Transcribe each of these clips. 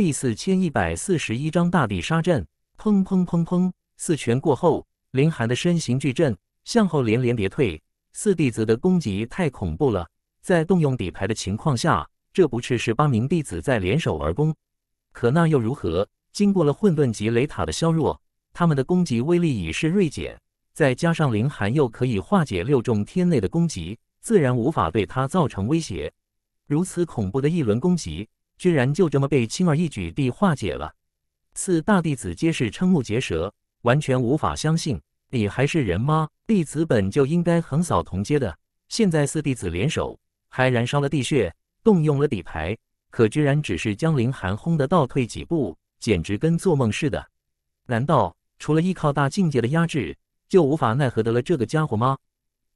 第四千一百四十一章大地杀阵，砰砰砰砰！四拳过后，林寒的身形巨震，向后连连跌退。四弟子的攻击太恐怖了，在动用底牌的情况下，这不啻是八名弟子在联手而攻。可那又如何？经过了混沌级雷塔的削弱，他们的攻击威力已是锐减。再加上林寒又可以化解六重天内的攻击，自然无法对他造成威胁。如此恐怖的一轮攻击。居然就这么被轻而易举地化解了！四大弟子皆是瞠目结舌，完全无法相信，你还是人吗？弟子本就应该横扫同阶的，现在四弟子联手，还燃烧了地穴，动用了底牌，可居然只是将林寒轰得倒退几步，简直跟做梦似的！难道除了依靠大境界的压制，就无法奈何得了这个家伙吗？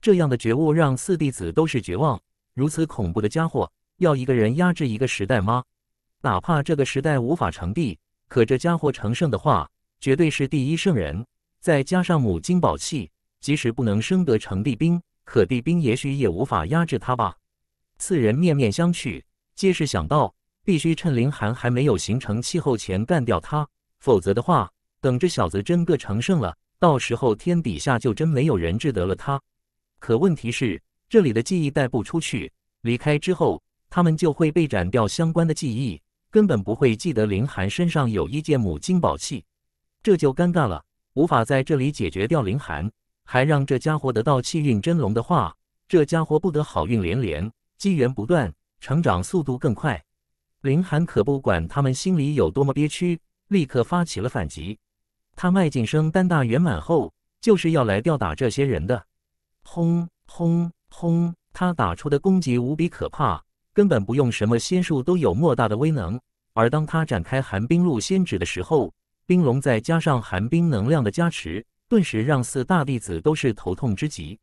这样的觉悟让四弟子都是绝望。如此恐怖的家伙，要一个人压制一个时代吗？哪怕这个时代无法成帝，可这家伙成圣的话，绝对是第一圣人。再加上母金宝器，即使不能生得成帝兵，可帝兵也许也无法压制他吧。四人面面相觑，皆是想到必须趁凌寒还没有形成气候前干掉他，否则的话，等这小子真个成圣了，到时候天底下就真没有人治得了他。可问题是，这里的记忆带不出去，离开之后，他们就会被斩掉相关的记忆。根本不会记得林寒身上有一件母金宝器，这就尴尬了，无法在这里解决掉林寒，还让这家伙得到气运真龙的话，这家伙不得好运连连，机缘不断，成长速度更快。林寒可不管他们心里有多么憋屈，立刻发起了反击。他迈进升丹大圆满后，就是要来吊打这些人的。轰轰轰！他打出的攻击无比可怕。根本不用什么仙术，都有莫大的威能。而当他展开寒冰路仙指的时候，冰龙再加上寒冰能量的加持，顿时让四大弟子都是头痛之极。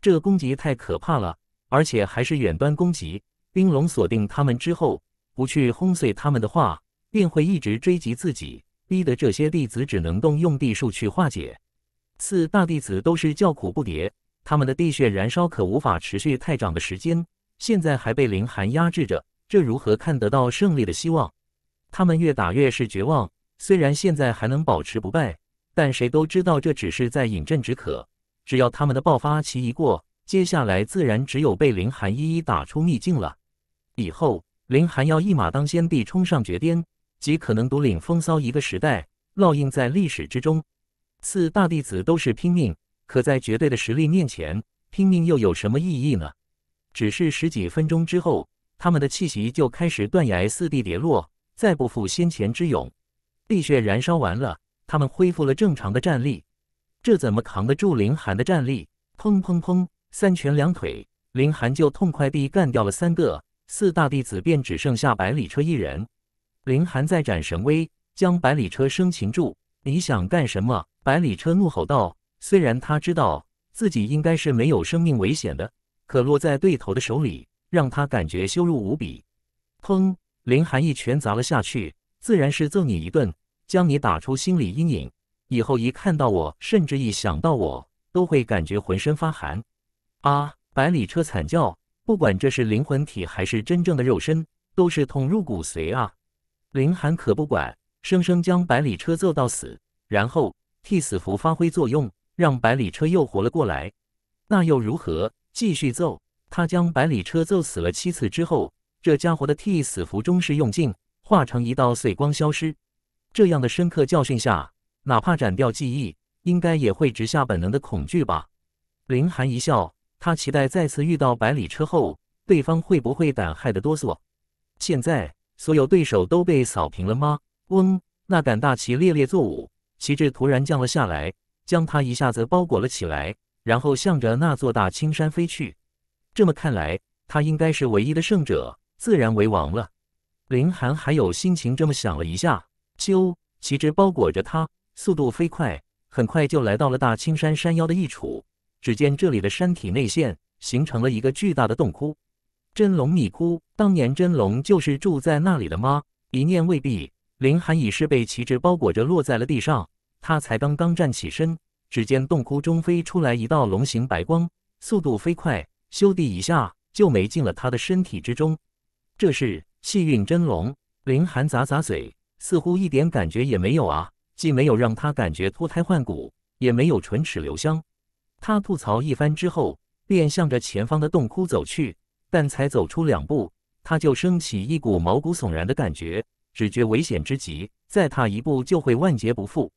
这攻击太可怕了，而且还是远端攻击。冰龙锁定他们之后，不去轰碎他们的话，便会一直追击自己，逼得这些弟子只能动用地术去化解。四大弟子都是叫苦不迭，他们的地穴燃烧可无法持续太长的时间。现在还被林寒压制着，这如何看得到胜利的希望？他们越打越是绝望。虽然现在还能保持不败，但谁都知道这只是在饮鸩止渴。只要他们的爆发期一过，接下来自然只有被林寒一一打出秘境了。以后林寒要一马当先地冲上绝巅，极可能独领风骚一个时代，烙印在历史之中。四大弟子都是拼命，可在绝对的实力面前，拼命又有什么意义呢？只是十几分钟之后，他们的气息就开始断崖四地跌落，再不复先前之勇。地血燃烧完了，他们恢复了正常的战力，这怎么扛得住林寒的战力？砰砰砰，三拳两腿，林寒就痛快地干掉了三个四大弟子，便只剩下百里车一人。林寒再展神威，将百里车生擒住。你想干什么？百里车怒吼道。虽然他知道自己应该是没有生命危险的。可落在对头的手里，让他感觉羞辱无比。砰！林寒一拳砸了下去，自然是揍你一顿，将你打出心理阴影。以后一看到我，甚至一想到我，都会感觉浑身发寒。啊！百里车惨叫。不管这是灵魂体还是真正的肉身，都是捅入骨髓啊！林寒可不管，生生将百里车揍到死，然后替死符发挥作用，让百里车又活了过来。那又如何？继续揍他，将百里车揍死了七次之后，这家伙的替死符终是用尽，化成一道碎光消失。这样的深刻教训下，哪怕斩掉记忆，应该也会直下本能的恐惧吧？林寒一笑，他期待再次遇到百里车后，对方会不会胆害的哆嗦？现在所有对手都被扫平了吗？嗡，那杆大旗猎猎作舞，旗帜突然降了下来，将他一下子包裹了起来。然后向着那座大青山飞去，这么看来，他应该是唯一的胜者，自然为王了。林寒还有心情这么想了一下，咻，旗帜包裹着他，速度飞快，很快就来到了大青山山腰的一处。只见这里的山体内陷，形成了一个巨大的洞窟，真龙密窟。当年真龙就是住在那里的吗？一念未毕，林寒已是被旗帜包裹着落在了地上。他才刚刚站起身。只见洞窟中飞出来一道龙形白光，速度飞快，咻地一下就没进了他的身体之中。这是气运真龙，林寒咂咂嘴，似乎一点感觉也没有啊，既没有让他感觉脱胎换骨，也没有唇齿留香。他吐槽一番之后，便向着前方的洞窟走去。但才走出两步，他就升起一股毛骨悚然的感觉，只觉危险之极，再踏一步就会万劫不复。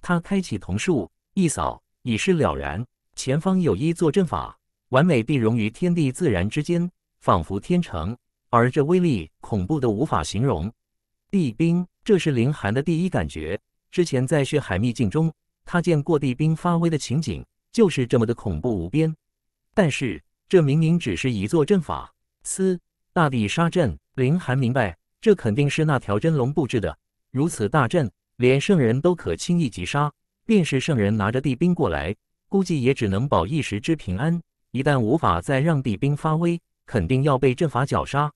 他开启瞳树。一扫已是了然，前方有一座阵法，完美地融于天地自然之间，仿佛天成。而这威力恐怖的无法形容。地冰，这是凌寒的第一感觉。之前在血海秘境中，他见过地冰发威的情景，就是这么的恐怖无边。但是这明明只是一座阵法。嘶！大地杀阵，凌寒明白，这肯定是那条真龙布置的。如此大阵，连圣人都可轻易击杀。便是圣人拿着地兵过来，估计也只能保一时之平安。一旦无法再让地兵发威，肯定要被阵法绞杀。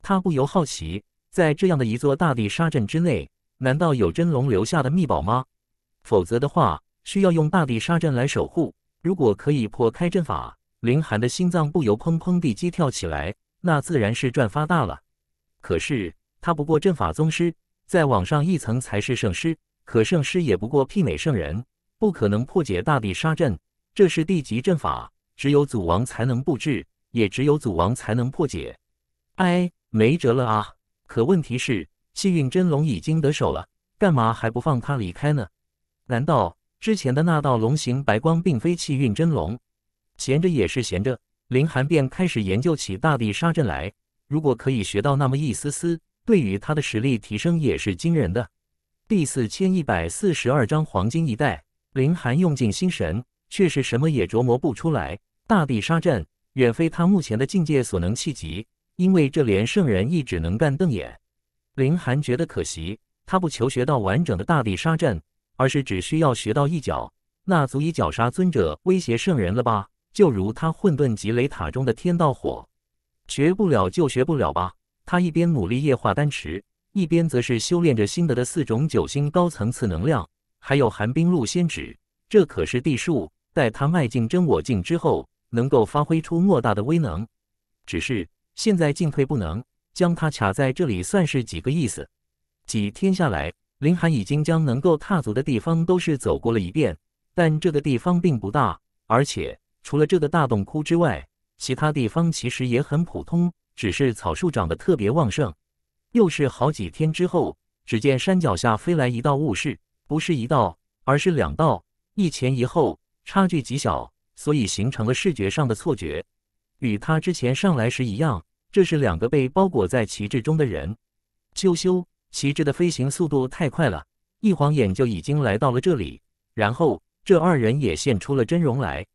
他不由好奇，在这样的一座大地沙阵之内，难道有真龙留下的秘宝吗？否则的话，需要用大地沙阵来守护。如果可以破开阵法，林寒的心脏不由砰砰地激跳起来。那自然是赚发大了。可是他不过阵法宗师，再往上一层才是圣师。可圣师也不过媲美圣人，不可能破解大地杀阵。这是地级阵法，只有祖王才能布置，也只有祖王才能破解。哎，没辙了啊！可问题是，气运真龙已经得手了，干嘛还不放他离开呢？难道之前的那道龙形白光并非气运真龙？闲着也是闲着，林寒便开始研究起大地杀阵来。如果可以学到那么一丝丝，对于他的实力提升也是惊人的。第四千一百四十二章黄金一代。林寒用尽心神，却是什么也琢磨不出来。大地沙阵远非他目前的境界所能企及，因为这连圣人亦只能干瞪眼。林寒觉得可惜，他不求学到完整的大地沙阵，而是只需要学到一脚，那足以绞杀尊者，威胁圣人了吧？就如他混沌级雷塔中的天道火，学不了就学不了吧。他一边努力液化丹池。一边则是修炼着新得的四种九星高层次能量，还有寒冰露仙指，这可是地术。待他迈进真我境之后，能够发挥出莫大的威能。只是现在进退不能，将他卡在这里，算是几个意思？几天下来，林寒已经将能够踏足的地方都是走过了一遍。但这个地方并不大，而且除了这个大洞窟之外，其他地方其实也很普通，只是草树长得特别旺盛。又是好几天之后，只见山脚下飞来一道雾势，不是一道，而是两道，一前一后，差距极小，所以形成了视觉上的错觉。与他之前上来时一样，这是两个被包裹在旗帜中的人。咻咻，旗帜的飞行速度太快了，一晃眼就已经来到了这里。然后这二人也现出了真容来。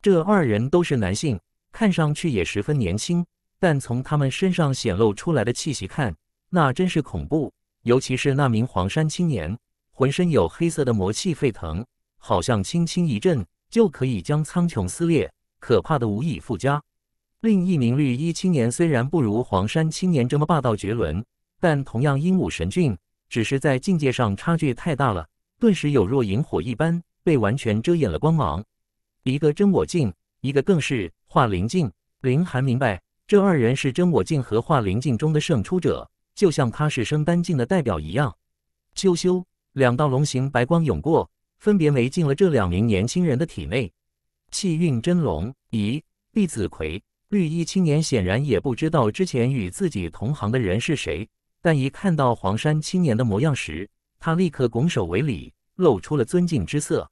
这二人都是男性，看上去也十分年轻，但从他们身上显露出来的气息看，那真是恐怖，尤其是那名黄山青年，浑身有黑色的魔气沸腾，好像轻轻一震就可以将苍穹撕裂，可怕的无以复加。另一名绿衣青年虽然不如黄山青年这么霸道绝伦，但同样英武神俊，只是在境界上差距太大了，顿时有若萤火一般，被完全遮掩了光芒。一个真我境，一个更是化灵境。林寒明白，这二人是真我境和化灵境中的胜出者。就像他是生丹境的代表一样，咻咻，两道龙形白光涌过，分别围进了这两名年轻人的体内。气运真龙，咦，弟子魁，绿衣青年显然也不知道之前与自己同行的人是谁，但一看到黄山青年的模样时，他立刻拱手为礼，露出了尊敬之色。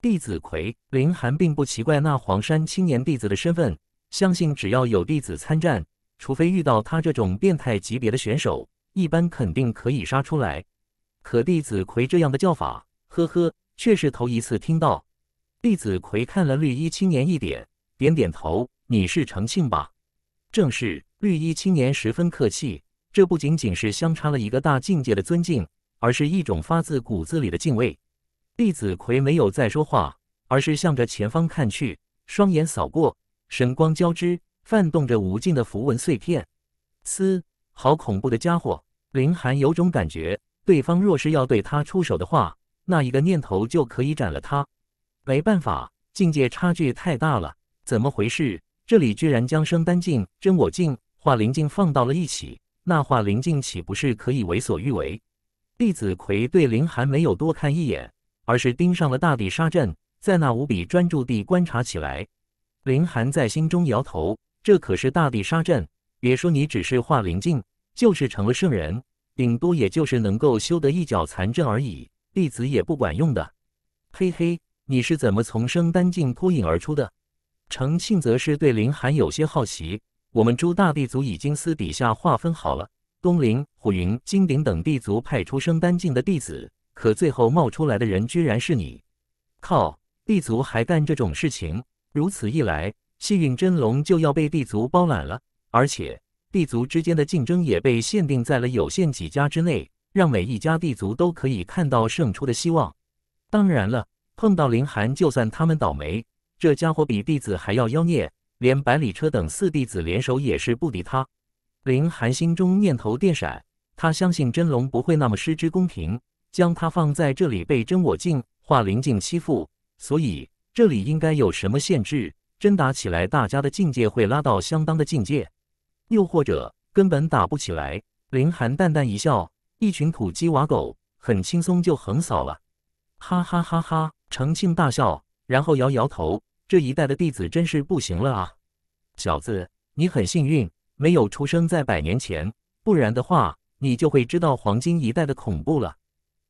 弟子魁，林寒并不奇怪那黄山青年弟子的身份，相信只要有弟子参战。除非遇到他这种变态级别的选手，一般肯定可以杀出来。可弟子奎这样的叫法，呵呵，却是头一次听到。弟子奎看了绿衣青年一点，点点头：“你是诚信吧？”“正是。”绿衣青年十分客气。这不仅仅是相差了一个大境界的尊敬，而是一种发自骨子里的敬畏。弟子奎没有再说话，而是向着前方看去，双眼扫过，神光交织。泛动着无尽的符文碎片，嘶！好恐怖的家伙！林寒有种感觉，对方若是要对他出手的话，那一个念头就可以斩了他。没办法，境界差距太大了。怎么回事？这里居然将生丹境、真我境、化灵境放到了一起，那化灵境岂不是可以为所欲为？弟子魁对林寒没有多看一眼，而是盯上了大地沙阵，在那无比专注地观察起来。林寒在心中摇头。这可是大地杀阵，别说你只是化灵境，就是成了圣人，顶多也就是能够修得一脚残阵而已，弟子也不管用的。嘿嘿，你是怎么从生丹境脱颖而出的？程庆则是对林寒有些好奇。我们诸大地族已经私底下划分好了，东林、虎云、金鼎等地族派出生丹境的弟子，可最后冒出来的人居然是你！靠，地族还干这种事情？如此一来。幸运真龙就要被地族包揽了，而且地族之间的竞争也被限定在了有限几家之内，让每一家地族都可以看到胜出的希望。当然了，碰到林寒就算他们倒霉，这家伙比弟子还要妖孽，连百里车等四弟子联手也是不敌他。林寒心中念头电闪，他相信真龙不会那么失之公平，将他放在这里被真我境化灵境欺负，所以这里应该有什么限制。真打起来，大家的境界会拉到相当的境界，又或者根本打不起来。林寒淡淡一笑，一群土鸡瓦狗，很轻松就横扫了。哈哈哈哈！程庆大笑，然后摇摇头：“这一代的弟子真是不行了啊，小子，你很幸运，没有出生在百年前，不然的话，你就会知道黄金一代的恐怖了。”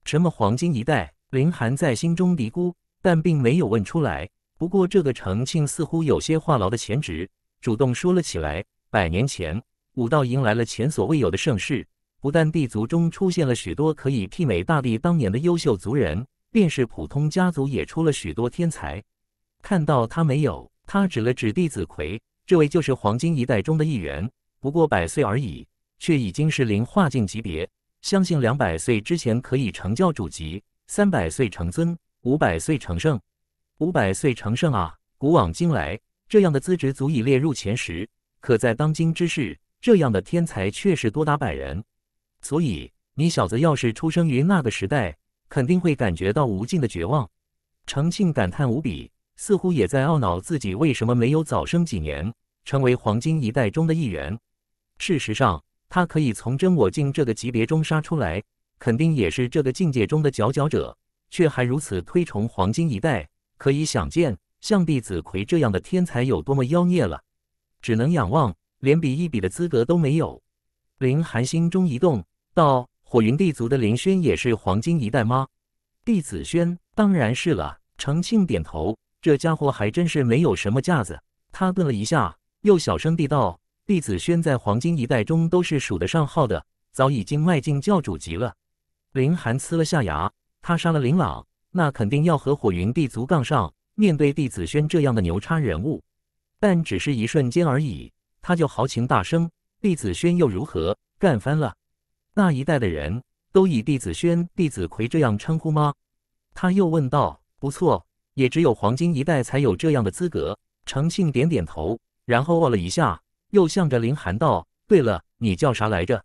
什么黄金一代？林寒在心中嘀咕，但并没有问出来。不过，这个澄庆似乎有些话痨的前质，主动说了起来。百年前，武道迎来了前所未有的盛世，不但帝族中出现了许多可以媲美大帝当年的优秀族人，便是普通家族也出了许多天才。看到他没有？他指了指弟子魁，这位就是黄金一代中的一员。不过百岁而已，却已经是灵化境级别，相信两百岁之前可以成教主级，三百岁成尊，五百岁成圣。五百岁成圣啊！古往今来，这样的资质足以列入前十。可在当今之世，这样的天才确实多达百人。所以，你小子要是出生于那个时代，肯定会感觉到无尽的绝望。程庆感叹无比，似乎也在懊恼自己为什么没有早生几年，成为黄金一代中的一员。事实上，他可以从真我境这个级别中杀出来，肯定也是这个境界中的佼佼者，却还如此推崇黄金一代。可以想见，像弟子奎这样的天才有多么妖孽了，只能仰望，连比一比的资格都没有。林寒心中一动，道：“火云帝族的林轩也是黄金一代吗？”弟子轩当然是了。程庆点头，这家伙还真是没有什么架子。他顿了一下，又小声地道：“弟子轩在黄金一代中都是数得上号的，早已经迈进教主级了。”林寒呲了下牙，他杀了林朗。那肯定要和火云地族杠上。面对弟子轩这样的牛叉人物，但只是一瞬间而已，他就豪情大声。弟子轩又如何？干翻了那一代的人都以弟子轩、弟子魁这样称呼吗？他又问道。不错，也只有黄金一代才有这样的资格。诚庆点点头，然后哦了一下，又向着林寒道：“对了，你叫啥来着？”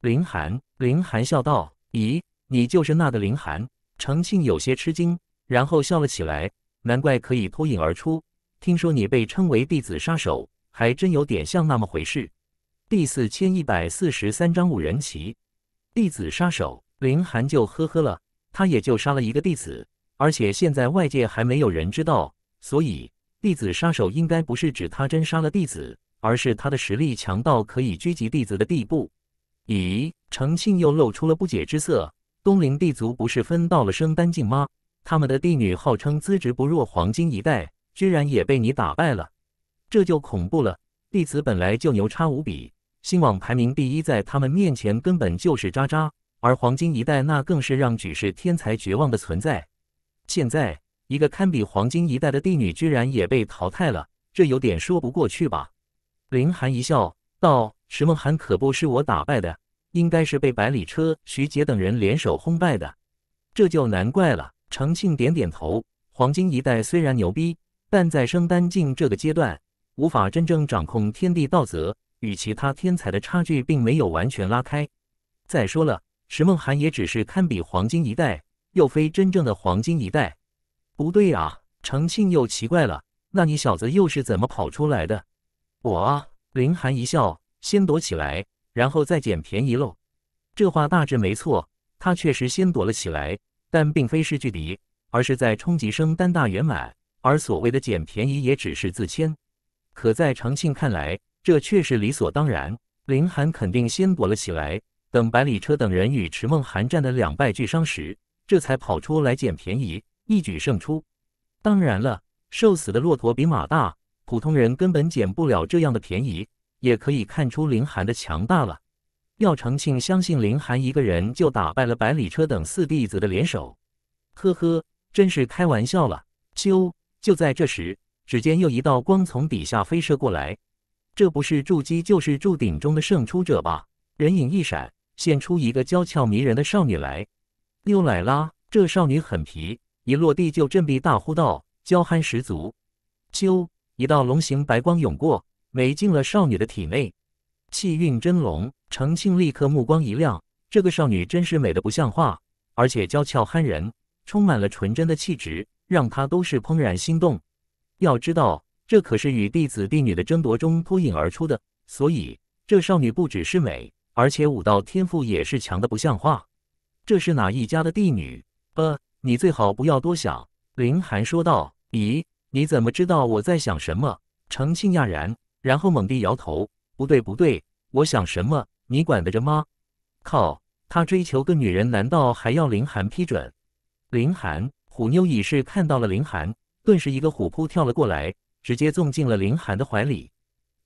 林寒，林寒笑道：“咦，你就是那个林寒。”程庆有些吃惊，然后笑了起来。难怪可以脱颖而出。听说你被称为弟子杀手，还真有点像那么回事。第四千一百四十三章五人棋。弟子杀手林寒就呵呵了，他也就杀了一个弟子，而且现在外界还没有人知道，所以弟子杀手应该不是指他真杀了弟子，而是他的实力强到可以狙击弟子的地步。咦？程庆又露出了不解之色。东陵帝族不是分到了生丹境吗？他们的帝女号称资质不弱黄金一代，居然也被你打败了，这就恐怖了。弟子本来就牛叉无比，星网排名第一，在他们面前根本就是渣渣。而黄金一代那更是让举世天才绝望的存在。现在一个堪比黄金一代的帝女居然也被淘汰了，这有点说不过去吧？林寒一笑道：“石梦涵可不是我打败的。”应该是被百里车、徐杰等人联手轰败的，这就难怪了。程庆点点头。黄金一代虽然牛逼，但在升丹境这个阶段，无法真正掌控天地道则，与其他天才的差距并没有完全拉开。再说了，石梦涵也只是堪比黄金一代，又非真正的黄金一代。不对啊！程庆又奇怪了。那你小子又是怎么跑出来的？我林涵一笑，先躲起来。然后再捡便宜喽，这话大致没错。他确实先躲了起来，但并非是距离，而是在冲击声单大圆满。而所谓的捡便宜，也只是自谦。可在长庆看来，这却是理所当然。林寒肯定先躲了起来，等百里车等人与迟梦寒战的两败俱伤时，这才跑出来捡便宜，一举胜出。当然了，瘦死的骆驼比马大，普通人根本捡不了这样的便宜。也可以看出林寒的强大了。廖成庆相信林寒一个人就打败了百里车等四弟子的联手。呵呵，真是开玩笑了。咻！就在这时，只见又一道光从底下飞射过来，这不是筑基就是筑顶中的胜出者吧？人影一闪，现出一个娇俏迷人的少女来。六奶啦！这少女很皮，一落地就振臂大呼道，娇憨十足。咻！一道龙形白光涌过。美进了少女的体内，气韵真龙。程庆立刻目光一亮，这个少女真是美的不像话，而且娇俏憨人，充满了纯真的气质，让他都是怦然心动。要知道，这可是与弟子弟女的争夺中脱颖而出的，所以这少女不只是美，而且武道天赋也是强的不像话。这是哪一家的弟女？呃，你最好不要多想。”林寒说道。“咦，你怎么知道我在想什么？”程庆讶然。然后猛地摇头，不对不对，我想什么你管得着吗？靠！他追求个女人难道还要林寒批准？林寒，虎妞已是看到了林寒，顿时一个虎扑跳了过来，直接纵进了林寒的怀里。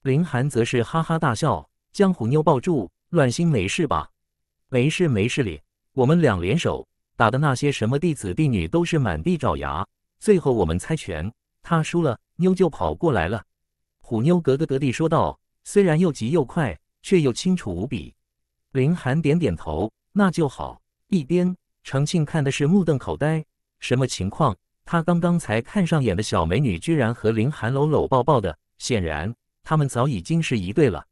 林寒则是哈哈大笑，将虎妞抱住：“乱心没事吧？没事没事哩，我们两联手打的那些什么弟子弟女都是满地找牙。最后我们猜拳，他输了，妞就跑过来了。”虎妞格格咯地说道：“虽然又急又快，却又清楚无比。”林寒点点头：“那就好。”一边，程庆看的是目瞪口呆：“什么情况？他刚刚才看上眼的小美女，居然和林寒搂搂抱抱的，显然他们早已经是一对了。”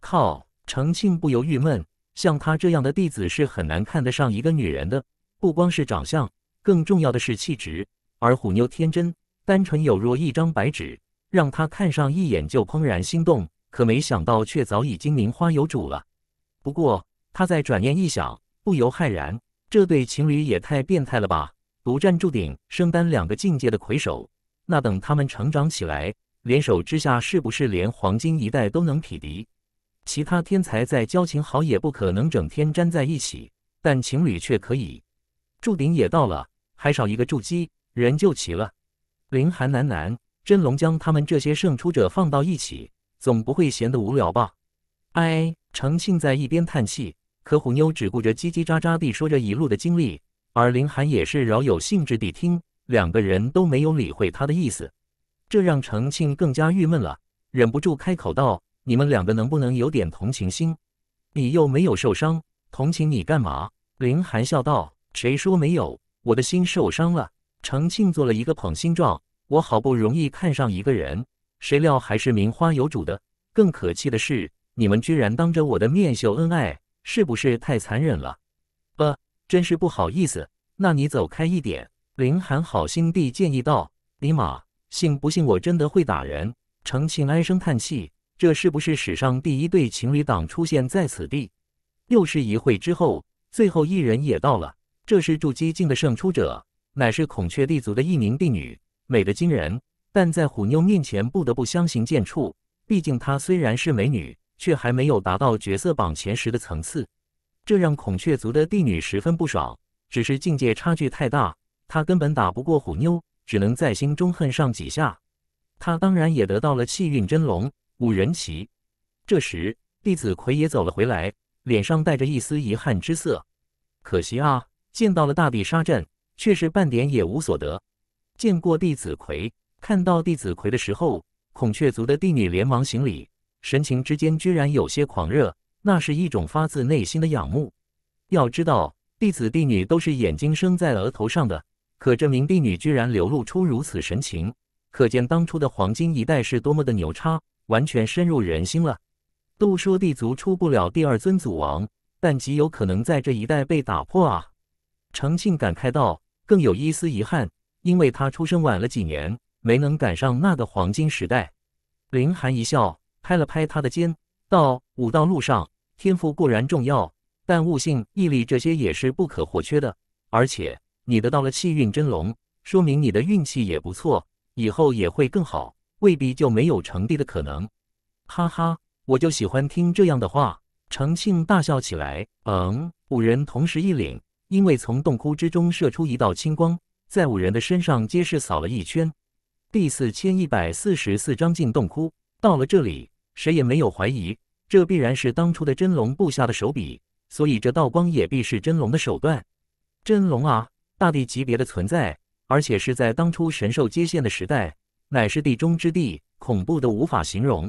靠！程庆不由郁闷：，像他这样的弟子是很难看得上一个女人的，不光是长相，更重要的是气质。而虎妞天真单纯，有若一张白纸。让他看上一眼就怦然心动，可没想到却早已经名花有主了。不过他再转念一想，不由骇然：这对情侣也太变态了吧！独占注顶、升丹两个境界的魁首，那等他们成长起来，联手之下是不是连黄金一代都能匹敌？其他天才再交情好，也不可能整天粘在一起，但情侣却可以。注顶也到了，还少一个筑基，人就齐了。林寒喃喃。真龙将他们这些胜出者放到一起，总不会闲得无聊吧？哎，程庆在一边叹气，可虎妞只顾着叽叽喳喳地说着一路的经历，而林寒也是饶有兴致地听，两个人都没有理会他的意思，这让程庆更加郁闷了，忍不住开口道：“你们两个能不能有点同情心？你又没有受伤，同情你干嘛？”林寒笑道：“谁说没有？我的心受伤了。”程庆做了一个捧心状。我好不容易看上一个人，谁料还是名花有主的。更可气的是，你们居然当着我的面秀恩爱，是不是太残忍了？不，真是不好意思。那你走开一点。”林寒好心地建议道。“尼玛，信不信我真的会打人？”程庆唉声叹气：“这是不是史上第一对情侣档出现在此地？”又是一会之后，最后一人也到了。这是筑基境的胜出者，乃是孔雀帝族的一名帝女。美得惊人，但在虎妞面前不得不相形见绌。毕竟她虽然是美女，却还没有达到角色榜前十的层次，这让孔雀族的帝女十分不爽。只是境界差距太大，她根本打不过虎妞，只能在心中恨上几下。她当然也得到了气运真龙五人齐。这时，弟子葵也走了回来，脸上带着一丝遗憾之色。可惜啊，见到了大地沙阵，却是半点也无所得。见过弟子魁，看到弟子魁的时候，孔雀族的帝女连忙行礼，神情之间居然有些狂热，那是一种发自内心的仰慕。要知道，弟子帝女都是眼睛生在额头上的，可这名帝女居然流露出如此神情，可见当初的黄金一代是多么的牛叉，完全深入人心了。都说帝族出不了第二尊祖王，但极有可能在这一代被打破啊！长信感慨道，更有一丝遗憾。因为他出生晚了几年，没能赶上那个黄金时代。林寒一笑，拍了拍他的肩，道：“武道路上，天赋固然重要，但悟性、毅力这些也是不可或缺的。而且你得到了气运真龙，说明你的运气也不错，以后也会更好，未必就没有成帝的可能。”哈哈，我就喜欢听这样的话。程庆大笑起来。嗯，五人同时一领，因为从洞窟之中射出一道青光。在五人的身上皆是扫了一圈。第四千一百四十四章进洞窟。到了这里，谁也没有怀疑，这必然是当初的真龙布下的手笔，所以这道光也必是真龙的手段。真龙啊，大帝级别的存在，而且是在当初神兽接线的时代，乃是地中之地，恐怖的无法形容。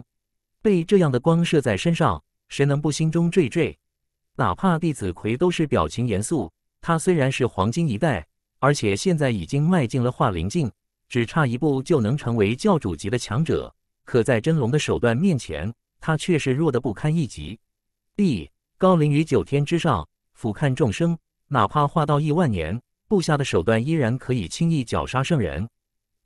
被这样的光射在身上，谁能不心中惴惴？哪怕弟子奎都是表情严肃。他虽然是黄金一代。而且现在已经迈进了化灵境，只差一步就能成为教主级的强者。可在真龙的手段面前，他却是弱得不堪一击。帝高临于九天之上，俯瞰众生，哪怕化到亿万年，部下的手段依然可以轻易绞杀圣人。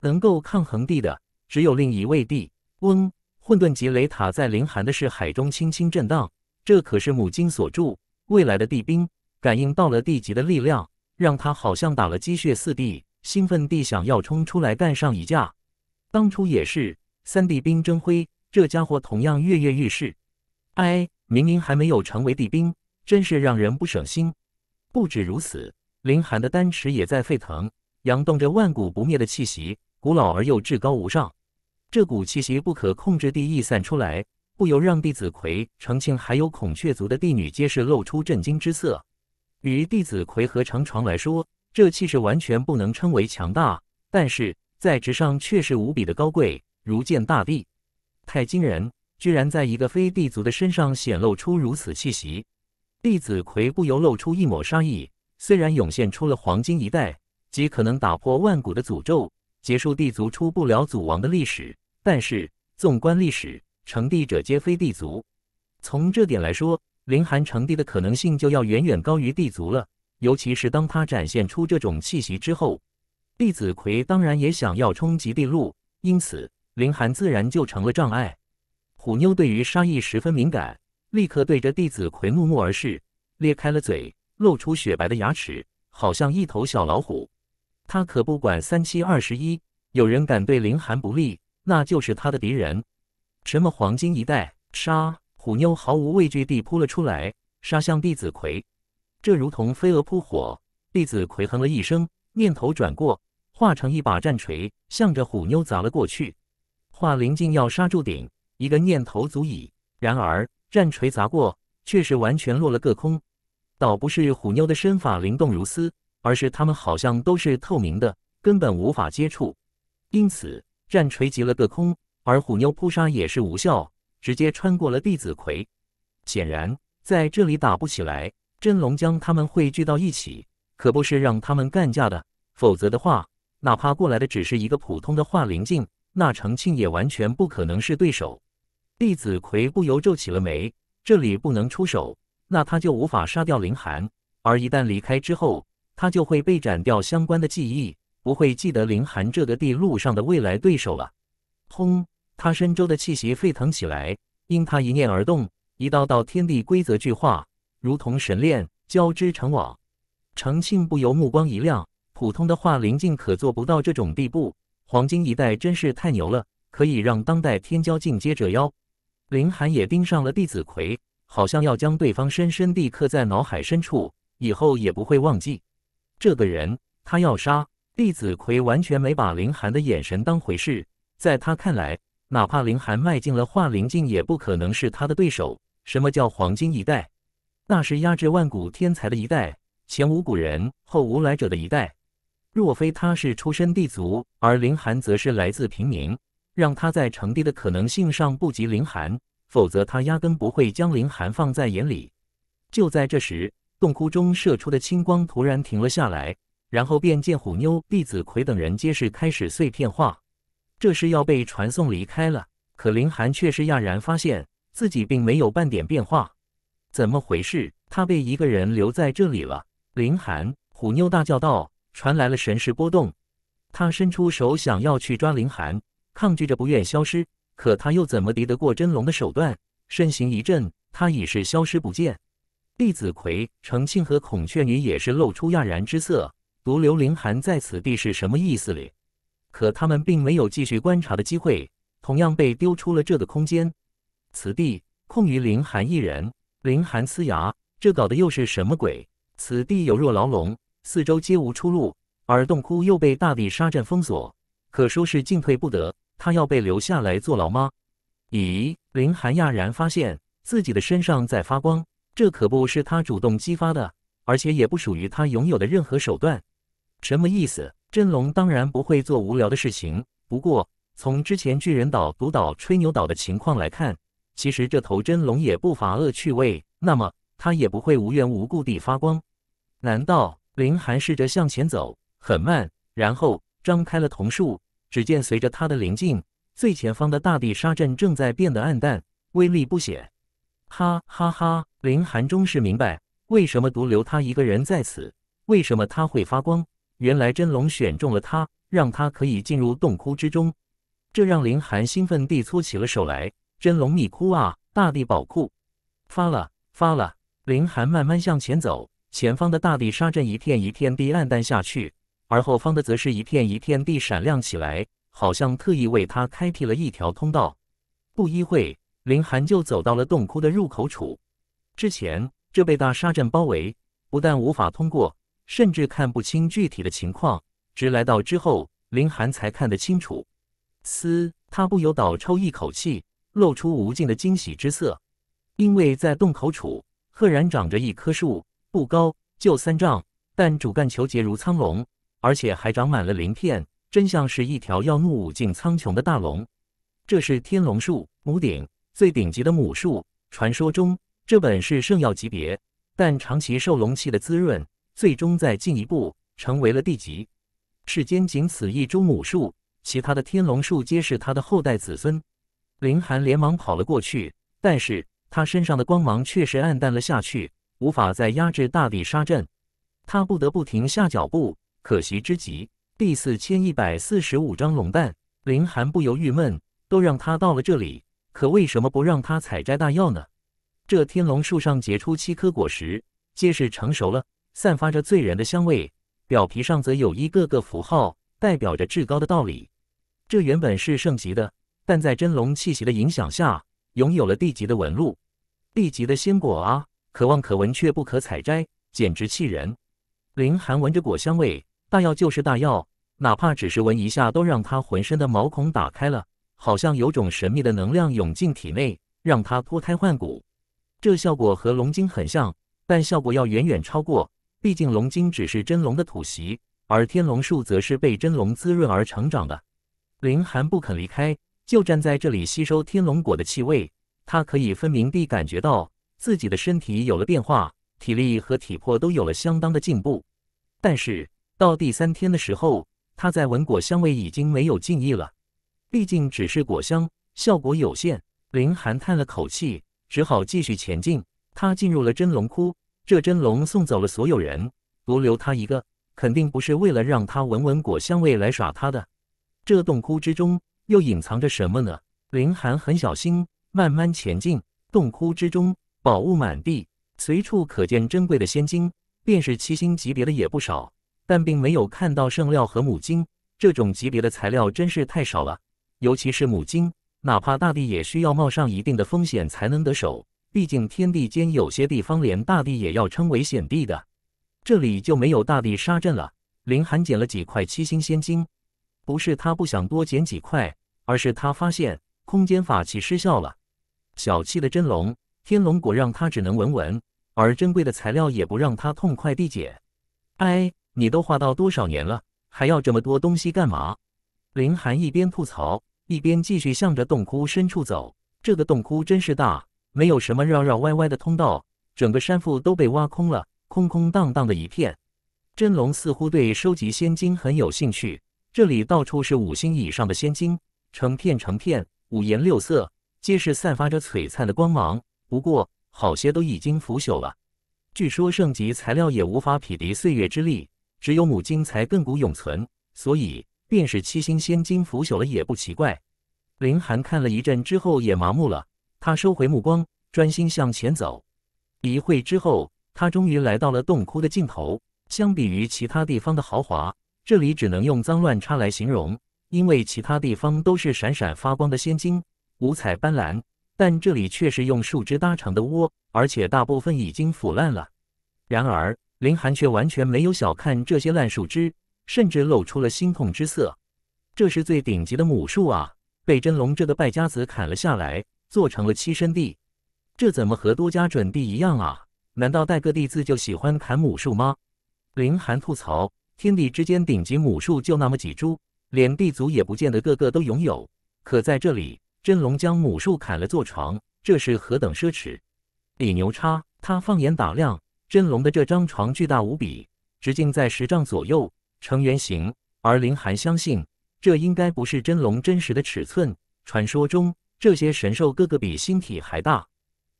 能够抗衡帝的，只有另一位帝。嗡，混沌级雷塔在凌寒的是海中轻轻震荡，这可是母亲所铸未来的帝兵，感应到了帝级的力量。让他好像打了鸡血似的，兴奋地想要冲出来干上一架。当初也是三弟兵争辉，这家伙同样跃跃欲试。哎，明明还没有成为帝兵，真是让人不省心。不止如此，林寒的丹池也在沸腾，扬动着万古不灭的气息，古老而又至高无上。这股气息不可控制地溢散出来，不由让帝子葵、程庆还有孔雀族的帝女皆是露出震惊之色。与弟子魁和长床来说，这气势完全不能称为强大，但是在直上却是无比的高贵，如见大帝，太惊人！居然在一个非帝族的身上显露出如此气息，弟子魁不由露出一抹杀意。虽然涌现出了黄金一代，极可能打破万古的诅咒，结束帝族出不了祖王的历史，但是纵观历史，成帝者皆非帝族，从这点来说。林寒成帝的可能性就要远远高于帝族了，尤其是当他展现出这种气息之后，弟子魁当然也想要冲击帝路，因此林寒自然就成了障碍。虎妞对于杀意十分敏感，立刻对着弟子魁怒目而视，裂开了嘴，露出雪白的牙齿，好像一头小老虎。他可不管三七二十一，有人敢对林寒不利，那就是他的敌人。什么黄金一代，杀！虎妞毫无畏惧地扑了出来，杀向弟子奎。这如同飞蛾扑火。弟子奎哼了一声，念头转过，化成一把战锤，向着虎妞砸了过去。化灵境要杀住顶，一个念头足矣。然而战锤砸过，却是完全落了个空。倒不是虎妞的身法灵动如丝，而是他们好像都是透明的，根本无法接触。因此战锤击了个空，而虎妞扑杀也是无效。直接穿过了弟子魁，显然在这里打不起来。真龙将他们汇聚到一起，可不是让他们干架的。否则的话，哪怕过来的只是一个普通的化灵境，那成庆也完全不可能是对手。弟子魁不由皱起了眉，这里不能出手，那他就无法杀掉林寒。而一旦离开之后，他就会被斩掉相关的记忆，不会记得林寒这个地路上的未来对手了。轰！他身周的气息沸腾起来，因他一念而动，一道道天地规则巨化，如同神炼交织成网。程庆不由目光一亮，普通的化灵境可做不到这种地步。黄金一代真是太牛了，可以让当代天骄境阶者妖。林寒也盯上了弟子魁，好像要将对方深深地刻在脑海深处，以后也不会忘记这个人。他要杀弟子魁，完全没把林寒的眼神当回事，在他看来。哪怕林寒迈进了化灵境，也不可能是他的对手。什么叫黄金一代？那是压制万古天才的一代，前无古人后无来者的一代。若非他是出身地族，而林寒则是来自平民，让他在成帝的可能性上不及林寒。否则他压根不会将林寒放在眼里。就在这时，洞窟中射出的青光突然停了下来，然后便见虎妞、弟子奎等人皆是开始碎片化。这是要被传送离开了，可林寒却是讶然发现自己并没有半点变化，怎么回事？他被一个人留在这里了。林寒，虎妞大叫道，传来了神识波动。他伸出手想要去抓林寒，抗拒着不愿消失，可他又怎么敌得过真龙的手段？身形一震，他已是消失不见。弟子葵、程庆和孔雀女也是露出讶然之色，独留林寒在此地是什么意思哩？可他们并没有继续观察的机会，同样被丢出了这个空间。此地空余林寒一人，林寒呲牙，这搞的又是什么鬼？此地有若牢笼，四周皆无出路，而洞窟又被大地沙阵封锁，可说是进退不得。他要被留下来坐牢吗？咦，林寒讶然发现自己的身上在发光，这可不是他主动激发的，而且也不属于他拥有的任何手段，什么意思？真龙当然不会做无聊的事情，不过从之前巨人岛、独岛、吹牛岛的情况来看，其实这头真龙也不乏恶趣味。那么，它也不会无缘无故地发光。难道林寒试着向前走，很慢，然后张开了瞳术。只见随着他的临近，最前方的大地沙阵正在变得暗淡，威力不显。哈哈哈！林寒终是明白，为什么独留他一个人在此，为什么他会发光。原来真龙选中了他，让他可以进入洞窟之中，这让林寒兴奋地搓起了手来。真龙秘窟啊，大地宝库，发了发了！林寒慢慢向前走，前方的大地沙阵一片一片地暗淡下去，而后方的则是一片一片地闪亮起来，好像特意为他开辟了一条通道。不一会，林寒就走到了洞窟的入口处。之前这被大沙阵包围，不但无法通过。甚至看不清具体的情况，直来到之后，林寒才看得清楚。嘶，他不由倒抽一口气，露出无尽的惊喜之色。因为在洞口处，赫然长着一棵树，不高，就三丈，但主干虬结如苍龙，而且还长满了鳞片，真像是一条要怒舞境苍穹的大龙。这是天龙树母顶最顶级的母树，传说中这本是圣药级别，但长期受龙气的滋润。最终再进一步成为了地级，世间仅此一株母树，其他的天龙树皆是它的后代子孙。林寒连忙跑了过去，但是他身上的光芒确实暗淡了下去，无法再压制大地杀阵，他不得不停下脚步。可惜之极，第四千一百四十五张龙蛋，林寒不由郁闷，都让他到了这里，可为什么不让他采摘大药呢？这天龙树上结出七颗果实，皆是成熟了。散发着醉人的香味，表皮上则有一个个符号，代表着至高的道理。这原本是圣级的，但在真龙气息的影响下，拥有了地级的纹路。地级的仙果啊，可望可闻却不可采摘，简直气人。林寒闻着果香味，大药就是大药，哪怕只是闻一下，都让他浑身的毛孔打开了，好像有种神秘的能量涌进体内，让他脱胎换骨。这效果和龙晶很像，但效果要远远超过。毕竟龙晶只是真龙的土息，而天龙树则是被真龙滋润而成长的。林寒不肯离开，就站在这里吸收天龙果的气味。他可以分明地感觉到自己的身体有了变化，体力和体魄都有了相当的进步。但是到第三天的时候，他在闻果香味已经没有敬意了。毕竟只是果香，效果有限。林寒叹了口气，只好继续前进。他进入了真龙窟。这真龙送走了所有人，独留他一个，肯定不是为了让他闻闻果香味来耍他的。这洞窟之中又隐藏着什么呢？林寒很小心，慢慢前进。洞窟之中宝物满地，随处可见珍贵的仙晶，便是七星级别的也不少。但并没有看到圣料和母晶这种级别的材料，真是太少了。尤其是母晶，哪怕大帝也需要冒上一定的风险才能得手。毕竟天地间有些地方连大地也要称为险地的，这里就没有大地沙阵了。林寒捡了几块七星仙晶，不是他不想多捡几块，而是他发现空间法器失效了。小气的真龙天龙果让他只能闻闻，而珍贵的材料也不让他痛快地解。哎，你都画到多少年了，还要这么多东西干嘛？林寒一边吐槽，一边继续向着洞窟深处走。这个洞窟真是大。没有什么绕绕歪歪的通道，整个山腹都被挖空了，空空荡荡的一片。真龙似乎对收集仙金很有兴趣，这里到处是五星以上的仙金，成片成片，五颜六色，皆是散发着璀璨的光芒。不过，好些都已经腐朽了。据说圣级材料也无法匹敌岁月之力，只有母晶才亘古永存，所以便是七星仙金腐朽了也不奇怪。林寒看了一阵之后也麻木了。他收回目光，专心向前走。一会之后，他终于来到了洞窟的尽头。相比于其他地方的豪华，这里只能用脏乱差来形容。因为其他地方都是闪闪发光的仙金，五彩斑斓，但这里却是用树枝搭成的窝，而且大部分已经腐烂了。然而，林寒却完全没有小看这些烂树枝，甚至露出了心痛之色。这是最顶级的母树啊，被真龙这个败家子砍了下来。做成了栖身地，这怎么和多家准地一样啊？难道带个地字就喜欢砍母树吗？林寒吐槽：天地之间顶级母树就那么几株，连地族也不见得个个都拥有。可在这里，真龙将母树砍了做床，这是何等奢侈！李牛叉，他放眼打量真龙的这张床，巨大无比，直径在十丈左右，呈圆形。而林寒相信，这应该不是真龙真实的尺寸，传说中。这些神兽个个比星体还大，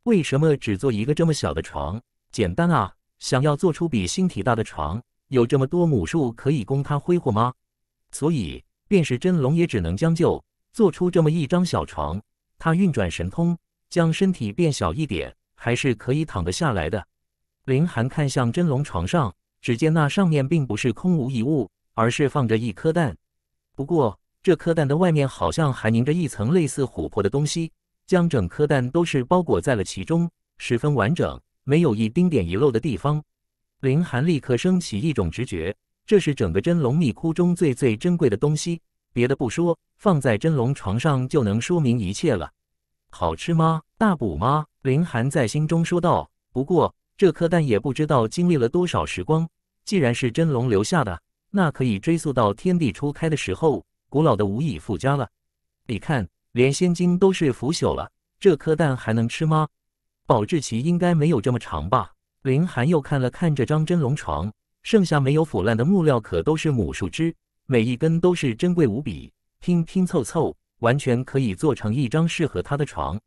为什么只做一个这么小的床？简单啊，想要做出比星体大的床，有这么多母树可以供它挥霍吗？所以，便是真龙也只能将就，做出这么一张小床。他运转神通，将身体变小一点，还是可以躺得下来的。林寒看向真龙床上，只见那上面并不是空无一物，而是放着一颗蛋。不过。这颗蛋的外面好像还凝着一层类似琥珀的东西，将整颗蛋都是包裹在了其中，十分完整，没有一丁点遗漏的地方。林寒立刻升起一种直觉，这是整个真龙秘窟中最最珍贵的东西。别的不说，放在真龙床上就能说明一切了。好吃吗？大补吗？林寒在心中说道。不过这颗蛋也不知道经历了多少时光，既然是真龙留下的，那可以追溯到天地初开的时候。古老的无以复加了，你看，连仙晶都是腐朽了，这颗蛋还能吃吗？保质期应该没有这么长吧？林寒又看了看这张真龙床，剩下没有腐烂的木料可都是母树枝，每一根都是珍贵无比，拼拼凑凑完全可以做成一张适合他的床。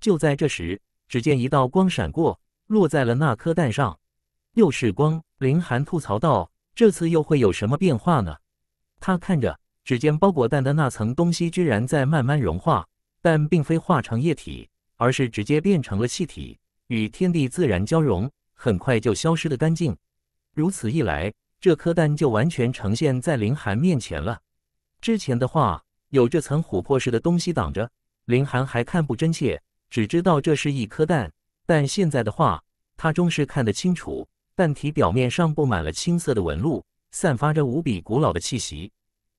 就在这时，只见一道光闪过，落在了那颗蛋上。又是光，林寒吐槽道：“这次又会有什么变化呢？”他看着。只见包裹蛋的那层东西居然在慢慢融化，但并非化成液体，而是直接变成了气体，与天地自然交融，很快就消失的干净。如此一来，这颗蛋就完全呈现在林寒面前了。之前的话，有这层琥珀似的东西挡着，林寒还看不真切，只知道这是一颗蛋。但现在的话，他终是看得清楚，蛋体表面上布满了青色的纹路，散发着无比古老的气息。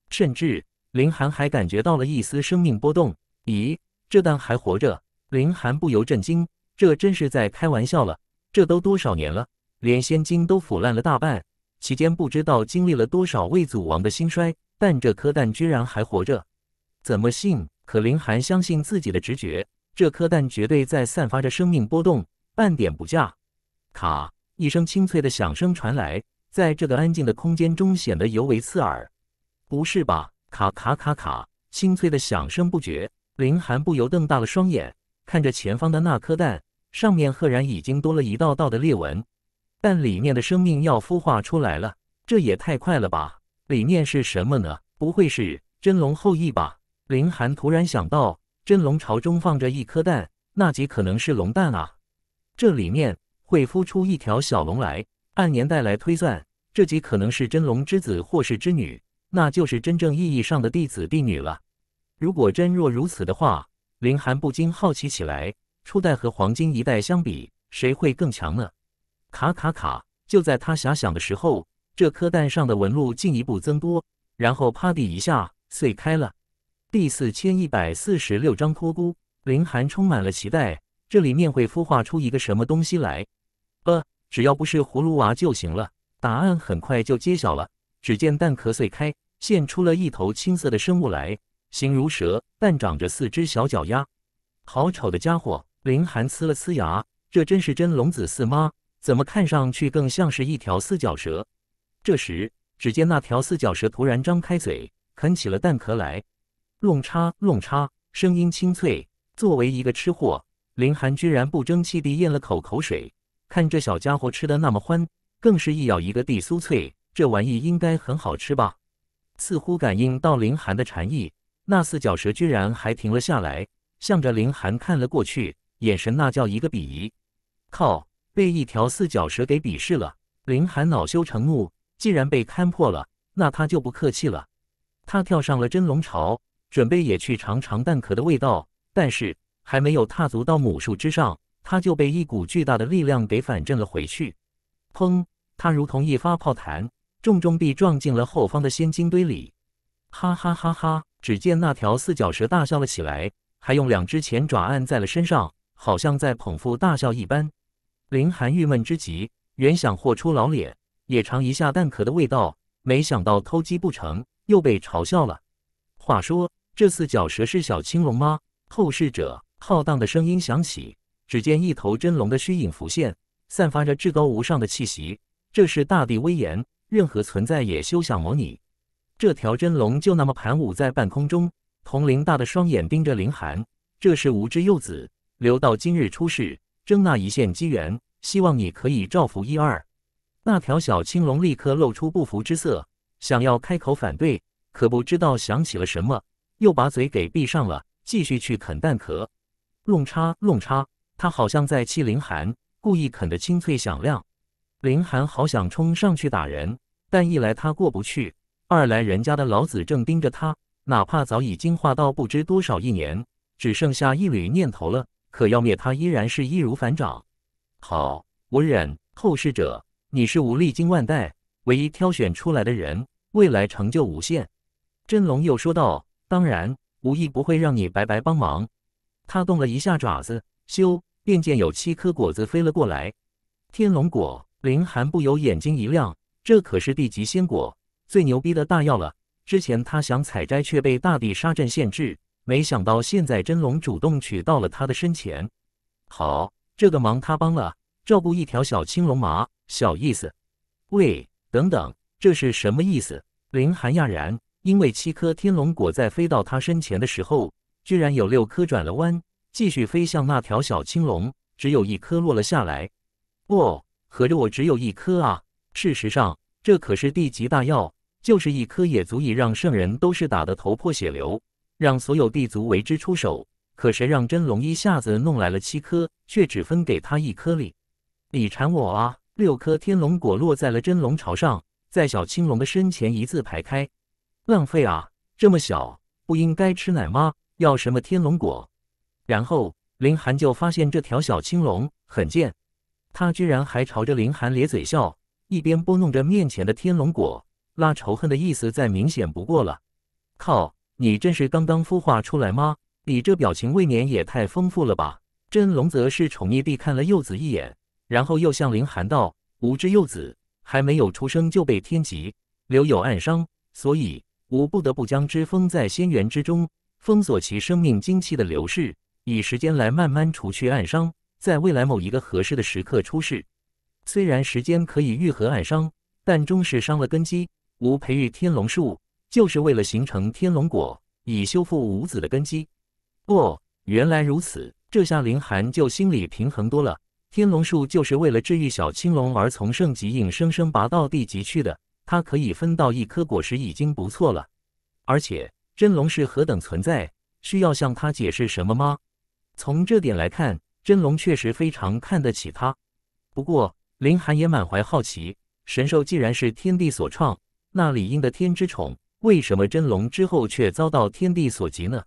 甚至林寒还感觉到了一丝生命波动。咦，这蛋还活着？林寒不由震惊，这真是在开玩笑了。这都多少年了，连仙晶都腐烂了大半，其间不知道经历了多少位祖王的兴衰，但这颗蛋居然还活着，怎么信？可林寒相信自己的直觉，这颗蛋绝对在散发着生命波动，半点不假。咔，一声清脆的响声传来，在这个安静的空间中显得尤为刺耳。不是吧！卡卡卡卡，清脆的响声不绝。林寒不由瞪大了双眼，看着前方的那颗蛋，上面赫然已经多了一道道的裂纹。但里面的生命要孵化出来了，这也太快了吧！里面是什么呢？不会是真龙后裔吧？林寒突然想到，真龙巢中放着一颗蛋，那极可能是龙蛋啊！这里面会孵出一条小龙来。按年代来推算，这极可能是真龙之子或是之女。那就是真正意义上的弟子弟女了。如果真若如此的话，林寒不禁好奇起来：初代和黄金一代相比，谁会更强呢？卡卡卡！就在他遐想的时候，这颗蛋上的纹路进一步增多，然后啪地一下碎开了。第四千一百四十六章托孤。林寒充满了期待，这里面会孵化出一个什么东西来？呃，只要不是葫芦娃就行了。答案很快就揭晓了。只见蛋壳碎开。现出了一头青色的生物来，形如蛇，但长着四只小脚丫。好丑的家伙！林寒呲了呲牙，这真是真龙子四吗？怎么看上去更像是一条四脚蛇？这时，只见那条四脚蛇突然张开嘴，啃起了蛋壳来，弄叉弄叉，声音清脆。作为一个吃货，林寒居然不争气地咽了口口水。看这小家伙吃的那么欢，更是一咬一个地酥脆，这玩意应该很好吃吧？似乎感应到林寒的禅意，那四脚蛇居然还停了下来，向着林寒看了过去，眼神那叫一个鄙夷。靠！被一条四脚蛇给鄙视了，林寒恼羞成怒。既然被看破了，那他就不客气了。他跳上了真龙巢，准备也去尝尝蛋壳的味道，但是还没有踏足到母树之上，他就被一股巨大的力量给反震了回去。砰！他如同一发炮弹。重重地撞进了后方的仙金堆里，哈哈哈哈！只见那条四脚蛇大笑了起来，还用两只前爪按在了身上，好像在捧腹大笑一般。林寒郁闷之极，原想豁出老脸，也尝一下蛋壳的味道，没想到偷鸡不成，又被嘲笑了。话说，这四脚蛇是小青龙吗？后世者，浩荡的声音响起，只见一头真龙的虚影浮现，散发着至高无上的气息，这是大地威严。任何存在也休想模拟，这条真龙就那么盘舞在半空中，铜铃大的双眼盯着林寒。这是吾之幼子，留到今日出世，争那一线机缘，希望你可以照拂一二。那条小青龙立刻露出不服之色，想要开口反对，可不知道想起了什么，又把嘴给闭上了，继续去啃蛋壳。弄叉弄叉，它好像在气林寒，故意啃得清脆响亮。林寒好想冲上去打人，但一来他过不去，二来人家的老子正盯着他。哪怕早已进化到不知多少亿年，只剩下一缕念头了，可要灭他依然是易如反掌。好，我忍。后世者，你是无力经万代唯一挑选出来的人，未来成就无限。真龙又说道：“当然，无意不会让你白白帮忙。”他动了一下爪子，咻，便见有七颗果子飞了过来。天龙果。林寒不由眼睛一亮，这可是地级仙果，最牛逼的大药了。之前他想采摘，却被大地沙阵限制。没想到现在真龙主动取到了他的身前。好，这个忙他帮了，照顾一条小青龙嘛，小意思。喂，等等，这是什么意思？林寒讶然，因为七颗天龙果在飞到他身前的时候，居然有六颗转了弯，继续飞向那条小青龙，只有一颗落了下来。哦。合着我只有一颗啊！事实上，这可是地级大药，就是一颗也足以让圣人都是打得头破血流，让所有地族为之出手。可谁让真龙一下子弄来了七颗，却只分给他一颗哩？你馋我啊！六颗天龙果落在了真龙朝上，在小青龙的身前一字排开。浪费啊！这么小，不应该吃奶吗？要什么天龙果？然后林寒就发现这条小青龙很贱。他居然还朝着林寒咧嘴笑，一边拨弄着面前的天龙果，拉仇恨的意思再明显不过了。靠，你真是刚刚孵化出来吗？你这表情未免也太丰富了吧！真龙则是宠溺地看了幼子一眼，然后又向林寒道：“吾之幼子还没有出生就被天劫留有暗伤，所以吾不得不将之封在仙元之中，封锁其生命精气的流逝，以时间来慢慢除去暗伤。”在未来某一个合适的时刻出世，虽然时间可以愈合暗伤，但终是伤了根基。吾培育天龙树，就是为了形成天龙果，以修复五子的根基。哦，原来如此，这下林寒就心里平衡多了。天龙树就是为了治愈小青龙而从圣级硬生生拔到地级去的，它可以分到一颗果实已经不错了。而且真龙是何等存在，需要向他解释什么吗？从这点来看。真龙确实非常看得起他，不过林寒也满怀好奇：神兽既然是天地所创，那理应得天之宠，为什么真龙之后却遭到天地所及呢？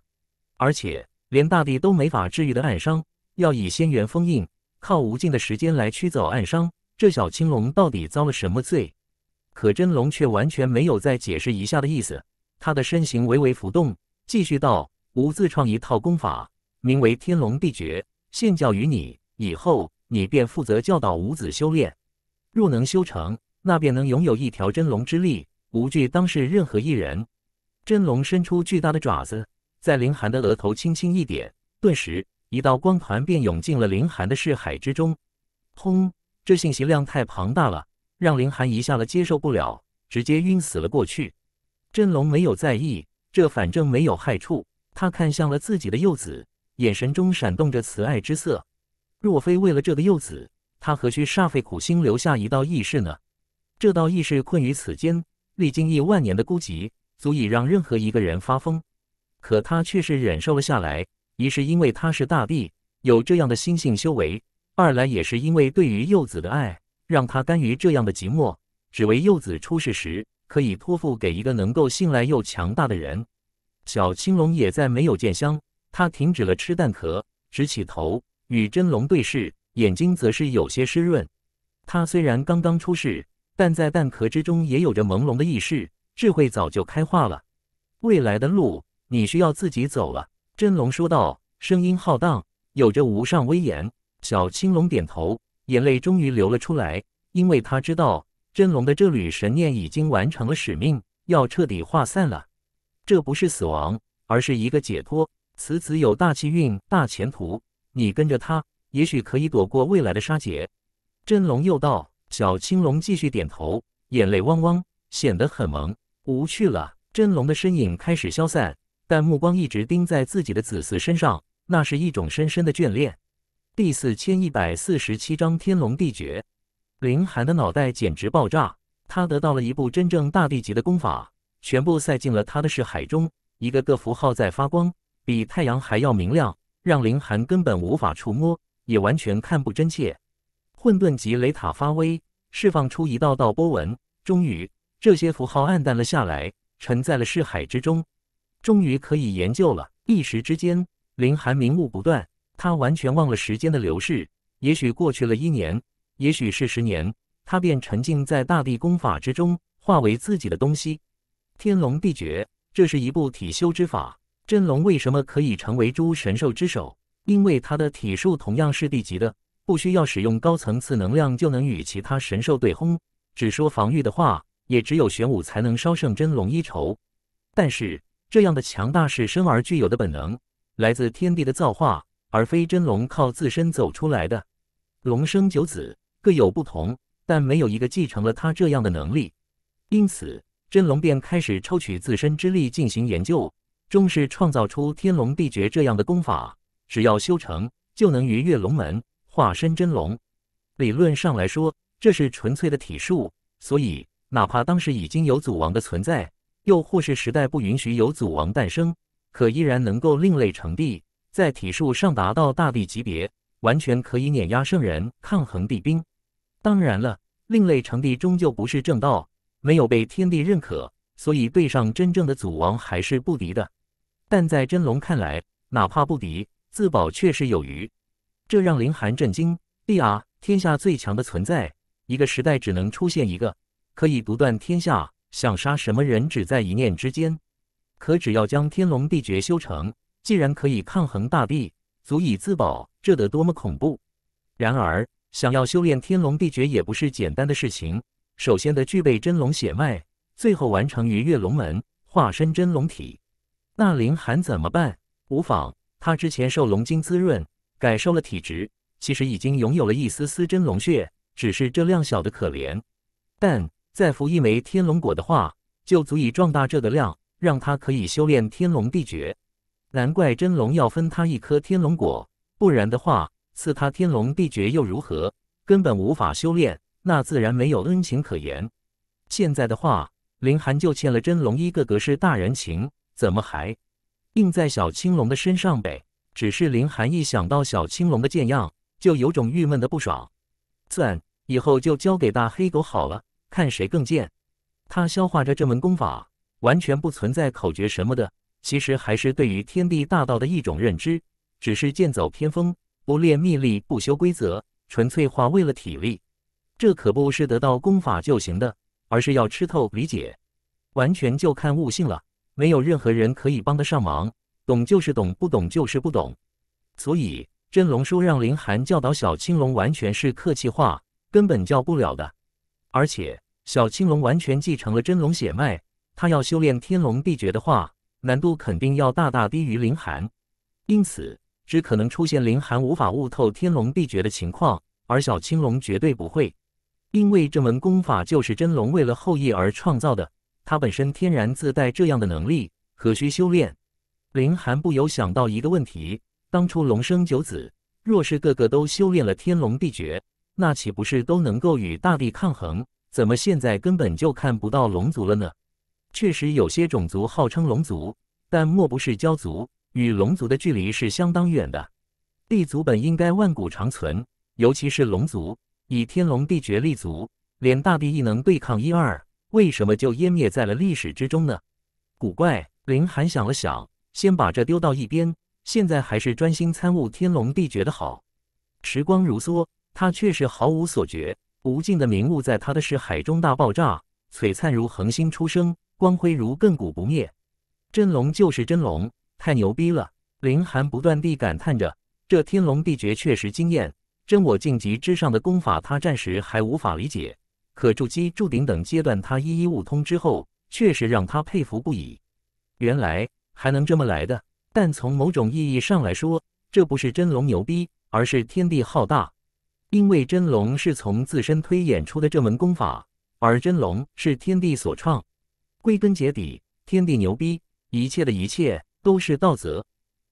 而且连大地都没法治愈的暗伤，要以仙元封印，靠无尽的时间来驱走暗伤，这小青龙到底遭了什么罪？可真龙却完全没有再解释一下的意思，他的身形微微浮动，继续道：“吾自创一套功法，名为《天龙地诀》。”信教于你，以后你便负责教导五子修炼。若能修成，那便能拥有一条真龙之力，无惧当世任何一人。真龙伸出巨大的爪子，在林寒的额头轻轻一点，顿时一道光团便涌进了林寒的视海之中。轰！这信息量太庞大了，让林寒一下子接受不了，直接晕死了过去。真龙没有在意，这反正没有害处。他看向了自己的幼子。眼神中闪动着慈爱之色，若非为了这个幼子，他何须煞费苦心留下一道意识呢？这道意识困于此间，历经亿万年的孤寂，足以让任何一个人发疯。可他却是忍受了下来，一是因为他是大帝，有这样的心性修为；二来也是因为对于幼子的爱，让他甘于这样的寂寞，只为幼子出世时可以托付给一个能够信赖又强大的人。小青龙也在没有见香。他停止了吃蛋壳，直起头与真龙对视，眼睛则是有些湿润。他虽然刚刚出世，但在蛋壳之中也有着朦胧的意识，智慧早就开化了。未来的路，你需要自己走了。”真龙说道，声音浩荡，有着无上威严。小青龙点头，眼泪终于流了出来，因为他知道真龙的这缕神念已经完成了使命，要彻底化散了。这不是死亡，而是一个解脱。此子有大气运，大前途。你跟着他，也许可以躲过未来的杀劫。真龙又道：“小青龙继续点头，眼泪汪汪，显得很萌。”无趣了。真龙的身影开始消散，但目光一直盯在自己的子嗣身上，那是一种深深的眷恋。第四千一百四十七章天龙地绝。林寒的脑袋简直爆炸，他得到了一部真正大地级的功法，全部塞进了他的视海中，一个个符号在发光。比太阳还要明亮，让林寒根本无法触摸，也完全看不真切。混沌级雷塔发威，释放出一道道波纹。终于，这些符号暗淡了下来，沉在了视海之中，终于可以研究了。一时之间，林寒明目不断，他完全忘了时间的流逝。也许过去了一年，也许是十年，他便沉浸在大地功法之中，化为自己的东西。天龙地绝，这是一部体修之法。真龙为什么可以成为诸神兽之首？因为他的体术同样是地级的，不需要使用高层次能量就能与其他神兽对轰。只说防御的话，也只有玄武才能稍胜真龙一筹。但是这样的强大是生而具有的本能，来自天地的造化，而非真龙靠自身走出来的。龙生九子各有不同，但没有一个继承了他这样的能力。因此，真龙便开始抽取自身之力进行研究。终是创造出天龙地诀这样的功法，只要修成，就能逾越龙门，化身真龙。理论上来说，这是纯粹的体术，所以哪怕当时已经有祖王的存在，又或是时代不允许有祖王诞生，可依然能够另类成帝，在体术上达到大帝级别，完全可以碾压圣人，抗衡帝兵。当然了，另类成帝终究不是正道，没有被天地认可，所以对上真正的祖王还是不敌的。但在真龙看来，哪怕不敌，自保确实有余。这让林寒震惊。帝啊，天下最强的存在，一个时代只能出现一个，可以独断天下，想杀什么人只在一念之间。可只要将天龙地绝修成，既然可以抗衡大帝，足以自保，这得多么恐怖？然而，想要修炼天龙地绝也不是简单的事情。首先得具备真龙血脉，最后完成鱼跃龙门，化身真龙体。那林寒怎么办？无妨，他之前受龙精滋润，改受了体质，其实已经拥有了一丝丝真龙血，只是这量小得可怜。但再服一枚天龙果的话，就足以壮大这个量，让他可以修炼天龙地绝。难怪真龙要分他一颗天龙果，不然的话，赐他天龙地绝又如何？根本无法修炼，那自然没有恩情可言。现在的话，林寒就欠了真龙一个格式大人情。怎么还印在小青龙的身上呗？只是林寒一想到小青龙的贱样，就有种郁闷的不爽。算，以后就交给大黑狗好了，看谁更贱。他消化着这门功法，完全不存在口诀什么的。其实还是对于天地大道的一种认知，只是剑走偏锋，不练秘力，不修规则，纯粹化为了体力。这可不是得到功法就行的，而是要吃透理解，完全就看悟性了。没有任何人可以帮得上忙，懂就是懂，不懂就是不懂。所以真龙叔让林寒教导小青龙完全是客气话，根本教不了的。而且小青龙完全继承了真龙血脉，他要修炼天龙地绝的话，难度肯定要大大低于林寒。因此，只可能出现林寒无法悟透天龙地绝的情况，而小青龙绝对不会，因为这门功法就是真龙为了后裔而创造的。他本身天然自带这样的能力，何须修炼？林寒不由想到一个问题：当初龙生九子，若是个个都修炼了天龙地绝，那岂不是都能够与大地抗衡？怎么现在根本就看不到龙族了呢？确实，有些种族号称龙族，但莫不是蛟族？与龙族的距离是相当远的。地族本应该万古长存，尤其是龙族，以天龙地绝立足，连大地亦能对抗一二。为什么就湮灭在了历史之中呢？古怪，林寒想了想，先把这丢到一边，现在还是专心参悟天龙地诀的好。时光如梭，他却是毫无所觉。无尽的明悟在他的视海中大爆炸，璀璨如恒星出生，光辉如亘古不灭。真龙就是真龙，太牛逼了！林寒不断地感叹着，这天龙地诀确实惊艳。真我晋级之上的功法，他暂时还无法理解。可筑基、筑顶等阶段，他一一悟通之后，确实让他佩服不已。原来还能这么来的，但从某种意义上来说，这不是真龙牛逼，而是天地浩大。因为真龙是从自身推演出的这门功法，而真龙是天地所创。归根结底，天地牛逼，一切的一切都是道则，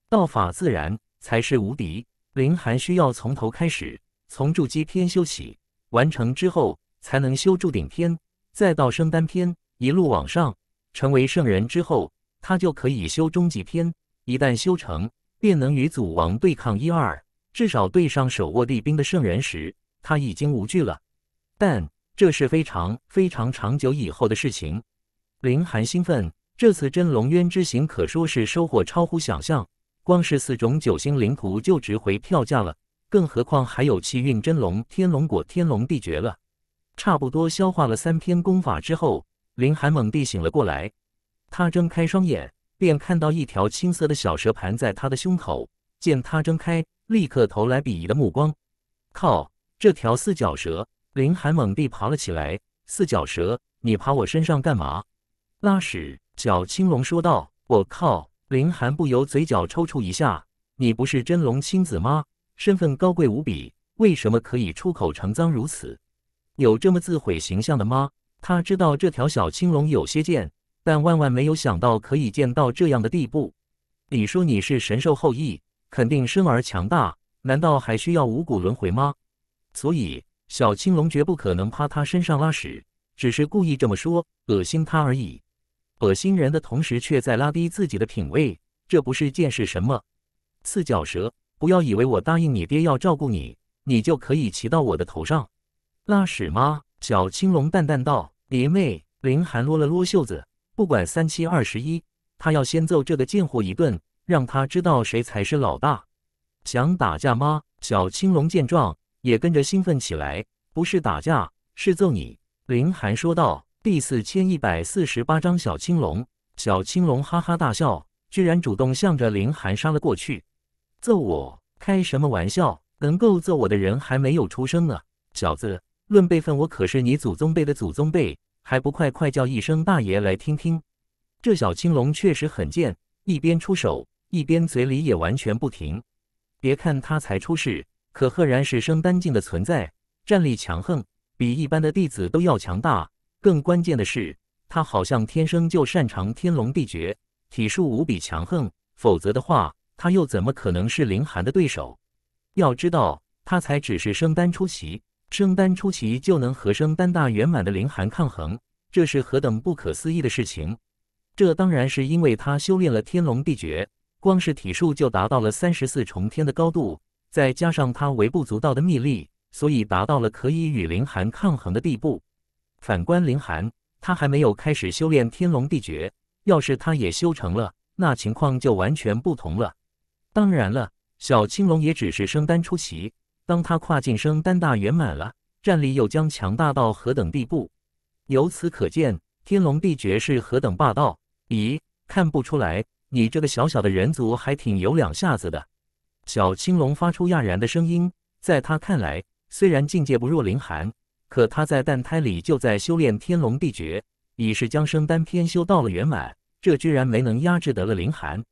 道法自然才是无敌。灵还需要从头开始，从筑基篇修起，完成之后。才能修筑顶天，再到升丹篇，一路往上，成为圣人之后，他就可以修终极篇。一旦修成，便能与祖王对抗一二，至少对上手握地兵的圣人时，他已经无惧了。但这是非常非常长久以后的事情。林寒兴奋，这次真龙渊之行可说是收获超乎想象，光是四种九星灵图就值回票价了，更何况还有气运真龙、天龙果、天龙地绝了。差不多消化了三篇功法之后，林寒猛地醒了过来。他睁开双眼，便看到一条青色的小蛇盘在他的胸口。见他睁开，立刻投来鄙夷的目光。靠！这条四脚蛇！林寒猛地爬了起来。四脚蛇，你爬我身上干嘛？拉屎！小青龙说道。我靠！林寒不由嘴角抽搐一下。你不是真龙亲子吗？身份高贵无比，为什么可以出口成脏如此？有这么自毁形象的吗？他知道这条小青龙有些贱，但万万没有想到可以贱到这样的地步。你说你是神兽后裔，肯定生而强大，难道还需要五谷轮回吗？所以小青龙绝不可能趴他身上拉屎，只是故意这么说，恶心他而已。恶心人的同时，却在拉低自己的品位，这不是贱是什么？四脚蛇，不要以为我答应你爹要照顾你，你就可以骑到我的头上。拉屎吗？小青龙淡淡道。林妹，林寒撸了撸袖子，不管三七二十一，他要先揍这个贱货一顿，让他知道谁才是老大。想打架吗？小青龙见状也跟着兴奋起来。不是打架，是揍你！林寒说道。第四千一百四十八章小青龙。小青龙哈哈大笑，居然主动向着林寒杀了过去。揍我？开什么玩笑？能够揍我的人还没有出生呢，小子！论辈分，我可是你祖宗辈的祖宗辈，还不快快叫一声大爷来听听？这小青龙确实很贱，一边出手，一边嘴里也完全不停。别看他才出世，可赫然是生丹境的存在，战力强横，比一般的弟子都要强大。更关键的是，他好像天生就擅长天龙地绝，体术无比强横。否则的话，他又怎么可能是林寒的对手？要知道，他才只是生丹初期。生丹初期就能和生丹大圆满的凌寒抗衡，这是何等不可思议的事情！这当然是因为他修炼了天龙地绝，光是体术就达到了三十四重天的高度，再加上他微不足道的秘力，所以达到了可以与凌寒抗衡的地步。反观凌寒，他还没有开始修炼天龙地绝，要是他也修成了，那情况就完全不同了。当然了，小青龙也只是生丹初期。当他跨晋升单大圆满了，战力又将强大到何等地步？由此可见，天龙地诀是何等霸道！咦，看不出来，你这个小小的人族还挺有两下子的。小青龙发出讶然的声音，在他看来，虽然境界不弱凌寒，可他在蛋胎里就在修炼天龙地诀，已是将生丹篇修到了圆满，这居然没能压制得了凌寒。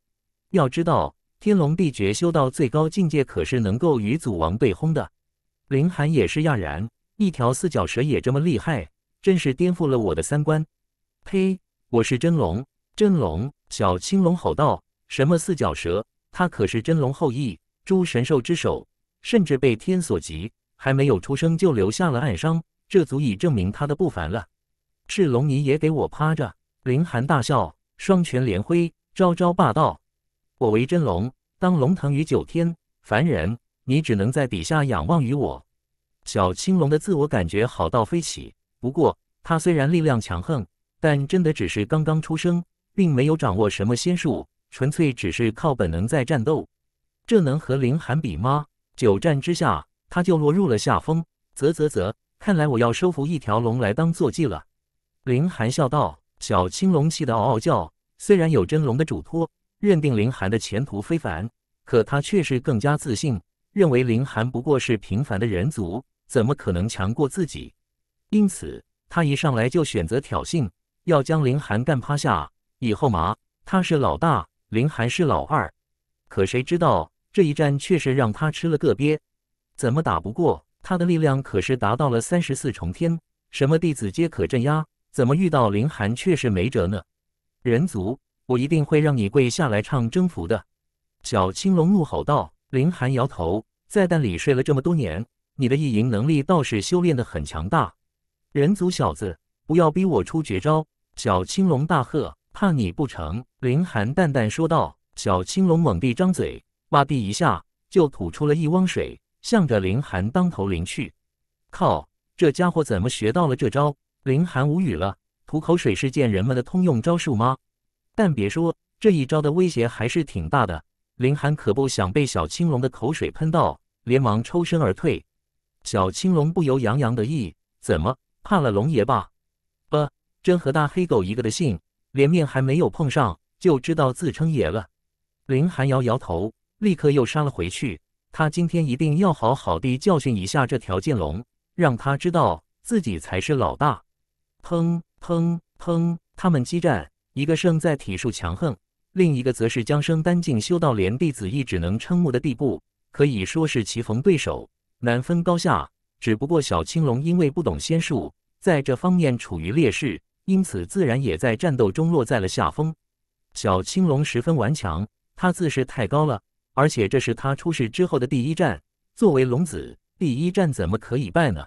要知道。天龙地绝修到最高境界，可是能够与祖王对轰的。林寒也是讶然，一条四脚蛇也这么厉害，真是颠覆了我的三观。呸！我是真龙，真龙！小青龙吼道：“什么四脚蛇？他可是真龙后裔，诸神兽之首，甚至被天所及，还没有出生就留下了暗伤，这足以证明他的不凡了。”赤龙，你也给我趴着！林寒大笑，双拳连挥，招招霸道。我为真龙，当龙腾于九天，凡人你只能在底下仰望于我。小青龙的自我感觉好到飞起，不过他虽然力量强横，但真的只是刚刚出生，并没有掌握什么仙术，纯粹只是靠本能在战斗。这能和林寒比吗？久战之下，他就落入了下风。啧啧啧，看来我要收服一条龙来当坐骑了。林寒笑道：“小青龙气得嗷嗷叫，虽然有真龙的嘱托。”认定林寒的前途非凡，可他却是更加自信，认为林寒不过是平凡的人族，怎么可能强过自己？因此，他一上来就选择挑衅，要将林寒干趴下。以后嘛，他是老大，林寒是老二。可谁知道这一战确实让他吃了个鳖，怎么打不过？他的力量可是达到了三十四重天，什么弟子皆可镇压，怎么遇到林寒却是没辙呢？人族。我一定会让你跪下来唱征服的，小青龙怒吼道。林寒摇头，在蛋里睡了这么多年，你的意淫能力倒是修炼的很强大。人族小子，不要逼我出绝招！小青龙大喝，怕你不成？林寒淡淡说道。小青龙猛地张嘴，哇地一下就吐出了一汪水，向着林寒当头淋去。靠，这家伙怎么学到了这招？林寒无语了。吐口水是见人们的通用招数吗？但别说这一招的威胁还是挺大的，林寒可不想被小青龙的口水喷到，连忙抽身而退。小青龙不由洋洋得意：“怎么怕了龙爷吧？不，真和大黑狗一个的性，连面还没有碰上，就知道自称爷了。”林寒摇摇头，立刻又杀了回去。他今天一定要好好地教训一下这条贱龙，让他知道自己才是老大。砰砰砰，他们激战。一个胜在体术强横，另一个则是将生丹境修到连弟子亦只能瞠目的地步，可以说是棋逢对手，难分高下。只不过小青龙因为不懂仙术，在这方面处于劣势，因此自然也在战斗中落在了下风。小青龙十分顽强，他自视太高了，而且这是他出世之后的第一战，作为龙子，第一战怎么可以败呢？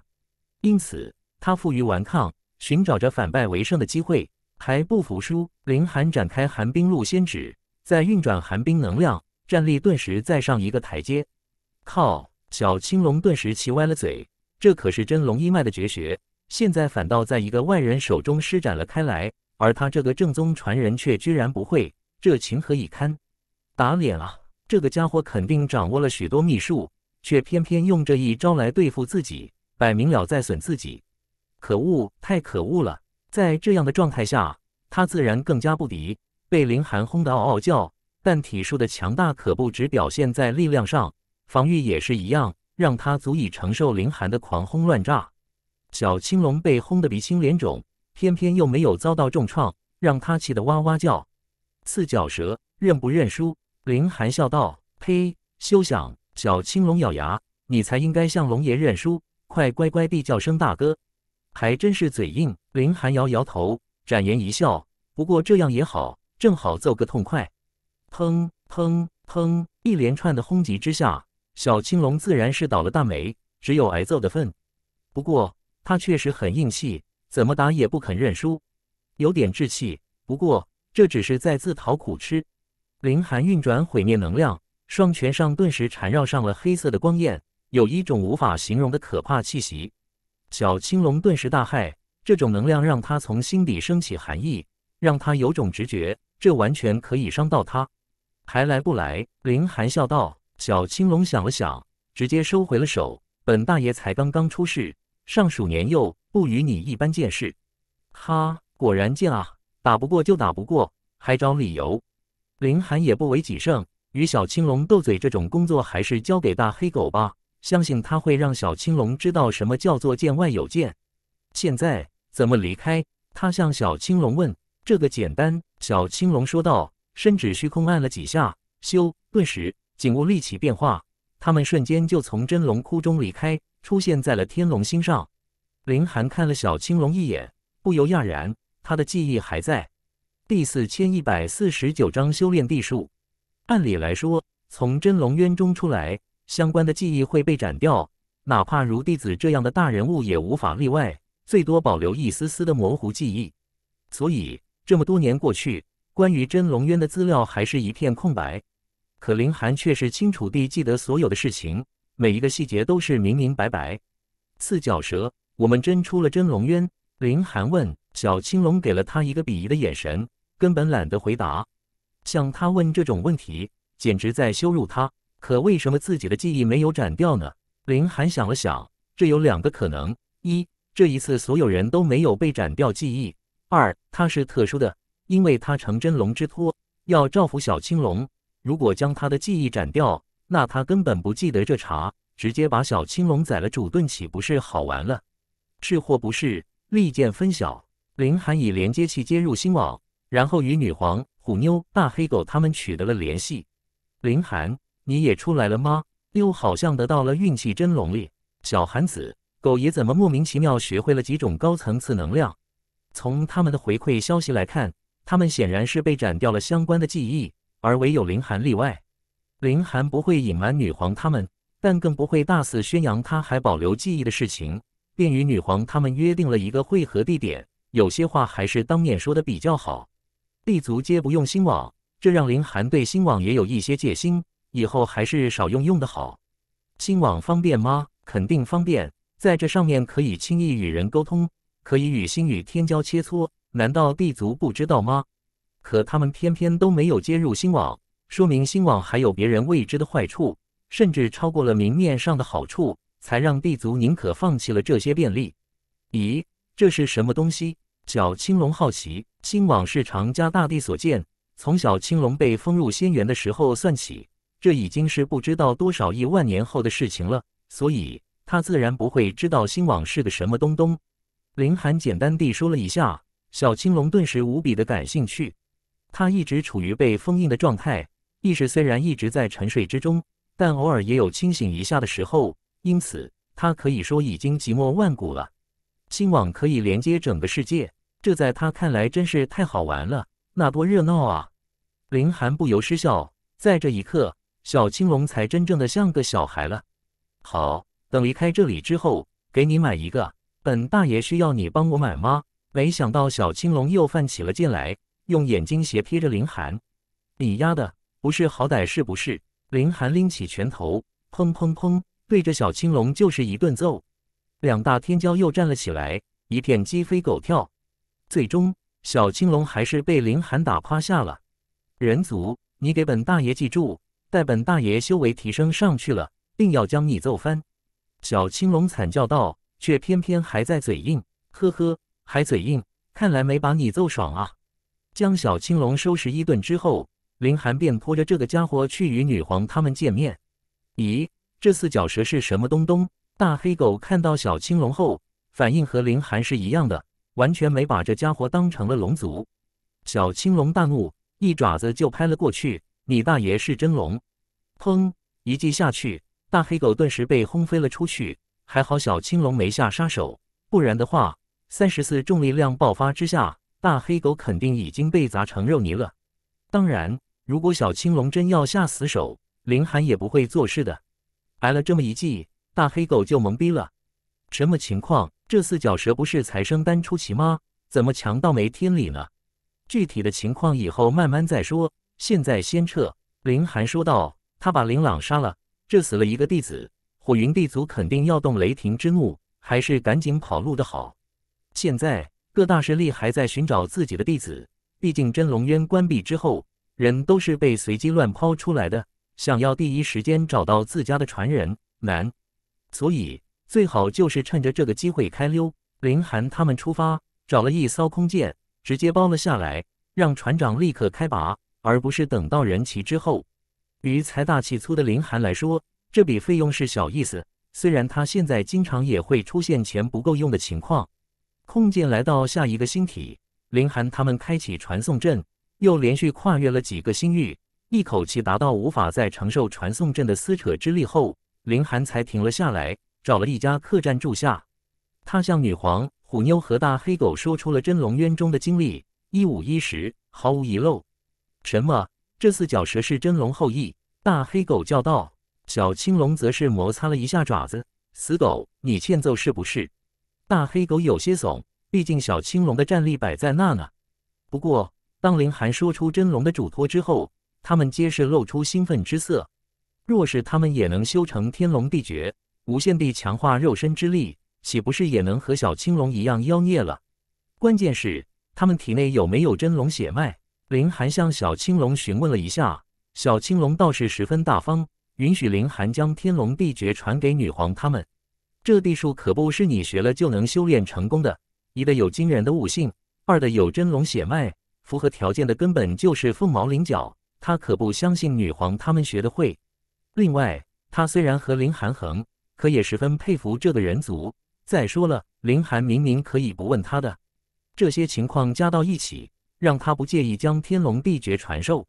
因此，他负隅顽抗，寻找着反败为胜的机会。还不服输，凌寒展开寒冰路仙指，再运转寒冰能量，战力顿时再上一个台阶。靠！小青龙顿时气歪了嘴，这可是真龙一脉的绝学，现在反倒在一个外人手中施展了开来，而他这个正宗传人却居然不会，这情何以堪？打脸啊！这个家伙肯定掌握了许多秘术，却偏偏用这一招来对付自己，摆明了在损自己。可恶！太可恶了！在这样的状态下，他自然更加不敌，被林寒轰得嗷嗷叫。但体术的强大可不只表现在力量上，防御也是一样，让他足以承受林寒的狂轰乱炸。小青龙被轰得鼻青脸肿，偏偏又没有遭到重创，让他气得哇哇叫。四脚蛇认不认输？林寒笑道：“呸，休想！”小青龙咬牙：“你才应该向龙爷认输，快乖乖地叫声大哥。”还真是嘴硬，林寒摇摇头，展颜一笑。不过这样也好，正好揍个痛快。砰砰砰！一连串的轰击之下，小青龙自然是倒了大霉，只有挨揍的份。不过他确实很硬气，怎么打也不肯认输，有点志气。不过这只是在自讨苦吃。林寒运转毁灭能量，双拳上顿时缠绕上了黑色的光焰，有一种无法形容的可怕气息。小青龙顿时大骇，这种能量让他从心底升起寒意，让他有种直觉，这完全可以伤到他。还来不来？林寒笑道。小青龙想了想，直接收回了手。本大爷才刚刚出世，尚属年幼，不与你一般见识。哈，果然贱啊！打不过就打不过，还找理由。林寒也不为己胜，与小青龙斗嘴这种工作还是交给大黑狗吧。相信他会让小青龙知道什么叫做剑外有剑。现在怎么离开？他向小青龙问：“这个简单。”小青龙说道，伸指虚空按了几下，修，顿时景物立即变化，他们瞬间就从真龙窟中离开，出现在了天龙星上。林寒看了小青龙一眼，不由讶然，他的记忆还在。第四千一百四十九章修炼地术。按理来说，从真龙渊中出来。相关的记忆会被斩掉，哪怕如弟子这样的大人物也无法例外，最多保留一丝丝的模糊记忆。所以这么多年过去，关于真龙渊的资料还是一片空白。可林寒却是清楚地记得所有的事情，每一个细节都是明明白白。四角蛇，我们真出了真龙渊？林寒问。小青龙给了他一个鄙夷的眼神，根本懒得回答。像他问这种问题，简直在羞辱他。可为什么自己的记忆没有斩掉呢？林寒想了想，这有两个可能：一，这一次所有人都没有被斩掉记忆；二，他是特殊的，因为他成真龙之托，要照拂小青龙。如果将他的记忆斩掉，那他根本不记得这茬，直接把小青龙宰了煮炖，岂不是好玩了？是或不是，立见分晓。林寒以连接器接入新网，然后与女皇、虎妞、大黑狗他们取得了联系。林寒。你也出来了吗？又好像得到了运气，真龙力。小寒子狗爷怎么莫名其妙学会了几种高层次能量？从他们的回馈消息来看，他们显然是被斩掉了相关的记忆，而唯有林寒例外。林寒不会隐瞒女皇他们，但更不会大肆宣扬他还保留记忆的事情。便与女皇他们约定了一个会合地点，有些话还是当面说的比较好。立足皆不用心网，这让林寒对心网也有一些戒心。以后还是少用用的好。新网方便吗？肯定方便，在这上面可以轻易与人沟通，可以与星宇天交切磋。难道地族不知道吗？可他们偏偏都没有接入新网，说明新网还有别人未知的坏处，甚至超过了明面上的好处，才让地族宁可放弃了这些便利。咦，这是什么东西？小青龙好奇，新网是常家大帝所建，从小青龙被封入仙元的时候算起。这已经是不知道多少亿万年后的事情了，所以他自然不会知道新网是个什么东东。林寒简单地说了一下，小青龙顿时无比的感兴趣。他一直处于被封印的状态，意识虽然一直在沉睡之中，但偶尔也有清醒一下的时候。因此，他可以说已经寂寞万古了。新网可以连接整个世界，这在他看来真是太好玩了，那多热闹啊！林寒不由失笑，在这一刻。小青龙才真正的像个小孩了。好，等离开这里之后，给你买一个。本大爷需要你帮我买吗？没想到小青龙又犯起了劲来，用眼睛斜瞥着林寒。你丫的，不是好歹是不是？林寒拎起拳头，砰砰砰，对着小青龙就是一顿揍。两大天骄又站了起来，一片鸡飞狗跳。最终，小青龙还是被林寒打趴下了。人族，你给本大爷记住。待本大爷修为提升上去了，定要将你揍翻！小青龙惨叫道，却偏偏还在嘴硬。呵呵，还嘴硬，看来没把你揍爽啊！将小青龙收拾一顿之后，林寒便拖着这个家伙去与女皇他们见面。咦，这四脚蛇是什么东东？大黑狗看到小青龙后，反应和林寒是一样的，完全没把这家伙当成了龙族。小青龙大怒，一爪子就拍了过去。你大爷是真龙！砰！一记下去，大黑狗顿时被轰飞了出去。还好小青龙没下杀手，不然的话，三十四重力量爆发之下，大黑狗肯定已经被砸成肉泥了。当然，如果小青龙真要下死手，林寒也不会做事的。挨了这么一记，大黑狗就懵逼了。什么情况？这四脚蛇不是才生单出奇吗？怎么强到没天理呢？具体的情况以后慢慢再说。现在先撤，林寒说道。他把林朗杀了，这死了一个弟子，火云地族肯定要动雷霆之怒，还是赶紧跑路的好。现在各大势力还在寻找自己的弟子，毕竟真龙渊关闭之后，人都是被随机乱抛出来的，想要第一时间找到自家的传人难，所以最好就是趁着这个机会开溜。林寒他们出发，找了一艘空舰，直接包了下来，让船长立刻开拔。而不是等到人齐之后，对于财大气粗的林寒来说，这笔费用是小意思。虽然他现在经常也会出现钱不够用的情况。空间来到下一个星体，林寒他们开启传送阵，又连续跨越了几个星域，一口气达到无法再承受传送阵的撕扯之力后，林寒才停了下来，找了一家客栈住下。他向女皇、虎妞和大黑狗说出了真龙渊中的经历，一五一十，毫无遗漏。什么？这四脚蛇是真龙后裔？大黑狗叫道。小青龙则是摩擦了一下爪子：“死狗，你欠揍是不是？”大黑狗有些怂，毕竟小青龙的战力摆在那呢。不过，当林寒说出真龙的嘱托之后，他们皆是露出兴奋之色。若是他们也能修成天龙地绝，无限地强化肉身之力，岂不是也能和小青龙一样妖孽了？关键是他们体内有没有真龙血脉？林寒向小青龙询问了一下，小青龙倒是十分大方，允许林寒将天龙地诀传给女皇他们。这地术可不是你学了就能修炼成功的，一的有惊人的悟性，二的有真龙血脉，符合条件的根本就是凤毛麟角。他可不相信女皇他们学的会。另外，他虽然和林寒横，可也十分佩服这个人族。再说了，林寒明明可以不问他的。这些情况加到一起。让他不介意将天龙地诀传授，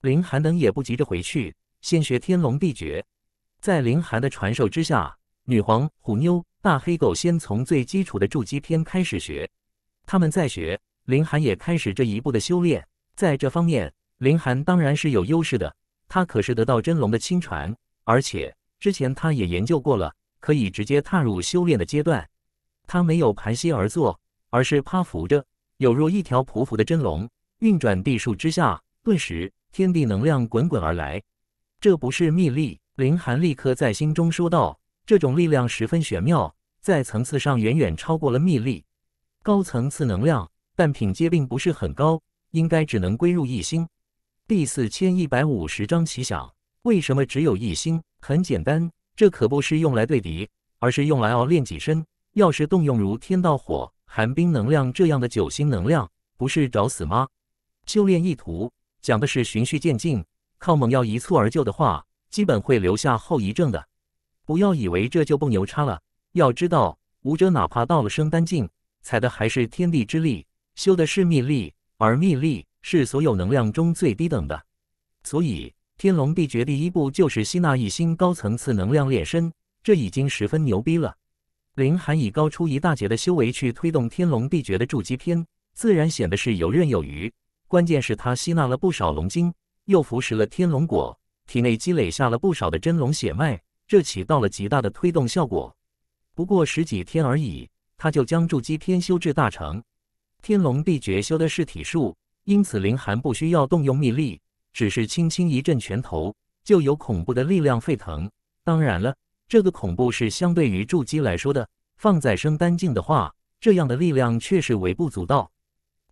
林寒等也不急着回去，先学天龙地诀。在林寒的传授之下，女皇、虎妞、大黑狗先从最基础的筑基篇开始学。他们在学，林寒也开始这一步的修炼。在这方面，林寒当然是有优势的，他可是得到真龙的亲传，而且之前他也研究过了，可以直接踏入修炼的阶段。他没有盘膝而坐，而是趴伏着。有若一条匍匐的真龙，运转地术之下，顿时天地能量滚滚而来。这不是秘力，林寒立刻在心中说道：“这种力量十分玄妙，在层次上远远超过了秘力，高层次能量，但品阶并不是很高，应该只能归入一星。”第四千一百五十章奇想：为什么只有一星？很简单，这可不是用来对敌，而是用来熬练己身。要是动用如天道火。寒冰能量这样的九星能量不是找死吗？修炼意图讲的是循序渐进，靠猛药一蹴而就的话，基本会留下后遗症的。不要以为这就不牛叉了，要知道武者哪怕到了升丹境，采的还是天地之力，修的是秘力，而秘力是所有能量中最低等的。所以天龙地诀第一步就是吸纳一星高层次能量炼身，这已经十分牛逼了。林寒以高出一大截的修为去推动天龙地诀的筑基篇，自然显得是游刃有余。关键是他吸纳了不少龙精，又服食了天龙果，体内积累下了不少的真龙血脉，这起到了极大的推动效果。不过十几天而已，他就将筑基篇修至大成。天龙地诀修的是体术，因此林寒不需要动用秘力，只是轻轻一阵拳头，就有恐怖的力量沸腾。当然了。这个恐怖是相对于筑基来说的，放在生丹境的话，这样的力量却是微不足道。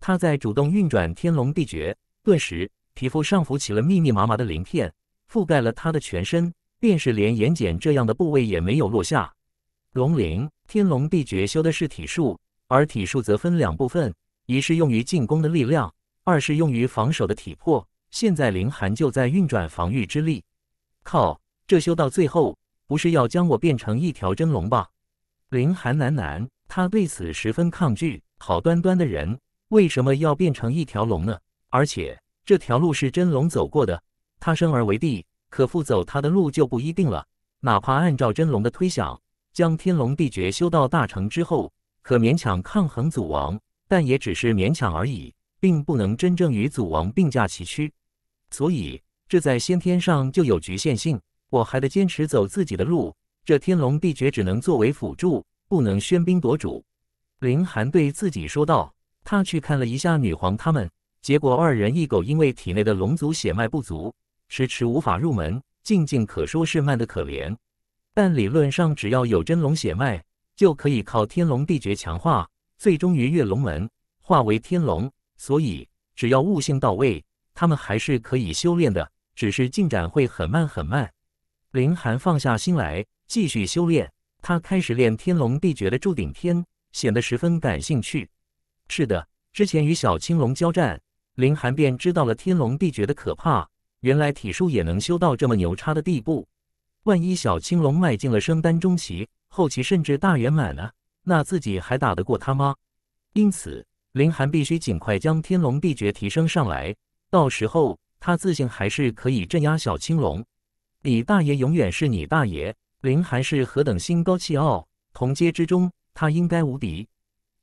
他在主动运转天龙地绝，顿时皮肤上浮起了密密麻麻的鳞片，覆盖了他的全身，便是连眼睑这样的部位也没有落下。龙鳞，天龙地绝修的是体术，而体术则分两部分：一是用于进攻的力量，二是用于防守的体魄。现在凌寒就在运转防御之力，靠这修到最后。不是要将我变成一条真龙吧？林寒喃喃，他对此十分抗拒。好端端的人为什么要变成一条龙呢？而且这条路是真龙走过的，他生而为帝，可复走他的路就不一定了。哪怕按照真龙的推想，将天龙地诀修到大成之后，可勉强抗衡祖王，但也只是勉强而已，并不能真正与祖王并驾齐驱。所以这在先天上就有局限性。我还得坚持走自己的路，这天龙地绝只能作为辅助，不能喧宾夺主。林寒对自己说道。他去看了一下女皇他们，结果二人一狗因为体内的龙族血脉不足，迟迟无法入门，静静可说是慢得可怜。但理论上，只要有真龙血脉，就可以靠天龙地绝强化，最终逾跃龙门，化为天龙。所以，只要悟性到位，他们还是可以修炼的，只是进展会很慢很慢。林寒放下心来，继续修炼。他开始练《天龙地诀的铸顶天，显得十分感兴趣。是的，之前与小青龙交战，林寒便知道了《天龙地诀的可怕。原来体术也能修到这么牛叉的地步。万一小青龙迈进了升丹中期、后期，甚至大圆满呢？那自己还打得过他吗？因此，林寒必须尽快将《天龙地诀提升上来。到时候，他自信还是可以镇压小青龙。李大爷永远是你大爷。林寒是何等心高气傲，同阶之中他应该无敌。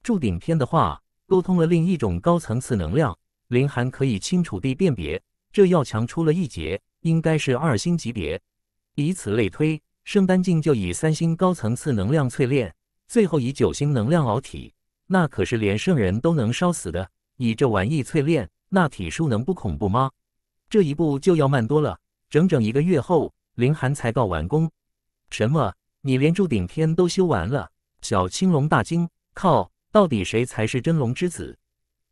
铸鼎篇的话，沟通了另一种高层次能量，林寒可以清楚地辨别，这要强出了一截，应该是二星级别。以此类推，圣丹境就以三星高层次能量淬炼，最后以九星能量熬体，那可是连圣人都能烧死的。以这玩意淬炼，那体数能不恐怖吗？这一步就要慢多了。整整一个月后，林寒才告完工。什么？你连铸顶天都修完了？小青龙大惊，靠！到底谁才是真龙之子？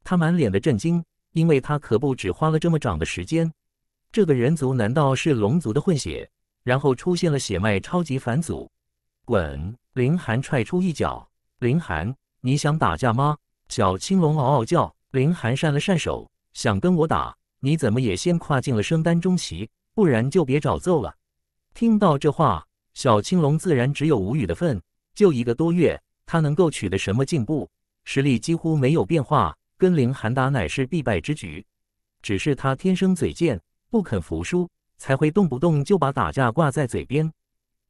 他满脸的震惊，因为他可不只花了这么长的时间。这个人族难道是龙族的混血？然后出现了血脉超级反祖。滚！林寒踹出一脚。林寒，你想打架吗？小青龙嗷嗷叫。林寒扇了扇手，想跟我打，你怎么也先跨进了升丹中期？不然就别找揍了。听到这话，小青龙自然只有无语的份。就一个多月，他能够取得什么进步？实力几乎没有变化，跟林寒打乃是必败之局。只是他天生嘴贱，不肯服输，才会动不动就把打架挂在嘴边。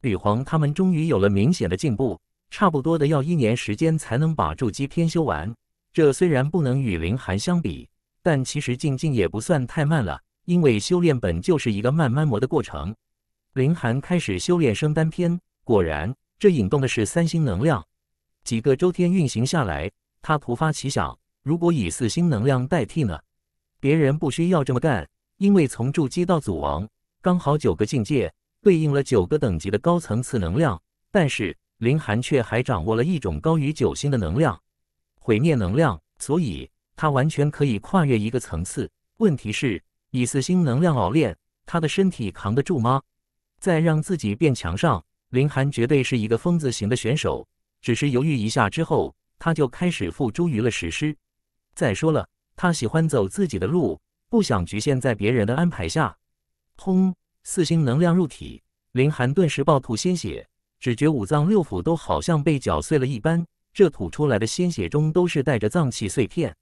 吕皇他们终于有了明显的进步，差不多的要一年时间才能把筑基篇修完。这虽然不能与林寒相比，但其实进进也不算太慢了。因为修炼本就是一个慢慢磨的过程，林寒开始修炼升丹篇。果然，这引动的是三星能量。几个周天运行下来，他突发奇想：如果以四星能量代替呢？别人不需要这么干，因为从筑基到祖王，刚好九个境界对应了九个等级的高层次能量。但是林寒却还掌握了一种高于九星的能量——毁灭能量，所以他完全可以跨越一个层次。问题是。以四星能量熬炼，他的身体扛得住吗？在让自己变强上，林寒绝对是一个疯子型的选手。只是犹豫一下之后，他就开始付诸于了实施。再说了，他喜欢走自己的路，不想局限在别人的安排下。轰！四星能量入体，林寒顿时暴吐鲜血，只觉五脏六腑都好像被搅碎了一般。这吐出来的鲜血中都是带着脏器碎片，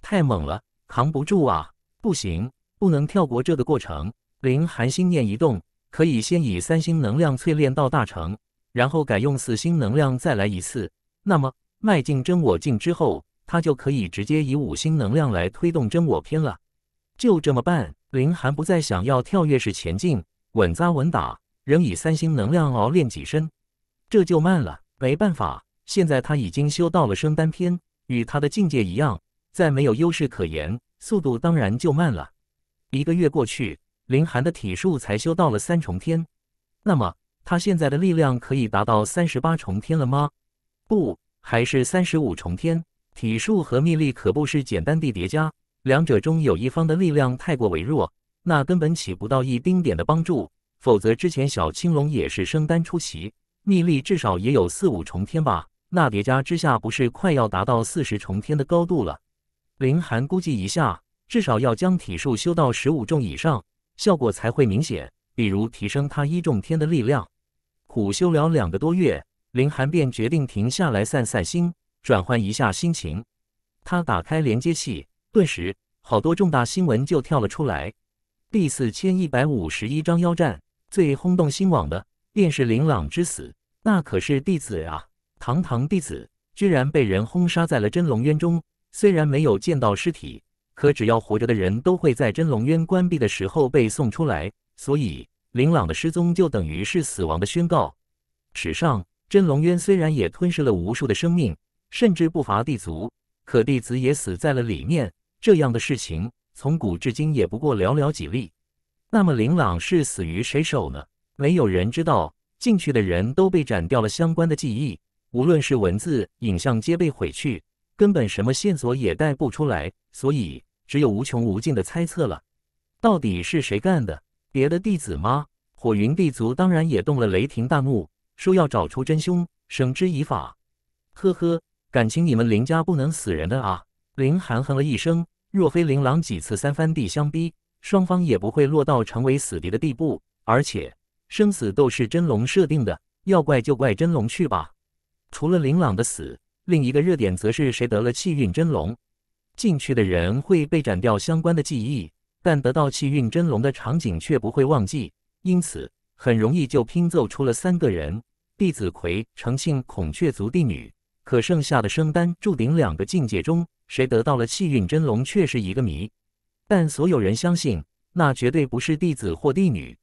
太猛了，扛不住啊！不行。不能跳过这个过程。林寒心念一动，可以先以三星能量淬炼到大成，然后改用四星能量再来一次。那么迈进真我境之后，他就可以直接以五星能量来推动真我篇了。就这么办。林寒不再想要跳跃式前进，稳扎稳打，仍以三星能量熬练己身，这就慢了。没办法，现在他已经修到了生丹篇，与他的境界一样，再没有优势可言，速度当然就慢了。一个月过去，林寒的体术才修到了三重天，那么他现在的力量可以达到三十八重天了吗？不，还是三十五重天。体术和秘力可不是简单的叠加，两者中有一方的力量太过微弱，那根本起不到一丁点的帮助。否则之前小青龙也是生丹出奇，秘力至少也有四五重天吧？那叠加之下，不是快要达到四十重天的高度了？林寒估计一下。至少要将体术修到十五重以上，效果才会明显。比如提升他一重天的力量。苦修了两个多月，林寒便决定停下来散散心，转换一下心情。他打开连接器，顿时好多重大新闻就跳了出来。第四千一百五十一章妖战，最轰动心网的便是林朗之死。那可是弟子啊，堂堂弟子居然被人轰杀在了真龙渊中。虽然没有见到尸体。可只要活着的人都会在真龙渊关闭的时候被送出来，所以林朗的失踪就等于是死亡的宣告。史上真龙渊虽然也吞噬了无数的生命，甚至不乏地族，可弟子也死在了里面。这样的事情从古至今也不过寥寥几例。那么林朗是死于谁手呢？没有人知道。进去的人都被斩掉了相关的记忆，无论是文字、影像皆被毁去，根本什么线索也带不出来。所以。只有无穷无尽的猜测了，到底是谁干的？别的弟子吗？火云地族当然也动了雷霆大怒，说要找出真凶，绳之以法。呵呵，感情你们林家不能死人的啊！林寒哼了一声，若非林琅几次三番地相逼，双方也不会落到成为死敌的地步。而且生死斗是真龙设定的，要怪就怪真龙去吧。除了林朗的死，另一个热点则是谁得了气运真龙。进去的人会被斩掉相关的记忆，但得到气运真龙的场景却不会忘记，因此很容易就拼凑出了三个人：弟子、魁、诚信、孔雀族帝女。可剩下的生丹注鼎两个境界中，谁得到了气运真龙，却是一个谜。但所有人相信，那绝对不是弟子或帝女。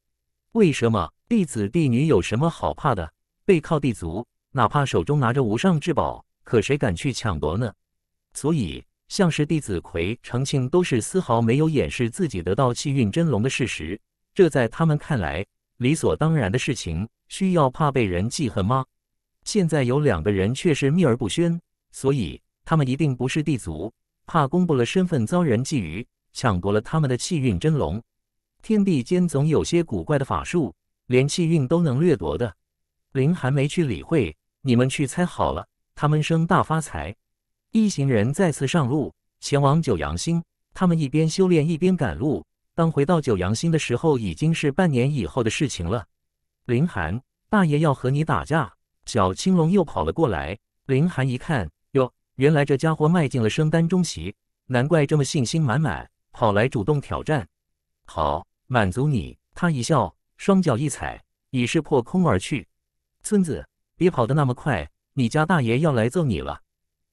为什么弟子、帝女有什么好怕的？背靠帝族，哪怕手中拿着无上至宝，可谁敢去抢夺呢？所以。像是弟子魁、程庆，都是丝毫没有掩饰自己得到气运真龙的事实，这在他们看来理所当然的事情，需要怕被人记恨吗？现在有两个人却是秘而不宣，所以他们一定不是地族，怕公布了身份遭人觊觎，抢夺了他们的气运真龙。天地间总有些古怪的法术，连气运都能掠夺的。林寒没去理会，你们去猜好了，他们生大发财。一行人再次上路，前往九阳星。他们一边修炼一边赶路。当回到九阳星的时候，已经是半年以后的事情了。林寒，大爷要和你打架！小青龙又跑了过来。林寒一看，哟，原来这家伙迈进了升丹中期，难怪这么信心满满，跑来主动挑战。好，满足你。他一笑，双脚一踩，已是破空而去。孙子，别跑得那么快，你家大爷要来揍你了。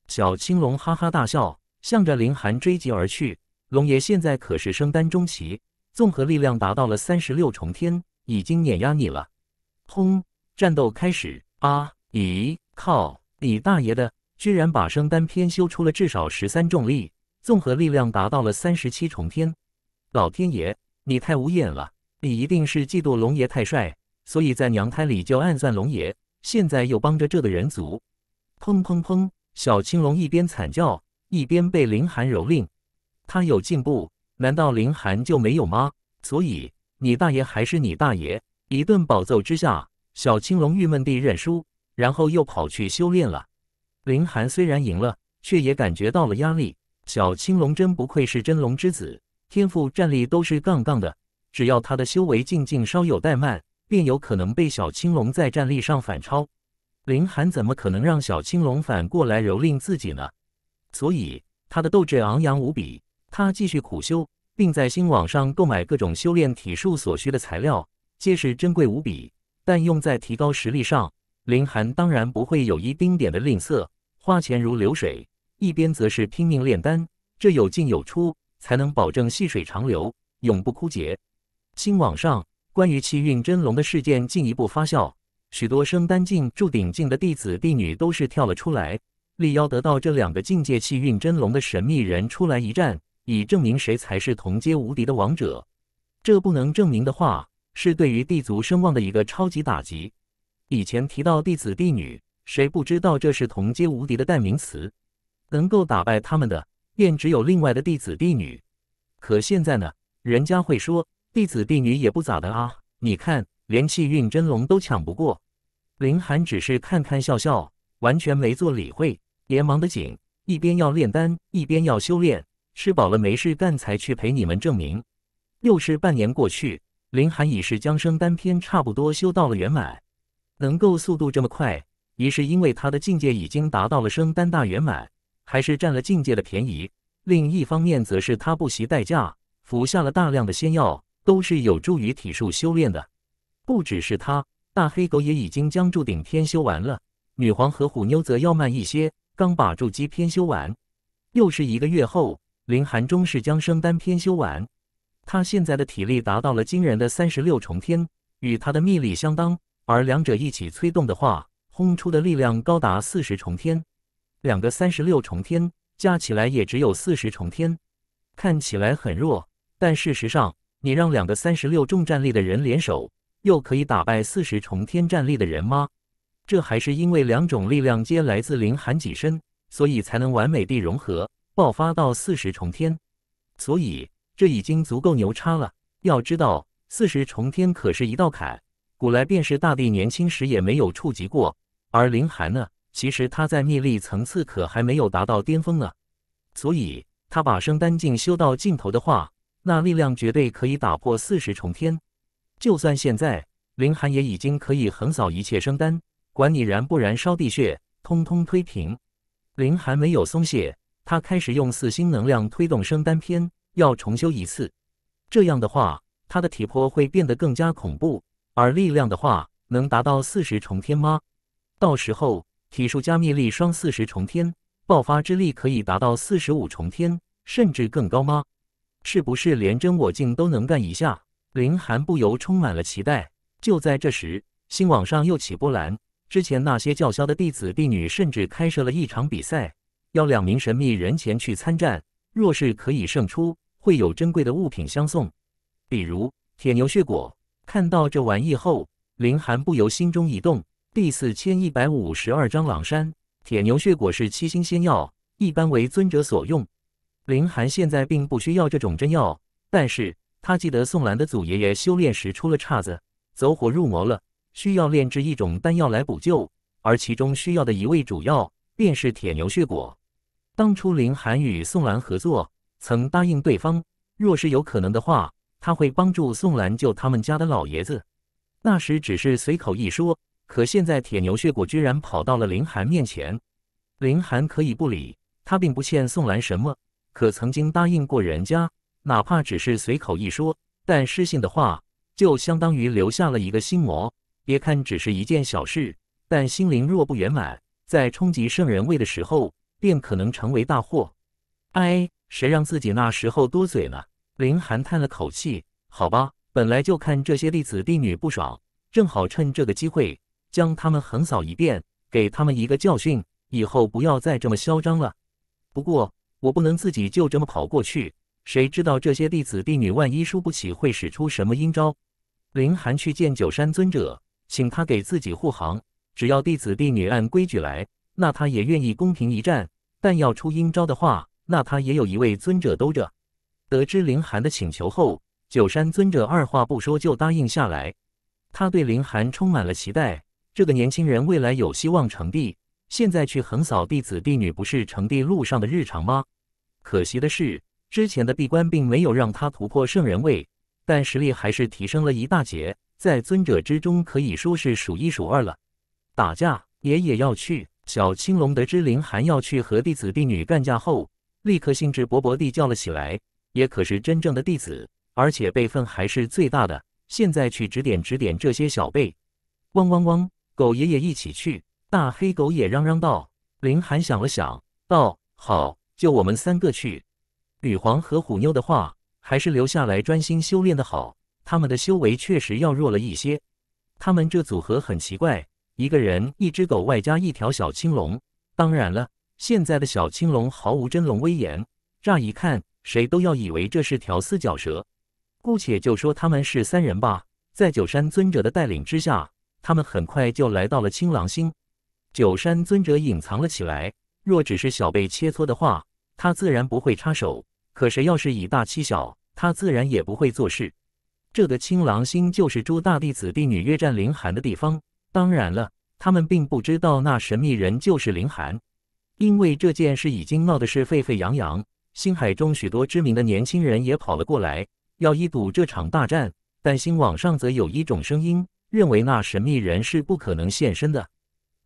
小青龙哈哈大笑，向着林寒追击而去。龙爷现在可是升丹中期，综合力量达到了三十六重天，已经碾压你了。轰！战斗开始啊！咦，靠！你大爷的，居然把升丹偏修出了至少十三重力，综合力量达到了三十七重天！老天爷，你太无眼了！你一定是嫉妒龙爷太帅，所以在娘胎里就暗算龙爷，现在又帮着这个人族。砰砰砰！小青龙一边惨叫，一边被林寒蹂躏。他有进步，难道林寒就没有吗？所以你大爷还是你大爷！一顿暴揍之下，小青龙郁闷地认输，然后又跑去修炼了。林寒虽然赢了，却也感觉到了压力。小青龙真不愧是真龙之子，天赋战力都是杠杠的。只要他的修为进境稍有怠慢，便有可能被小青龙在战力上反超。林寒怎么可能让小青龙反过来蹂躏自己呢？所以他的斗志昂扬无比。他继续苦修，并在新网上购买各种修炼体术所需的材料，皆是珍贵无比。但用在提高实力上，林寒当然不会有一丁点的吝啬，花钱如流水。一边则是拼命炼丹，这有进有出，才能保证细水长流，永不枯竭。新网上关于气运真龙的事件进一步发酵。许多升丹境、铸鼎境的弟子、婢女都是跳了出来，力邀得到这两个境界气运真龙的神秘人出来一战，以证明谁才是同阶无敌的王者。这不能证明的话，是对于帝族声望的一个超级打击。以前提到弟子、弟女，谁不知道这是同阶无敌的代名词？能够打败他们的，便只有另外的弟子、弟女。可现在呢？人家会说，弟子、弟女也不咋的啊，你看，连气运真龙都抢不过。林寒只是看看笑笑，完全没做理会。连忙的紧，一边要炼丹，一边要修炼。吃饱了没事干才去陪你们证明。又是半年过去，林寒已是将生丹篇差不多修到了圆满。能够速度这么快，一是因为他的境界已经达到了生丹大圆满，还是占了境界的便宜；另一方面，则是他不惜代价服下了大量的仙药，都是有助于体术修炼的。不只是他。大黑狗也已经将筑顶天修完了，女皇和虎妞则要慢一些，刚把筑基天修完，又是一个月后，林寒终是将升丹天修完。他现在的体力达到了惊人的三十六重天，与他的秘力相当，而两者一起催动的话，轰出的力量高达四十重天。两个三十六重天加起来也只有四十重天，看起来很弱，但事实上，你让两个三十六重战力的人联手。又可以打败四十重天战力的人吗？这还是因为两种力量皆来自凌寒己身，所以才能完美地融合爆发到四十重天。所以这已经足够牛叉了。要知道，四十重天可是一道坎，古来便是大帝年轻时也没有触及过。而凌寒呢，其实他在秘力层次可还没有达到巅峰呢。所以他把升丹境修到尽头的话，那力量绝对可以打破四十重天。就算现在，林寒也已经可以横扫一切生丹，管你燃不燃烧地穴，通通推平。林寒没有松懈，他开始用四星能量推动生丹篇，要重修一次。这样的话，他的体魄会变得更加恐怖，而力量的话，能达到四十重天吗？到时候体术加密力双四十重天，爆发之力可以达到四十五重天，甚至更高吗？是不是连真我境都能干一下？林寒不由充满了期待。就在这时，新网上又起波澜。之前那些叫嚣的弟子婢女，甚至开设了一场比赛，要两名神秘人前去参战。若是可以胜出，会有珍贵的物品相送，比如铁牛血果。看到这玩意后，林寒不由心中一动。第四千一百五十二章朗山铁牛血果是七星仙药，一般为尊者所用。林寒现在并不需要这种真药，但是。他记得宋兰的祖爷爷修炼时出了岔子，走火入魔了，需要炼制一种丹药来补救，而其中需要的一味主药便是铁牛血果。当初林寒与宋兰合作，曾答应对方，若是有可能的话，他会帮助宋兰救他们家的老爷子。那时只是随口一说，可现在铁牛血果居然跑到了林寒面前。林寒可以不理他，并不欠宋兰什么，可曾经答应过人家。哪怕只是随口一说，但失信的话就相当于留下了一个心魔。别看只是一件小事，但心灵若不圆满，在冲击圣人位的时候便可能成为大祸。哎，谁让自己那时候多嘴了？林寒叹了口气。好吧，本来就看这些弟子弟女不爽，正好趁这个机会将他们横扫一遍，给他们一个教训，以后不要再这么嚣张了。不过，我不能自己就这么跑过去。谁知道这些弟子弟女万一输不起，会使出什么阴招？林寒去见九山尊者，请他给自己护航。只要弟子弟女按规矩来，那他也愿意公平一战。但要出阴招的话，那他也有一位尊者兜着。得知林寒的请求后，九山尊者二话不说就答应下来。他对林寒充满了期待，这个年轻人未来有希望成帝。现在去横扫弟子弟女，不是成帝路上的日常吗？可惜的是。之前的闭关并没有让他突破圣人位，但实力还是提升了一大截，在尊者之中可以说是数一数二了。打架，爷爷要去！小青龙得知林寒要去和弟子婢女干架后，立刻兴致勃勃地叫了起来：“也可是真正的弟子，而且辈分还是最大的，现在去指点指点这些小辈！”汪汪汪，狗爷爷一起去！大黑狗也嚷嚷道。林寒想了想，道：“好，就我们三个去。”女皇和虎妞的话，还是留下来专心修炼的好。他们的修为确实要弱了一些。他们这组合很奇怪，一个人，一只狗，外加一条小青龙。当然了，现在的小青龙毫无真龙威严，乍一看，谁都要以为这是条四脚蛇。姑且就说他们是三人吧。在九山尊者的带领之下，他们很快就来到了青狼星。九山尊者隐藏了起来。若只是小辈切磋的话，他自然不会插手。可谁要是以大欺小，他自然也不会做事。这个青狼星就是诸大弟子弟女约战林寒的地方。当然了，他们并不知道那神秘人就是林寒，因为这件事已经闹得是沸沸扬扬。星海中许多知名的年轻人也跑了过来，要一睹这场大战。但星网上则有一种声音，认为那神秘人是不可能现身的。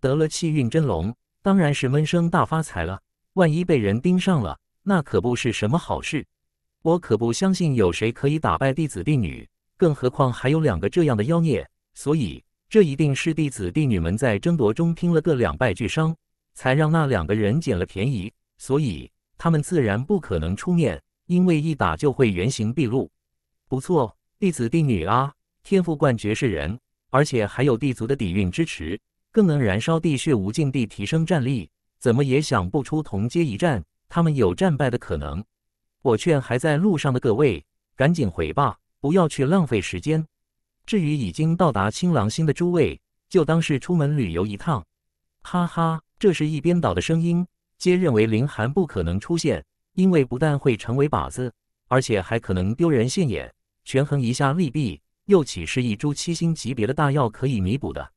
得了气运真龙，当然是闷声大发财了。万一被人盯上了。那可不是什么好事，我可不相信有谁可以打败弟子弟女，更何况还有两个这样的妖孽，所以这一定是弟子弟女们在争夺中拼了个两败俱伤，才让那两个人捡了便宜。所以他们自然不可能出面，因为一打就会原形毕露。不错，弟子弟女啊，天赋冠绝世人，而且还有地族的底蕴支持，更能燃烧地血，无尽地提升战力，怎么也想不出同阶一战。他们有战败的可能，我劝还在路上的各位赶紧回吧，不要去浪费时间。至于已经到达青狼星的诸位，就当是出门旅游一趟。哈哈，这是一边倒的声音，皆认为林寒不可能出现，因为不但会成为靶子，而且还可能丢人现眼。权衡一下利弊，又岂是一株七星级别的大药可以弥补的？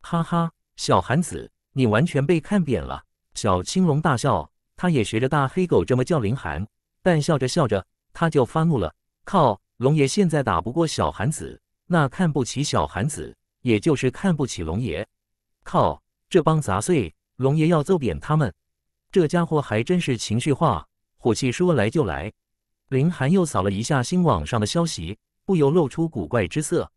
哈哈，小寒子，你完全被看扁了。小青龙大笑。他也学着大黑狗这么叫林寒，但笑着笑着他就发怒了。靠，龙爷现在打不过小寒子，那看不起小寒子，也就是看不起龙爷。靠，这帮杂碎，龙爷要揍扁他们。这家伙还真是情绪化，火气说来就来。林寒又扫了一下新网上的消息，不由露出古怪之色。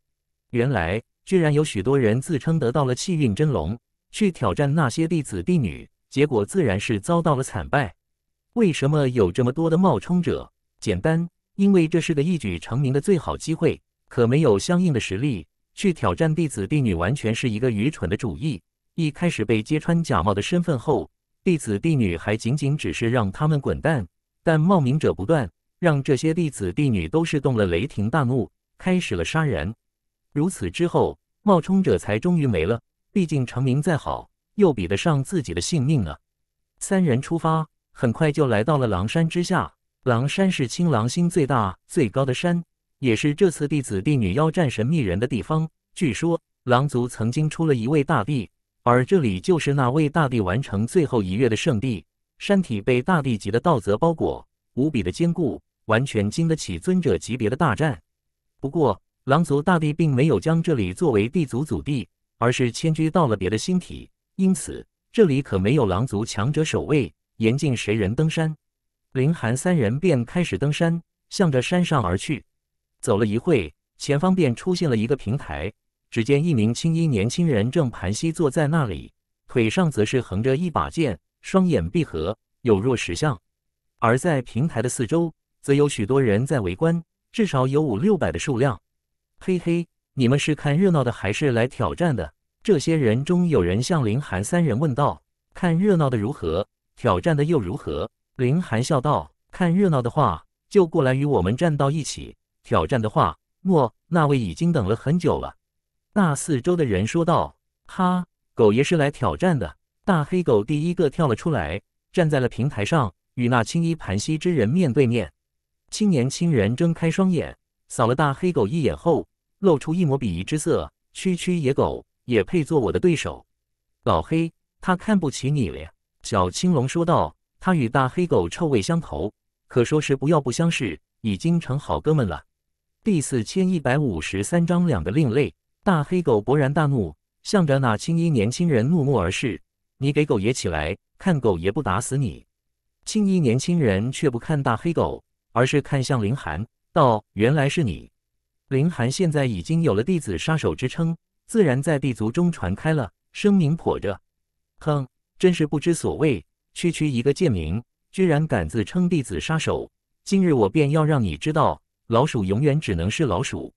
原来，居然有许多人自称得到了气运真龙，去挑战那些弟子婢女。结果自然是遭到了惨败。为什么有这么多的冒充者？简单，因为这是个一举成名的最好机会，可没有相应的实力去挑战弟子弟女，完全是一个愚蠢的主意。一开始被揭穿假冒的身份后，弟子弟女还仅仅只是让他们滚蛋，但冒名者不断，让这些弟子弟女都是动了雷霆大怒，开始了杀人。如此之后，冒充者才终于没了。毕竟成名再好。又比得上自己的性命了。三人出发，很快就来到了狼山之下。狼山是青狼星最大最高的山，也是这次弟子弟女妖战神秘人的地方。据说狼族曾经出了一位大帝，而这里就是那位大帝完成最后一跃的圣地。山体被大帝级的道泽包裹，无比的坚固，完全经得起尊者级别的大战。不过，狼族大帝并没有将这里作为地族祖地，而是迁居到了别的星体。因此，这里可没有狼族强者守卫，严禁谁人登山。林寒三人便开始登山，向着山上而去。走了一会，前方便出现了一个平台，只见一名青衣年轻人正盘膝坐在那里，腿上则是横着一把剑，双眼闭合，有若石像。而在平台的四周，则有许多人在围观，至少有五六百的数量。嘿嘿，你们是看热闹的，还是来挑战的？这些人中有人向林寒三人问道：“看热闹的如何？挑战的又如何？”林寒笑道：“看热闹的话，就过来与我们站到一起；挑战的话，莫那位已经等了很久了。”那四周的人说道：“哈，狗爷是来挑战的。”大黑狗第一个跳了出来，站在了平台上，与那青衣盘膝之人面对面。青年青人睁开双眼，扫了大黑狗一眼后，露出一抹鄙夷之色：“区区野狗。”也配做我的对手，老黑，他看不起你了呀！”小青龙说道。他与大黑狗臭味相投，可说是不要不相识，已经成好哥们了。第四千一百五十三章两个另类。大黑狗勃然大怒，向着那青衣年轻人怒目而视：“你给狗爷起来，看狗爷不打死你！”青衣年轻人却不看大黑狗，而是看向林寒，道：“原来是你。”林寒现在已经有了弟子杀手之称。自然在地族中传开了，声名颇热。哼，真是不知所谓！区区一个贱民，居然敢自称弟子杀手，今日我便要让你知道，老鼠永远只能是老鼠。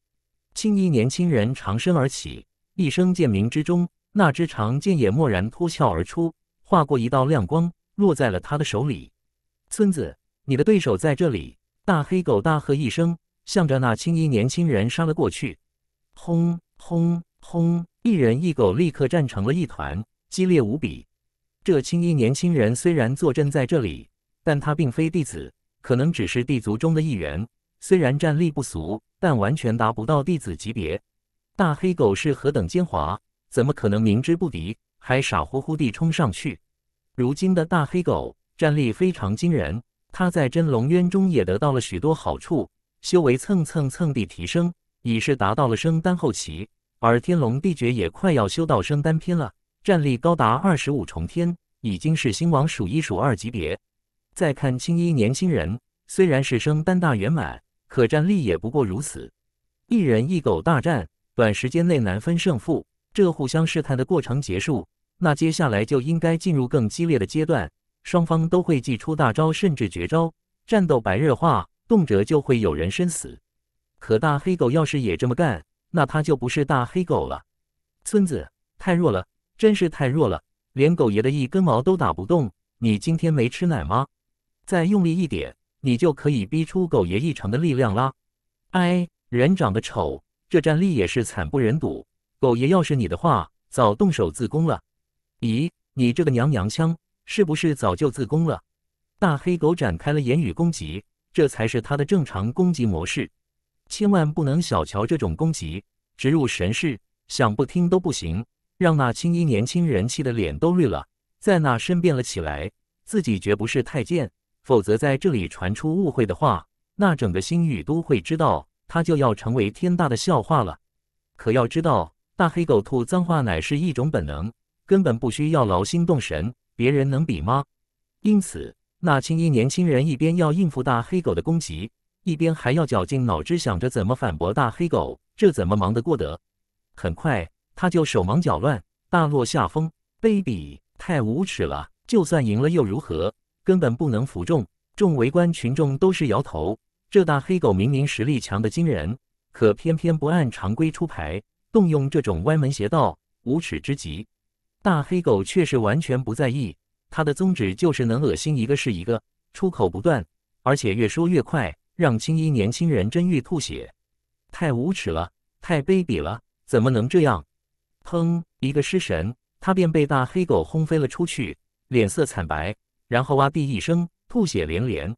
青衣年轻人长身而起，一声贱鸣之中，那只长剑也蓦然脱鞘而出，划过一道亮光，落在了他的手里。村子，你的对手在这里！大黑狗大喝一声，向着那青衣年轻人杀了过去。轰轰！轰！一人一狗立刻战成了一团，激烈无比。这青衣年轻人虽然坐镇在这里，但他并非弟子，可能只是地族中的一员。虽然战力不俗，但完全达不到弟子级别。大黑狗是何等奸猾，怎么可能明知不敌还傻乎乎地冲上去？如今的大黑狗战力非常惊人，他在真龙渊中也得到了许多好处，修为蹭蹭蹭地提升，已是达到了升丹后期。而天龙地诀也快要修到升丹篇了，战力高达二十五重天，已经是星王数一数二级别。再看青衣年轻人，虽然是升丹大圆满，可战力也不过如此。一人一狗大战，短时间内难分胜负。这互相试探的过程结束，那接下来就应该进入更激烈的阶段，双方都会祭出大招甚至绝招，战斗白热化，动辄就会有人身死。可大黑狗要是也这么干？那他就不是大黑狗了，村子太弱了，真是太弱了，连狗爷的一根毛都打不动。你今天没吃奶吗？再用力一点，你就可以逼出狗爷异常的力量啦。哎，人长得丑，这战力也是惨不忍睹。狗爷要是你的话，早动手自宫了。咦，你这个娘娘腔，是不是早就自宫了？大黑狗展开了言语攻击，这才是他的正常攻击模式。千万不能小瞧这种攻击，直入神识，想不听都不行，让那青衣年轻人气得脸都绿了，在那申辩了起来，自己绝不是太监，否则在这里传出误会的话，那整个新域都会知道，他就要成为天大的笑话了。可要知道，大黑狗吐脏话乃是一种本能，根本不需要劳心动神，别人能比吗？因此，那青衣年轻人一边要应付大黑狗的攻击。一边还要绞尽脑汁想着怎么反驳大黑狗，这怎么忙得过得？很快他就手忙脚乱，大落下风。baby 太无耻了！就算赢了又如何？根本不能服众。众围观群众都是摇头。这大黑狗明明实力强的惊人，可偏偏不按常规出牌，动用这种歪门邪道，无耻之极。大黑狗却是完全不在意，他的宗旨就是能恶心一个是一个，出口不断，而且越说越快。让青衣年轻人真欲吐血，太无耻了，太卑鄙了，怎么能这样？砰！一个失神，他便被大黑狗轰飞了出去，脸色惨白，然后哇地一声吐血连连。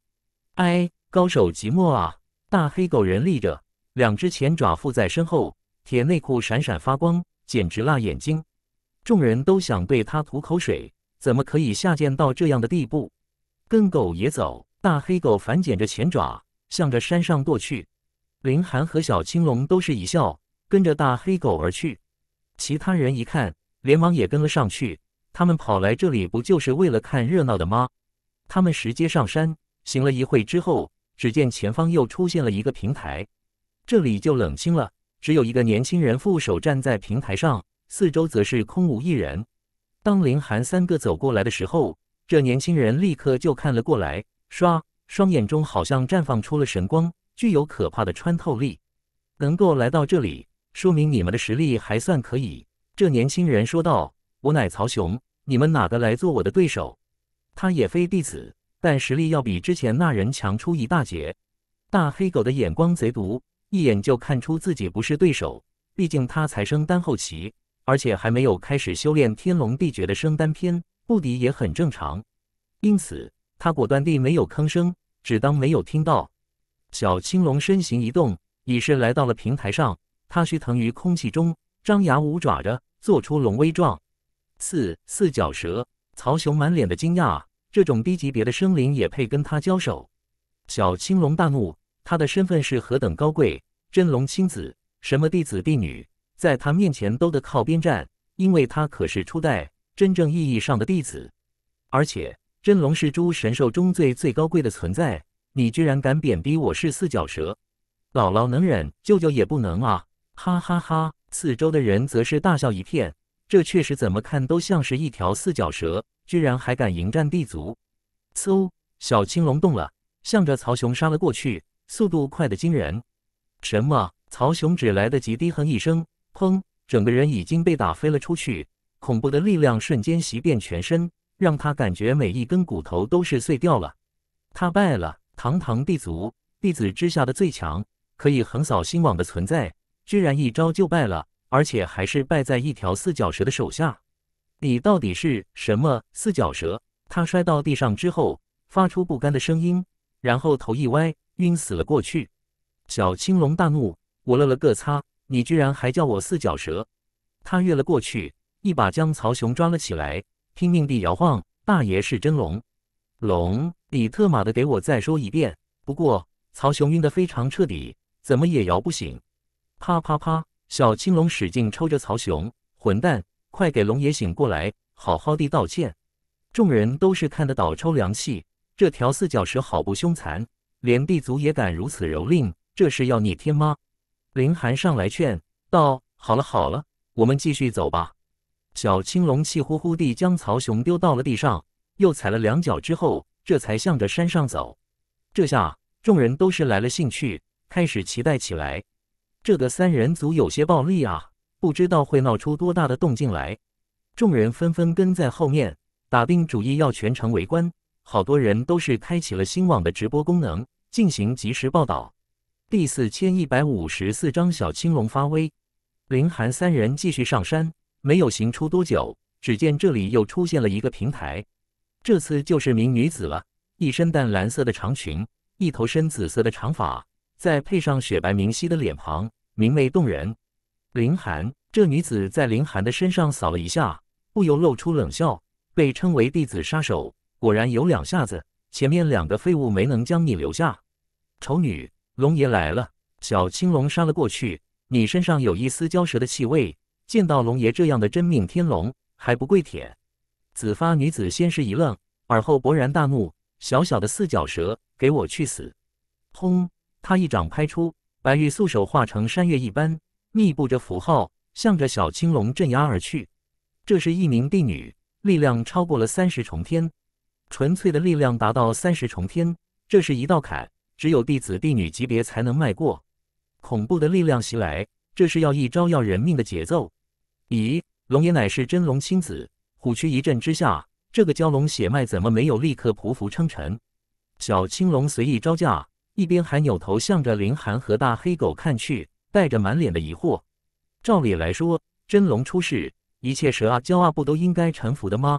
哎，高手寂寞啊！大黑狗人立着，两只前爪附在身后，铁内裤闪闪发光，简直辣眼睛。众人都想对他吐口水，怎么可以下贱到这样的地步？跟狗也走！大黑狗反剪着前爪。向着山上过去，林寒和小青龙都是一笑，跟着大黑狗而去。其他人一看，连忙也跟了上去。他们跑来这里，不就是为了看热闹的吗？他们直接上山，行了一会之后，只见前方又出现了一个平台。这里就冷清了，只有一个年轻人负手站在平台上，四周则是空无一人。当林寒三个走过来的时候，这年轻人立刻就看了过来，唰。双眼中好像绽放出了神光，具有可怕的穿透力。能够来到这里，说明你们的实力还算可以。这年轻人说道：“我乃曹雄，你们哪个来做我的对手？”他也非弟子，但实力要比之前那人强出一大截。大黑狗的眼光贼毒，一眼就看出自己不是对手。毕竟他才升丹后期，而且还没有开始修炼《天龙地绝》的升丹篇，不敌也很正常。因此，他果断地没有吭声。只当没有听到，小青龙身形一动，已是来到了平台上。它虚腾于空气中，张牙舞爪着，做出龙威状。四四脚蛇，曹雄满脸的惊讶，这种低级别的生灵也配跟他交手？小青龙大怒，他的身份是何等高贵，真龙亲子，什么弟子婢女，在他面前都得靠边站，因为他可是初代真正意义上的弟子，而且。真龙是诸神兽中最最高贵的存在，你居然敢贬低我是四脚蛇！姥姥能忍，舅舅也不能啊！哈哈哈！四周的人则是大笑一片。这确实怎么看都像是一条四脚蛇，居然还敢迎战地族！嗖！小青龙动了，向着曹雄杀了过去，速度快得惊人。什么？曹雄只来得及低哼一声，砰！整个人已经被打飞了出去，恐怖的力量瞬间袭遍全身。让他感觉每一根骨头都是碎掉了，他败了，堂堂地族弟子之下的最强，可以横扫星网的存在，居然一招就败了，而且还是败在一条四脚蛇的手下。你到底是什么四脚蛇？他摔到地上之后，发出不甘的声音，然后头一歪，晕死了过去。小青龙大怒：我勒了个擦！你居然还叫我四脚蛇！他跃了过去，一把将曹雄抓了起来。拼命地摇晃，大爷是真龙，龙，你特码的给我再说一遍！不过曹雄晕得非常彻底，怎么也摇不醒。啪啪啪，小青龙使劲抽着曹雄，混蛋，快给龙爷醒过来，好好地道歉。众人都是看得到抽凉气，这条四脚蛇好不凶残，连地族也敢如此蹂躏，这是要逆天吗？林寒上来劝道：“好了好了，我们继续走吧。”小青龙气呼呼地将曹雄丢到了地上，又踩了两脚之后，这才向着山上走。这下众人都是来了兴趣，开始期待起来。这个三人组有些暴力啊，不知道会闹出多大的动静来。众人纷纷跟在后面，打定主意要全程围观。好多人都是开启了新网的直播功能，进行及时报道。第四千一百五十四章小青龙发威，凌寒三人继续上山。没有行出多久，只见这里又出现了一个平台，这次就是名女子了，一身淡蓝色的长裙，一头深紫色的长发，再配上雪白明晰的脸庞，明媚动人。林寒，这女子在林寒的身上扫了一下，不由露出冷笑。被称为弟子杀手，果然有两下子。前面两个废物没能将你留下。丑女，龙爷来了！小青龙杀了过去，你身上有一丝蛟蛇的气味。见到龙爷这样的真命天龙，还不跪舔？紫发女子先是一愣，而后勃然大怒：“小小的四脚蛇，给我去死！”轰！她一掌拍出，白玉素手化成山岳一般，密布着符号，向着小青龙镇压而去。这是一名帝女，力量超过了三十重天，纯粹的力量达到三十重天，这是一道坎，只有弟子、帝女级别才能迈过。恐怖的力量袭来。这是要一招要人命的节奏？咦，龙爷乃是真龙亲子，虎躯一震之下，这个蛟龙血脉怎么没有立刻匍匐称臣？小青龙随意招架，一边还扭头向着林寒和大黑狗看去，带着满脸的疑惑。照理来说，真龙出世，一切蛇啊、蛟啊，不都应该臣服的吗？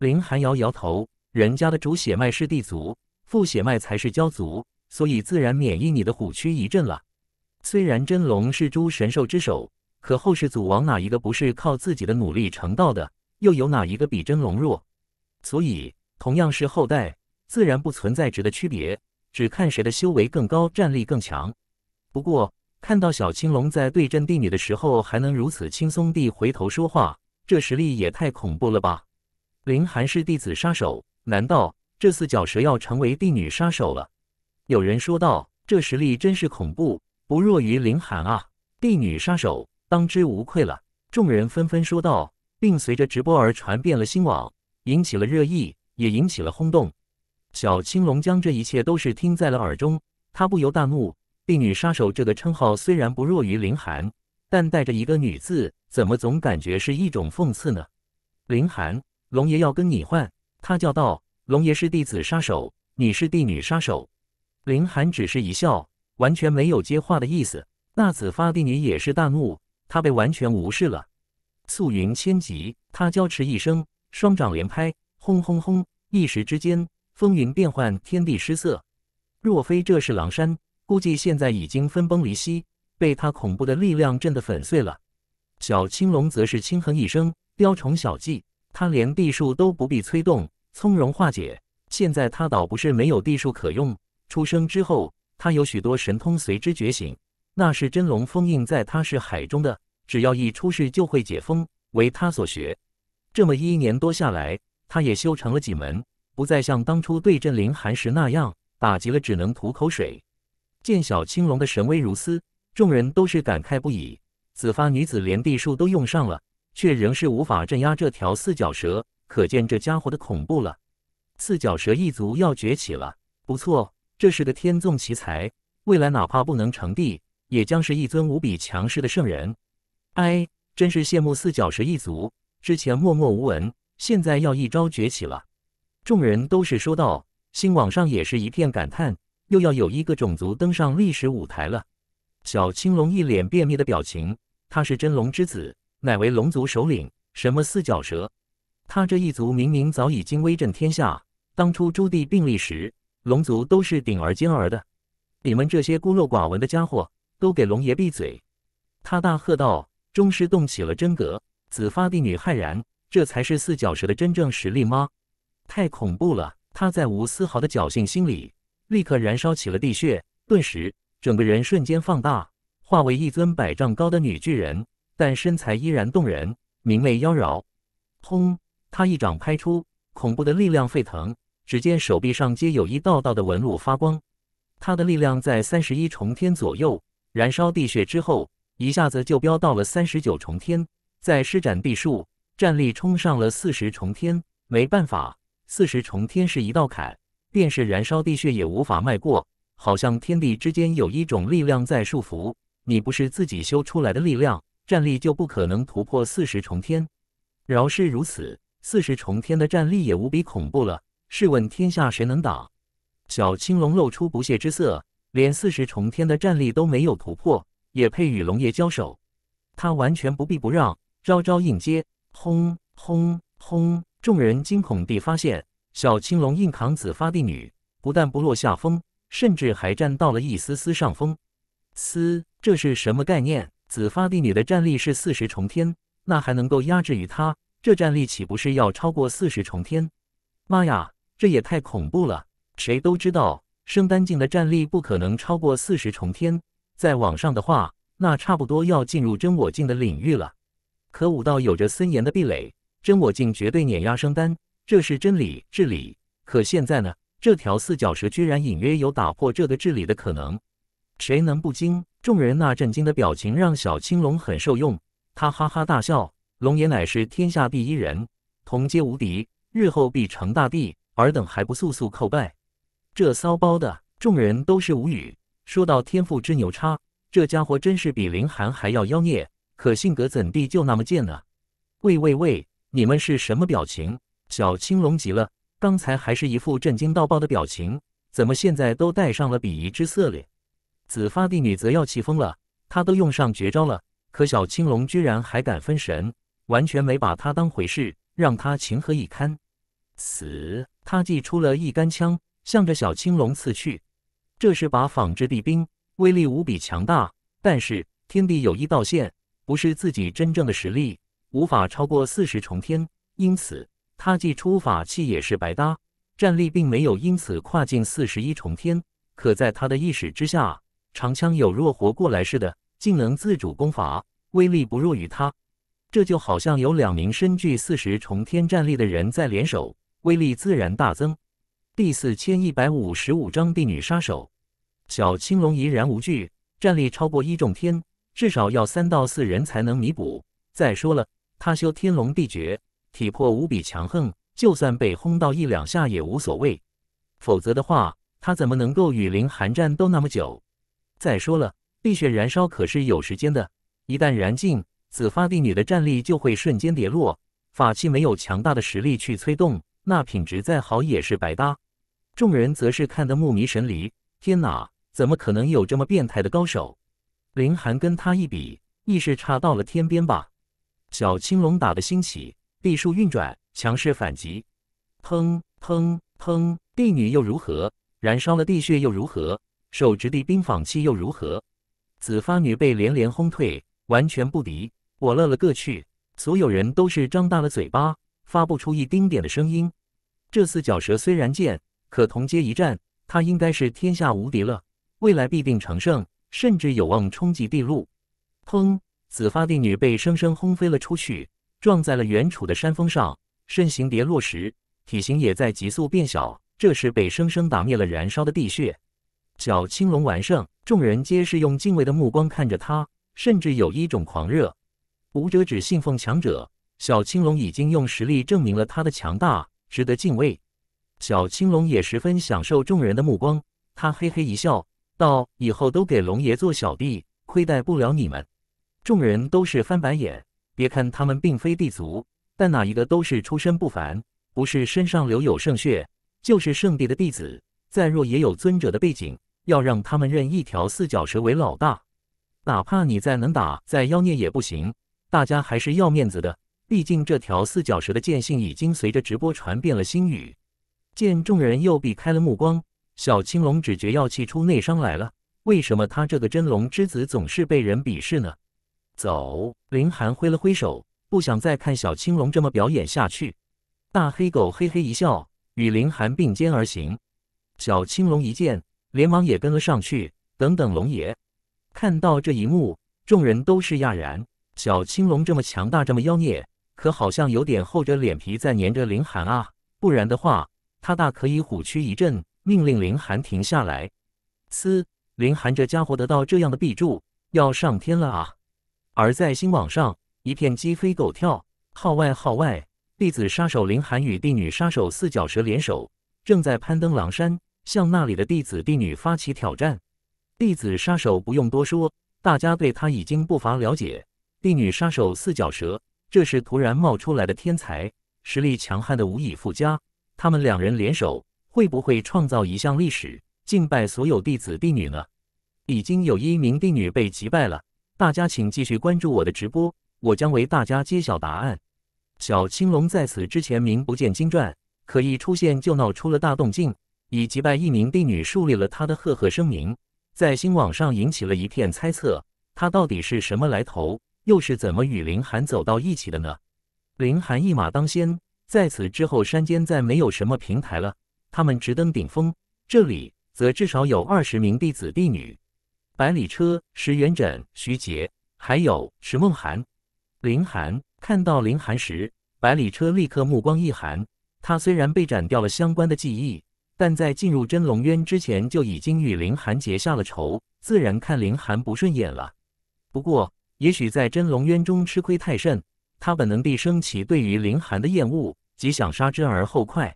林寒摇摇头，人家的主血脉是地族，副血脉才是蛟族，所以自然免疫你的虎躯一震了。虽然真龙是诸神兽之首，可后世祖王哪一个不是靠自己的努力成道的？又有哪一个比真龙弱？所以，同样是后代，自然不存在值的区别，只看谁的修为更高，战力更强。不过，看到小青龙在对阵帝女的时候还能如此轻松地回头说话，这实力也太恐怖了吧！林寒是弟子杀手，难道这四脚蛇要成为帝女杀手了？有人说道：“这实力真是恐怖。”不弱于林寒啊！帝女杀手当之无愧了。众人纷纷说道，并随着直播而传遍了新网，引起了热议，也引起了轰动。小青龙将这一切都是听在了耳中，他不由大怒：“帝女杀手这个称号虽然不弱于林寒，但带着一个女字，怎么总感觉是一种讽刺呢？”林寒，龙爷要跟你换！他叫道：“龙爷是弟子杀手，你是帝女杀手。”林寒只是一笑。完全没有接话的意思。那紫发帝女也是大怒，她被完全无视了。素云千急，她娇叱一声，双掌连拍，轰轰轰！一时之间，风云变幻，天地失色。若非这是狼山，估计现在已经分崩离析，被他恐怖的力量震得粉碎了。小青龙则是轻哼一声，雕虫小技，他连地术都不必催动，从容化解。现在他倒不是没有地术可用，出生之后。他有许多神通随之觉醒，那是真龙封印在他是海中的，只要一出世就会解封，为他所学。这么一年多下来，他也修成了几门，不再像当初对阵林寒时那样打急了只能吐口水。见小青龙的神威如斯，众人都是感慨不已。紫发女子连地术都用上了，却仍是无法镇压这条四脚蛇，可见这家伙的恐怖了。四脚蛇一族要崛起了，不错。这是个天纵奇才，未来哪怕不能成帝，也将是一尊无比强势的圣人。哎，真是羡慕四脚蛇一族，之前默默无闻，现在要一朝崛起了。众人都是说道，新网上也是一片感叹，又要有一个种族登上历史舞台了。小青龙一脸便秘的表情，他是真龙之子，乃为龙族首领。什么四脚蛇？他这一族明明早已经威震天下，当初朱棣并立时。龙族都是顶而尖儿的，你们这些孤陋寡闻的家伙，都给龙爷闭嘴！他大喝道：“终师动起了真格。”紫发地女骇然：“这才是四脚蛇的真正实力吗？太恐怖了！”他再无丝毫的侥幸心理，立刻燃烧起了地穴，顿时整个人瞬间放大，化为一尊百丈高的女巨人，但身材依然动人，明媚妖娆。轰！他一掌拍出，恐怖的力量沸腾。只见手臂上皆有一道道的纹路发光，他的力量在三十一重天左右燃烧地穴之后，一下子就飙到了三十九重天，再施展地术，战力冲上了四十重天。没办法，四十重天是一道坎，便是燃烧地穴也无法迈过。好像天地之间有一种力量在束缚，你不是自己修出来的力量，战力就不可能突破四十重天。饶是如此，四十重天的战力也无比恐怖了。试问天下谁能挡？小青龙露出不屑之色，连四十重天的战力都没有突破，也配与龙爷交手？他完全不避不让，招招应接，轰轰轰！众人惊恐地发现，小青龙硬扛紫发帝女，不但不落下风，甚至还占到了一丝丝上风。嘶，这是什么概念？紫发帝女的战力是四十重天，那还能够压制于他？这战力岂不是要超过四十重天？妈呀！这也太恐怖了！谁都知道，圣丹境的战力不可能超过四十重天，在往上的话，那差不多要进入真我境的领域了。可武道有着森严的壁垒，真我境绝对碾压升丹，这是真理、治理。可现在呢？这条四脚蛇居然隐约有打破这个治理的可能，谁能不惊？众人那震惊的表情让小青龙很受用，他哈哈大笑：“龙爷乃是天下第一人，同阶无敌，日后必成大帝。”尔等还不速速叩拜！这骚包的众人都是无语。说到天赋之牛叉，这家伙真是比林寒还要妖孽，可性格怎地就那么贱呢？喂喂喂，你们是什么表情？小青龙急了，刚才还是一副震惊到爆的表情，怎么现在都带上了鄙夷之色咧？紫发帝女则要气疯了，她都用上绝招了，可小青龙居然还敢分神，完全没把她当回事，让她情何以堪？死！他祭出了一杆枪，向着小青龙刺去。这是把仿制地兵，威力无比强大。但是天地有一道线，不是自己真正的实力，无法超过四十重天。因此他祭出法器也是白搭，战力并没有因此跨进四十一重天。可在他的意识之下，长枪有若活过来似的，竟能自主攻伐，威力不弱于他。这就好像有两名身具四十重天战力的人在联手。威力自然大增。第四千一百五十五章地女杀手，小青龙怡然无惧，战力超过一重天，至少要三到四人才能弥补。再说了，他修天龙地绝，体魄无比强横，就算被轰到一两下也无所谓。否则的话，他怎么能够与林寒战斗那么久？再说了，地血燃烧可是有时间的，一旦燃尽，紫发地女的战力就会瞬间跌落，法器没有强大的实力去催动。那品质再好也是白搭。众人则是看得目迷神离。天哪，怎么可能有这么变态的高手？林寒跟他一比，意识差到了天边吧？小青龙打得兴起，地术运转，强势反击。砰砰砰！帝女又如何？燃烧了地穴又如何？手执地冰纺器又如何？紫发女被连连轰退，完全不敌。我乐了个去！所有人都是张大了嘴巴。发不出一丁点的声音。这四角蛇虽然贱，可同阶一战，他应该是天下无敌了，未来必定成圣，甚至有望冲击帝路。砰！紫发帝女被生生轰飞了出去，撞在了远处的山峰上，身形跌落时，体型也在急速变小。这时被生生打灭了燃烧的地穴。角青龙完胜，众人皆是用敬畏的目光看着他，甚至有一种狂热。武者只信奉强者。小青龙已经用实力证明了他的强大，值得敬畏。小青龙也十分享受众人的目光，他嘿嘿一笑道：“以后都给龙爷做小弟，亏待不了你们。”众人都是翻白眼。别看他们并非地族，但哪一个都是出身不凡，不是身上留有圣血，就是圣地的弟子，再弱也有尊者的背景，要让他们认一条四脚蛇为老大，哪怕你再能打，再妖孽也不行。大家还是要面子的。毕竟这条四脚蛇的剑性已经随着直播传遍了星宇，见众人又避开了目光，小青龙只觉要气出内伤来了。为什么他这个真龙之子总是被人鄙视呢？走，林寒挥了挥手，不想再看小青龙这么表演下去。大黑狗嘿嘿一笑，与林寒并肩而行。小青龙一见，连忙也跟了上去。等等，龙爷！看到这一幕，众人都是讶然。小青龙这么强大，这么妖孽。可好像有点厚着脸皮在粘着林寒啊，不然的话，他大可以虎躯一震，命令林寒停下来。嘶，林寒这家伙得到这样的壁柱，要上天了啊！而在新网上一片鸡飞狗跳，号外号外，弟子杀手林寒与帝女杀手四脚蛇联手，正在攀登狼山，向那里的弟子帝女发起挑战。弟子杀手不用多说，大家对他已经不乏了解。帝女杀手四脚蛇。这是突然冒出来的天才，实力强悍的无以复加。他们两人联手，会不会创造一项历史，敬拜所有弟子弟女呢？已经有一名弟女被击败了。大家请继续关注我的直播，我将为大家揭晓答案。小青龙在此之前名不见经传，可一出现就闹出了大动静，以击败一名弟女树立了他的赫赫声名，在新网上引起了一片猜测。他到底是什么来头？又是怎么与林寒走到一起的呢？林寒一马当先，在此之后，山间再没有什么平台了，他们直登顶峰。这里则至少有二十名弟子弟女，百里车、石元枕、徐杰，还有石梦涵。林寒看到林寒时，百里车立刻目光一寒。他虽然被斩掉了相关的记忆，但在进入真龙渊之前就已经与林寒结下了仇，自然看林寒不顺眼了。不过。也许在真龙渊中吃亏太甚，他本能地升起对于林寒的厌恶，即想杀之而后快。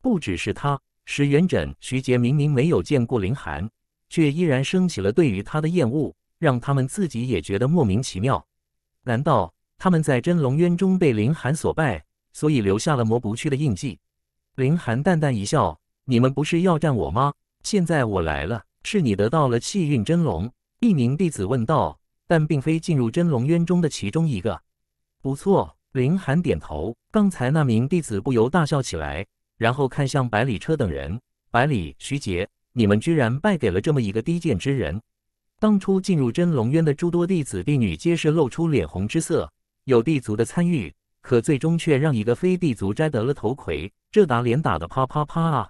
不只是他，石元稹、徐杰明明没有见过林寒，却依然升起了对于他的厌恶，让他们自己也觉得莫名其妙。难道他们在真龙渊中被林寒所败，所以留下了磨不去的印记？林寒淡淡一笑：“你们不是要战我吗？现在我来了。是你得到了气运真龙。”一名弟子问道。但并非进入真龙渊中的其中一个。不错，林寒点头。刚才那名弟子不由大笑起来，然后看向百里车等人：“百里、徐杰，你们居然败给了这么一个低贱之人！”当初进入真龙渊的诸多弟子、婢女，皆是露出脸红之色。有地族的参与，可最终却让一个非地族摘得了头魁。这打脸打的啪啪啪啊！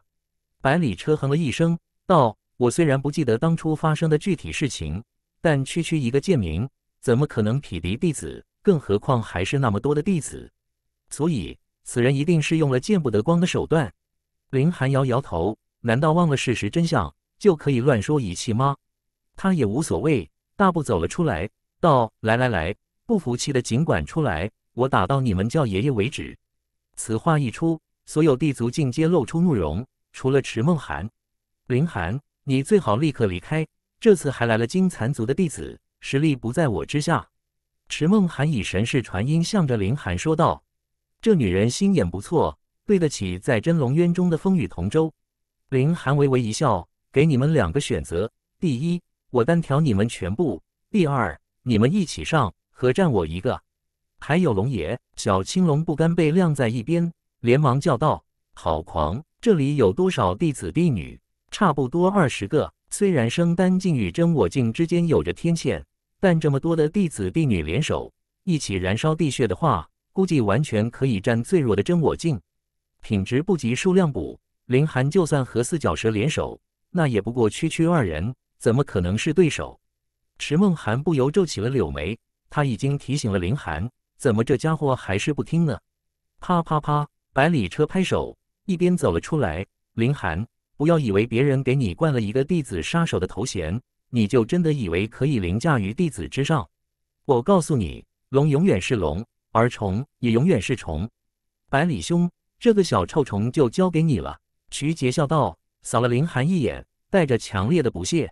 百里车哼了一声，道：“我虽然不记得当初发生的具体事情。”但区区一个贱民，怎么可能匹敌弟子？更何况还是那么多的弟子。所以，此人一定是用了见不得光的手段。林寒摇摇头，难道忘了事实真相就可以乱说一气吗？他也无所谓，大步走了出来，道：“来来来，不服气的尽管出来，我打到你们叫爷爷为止。”此话一出，所有地族尽皆露出怒容，除了池梦寒。林寒，你最好立刻离开。这次还来了金蚕族的弟子，实力不在我之下。池梦寒以神识传音，向着林寒说道：“这女人心眼不错，对得起在真龙渊中的风雨同舟。”林寒微微一笑，给你们两个选择：第一，我单挑你们全部；第二，你们一起上，合战我一个。还有龙爷，小青龙不甘被晾在一边，连忙叫道：“好狂！这里有多少弟子婢女？差不多二十个。”虽然生丹境与真我境之间有着天堑，但这么多的弟子弟女联手一起燃烧地穴的话，估计完全可以占最弱的真我境。品质不及数量补，林寒就算和四脚蛇联手，那也不过区区二人，怎么可能是对手？池梦寒不由皱起了柳眉，他已经提醒了林寒，怎么这家伙还是不听呢？啪啪啪，百里车拍手，一边走了出来，林寒。不要以为别人给你冠了一个弟子杀手的头衔，你就真的以为可以凌驾于弟子之上。我告诉你，龙永远是龙，而虫也永远是虫。百里兄，这个小臭虫就交给你了。”瞿杰笑道，扫了林寒一眼，带着强烈的不屑。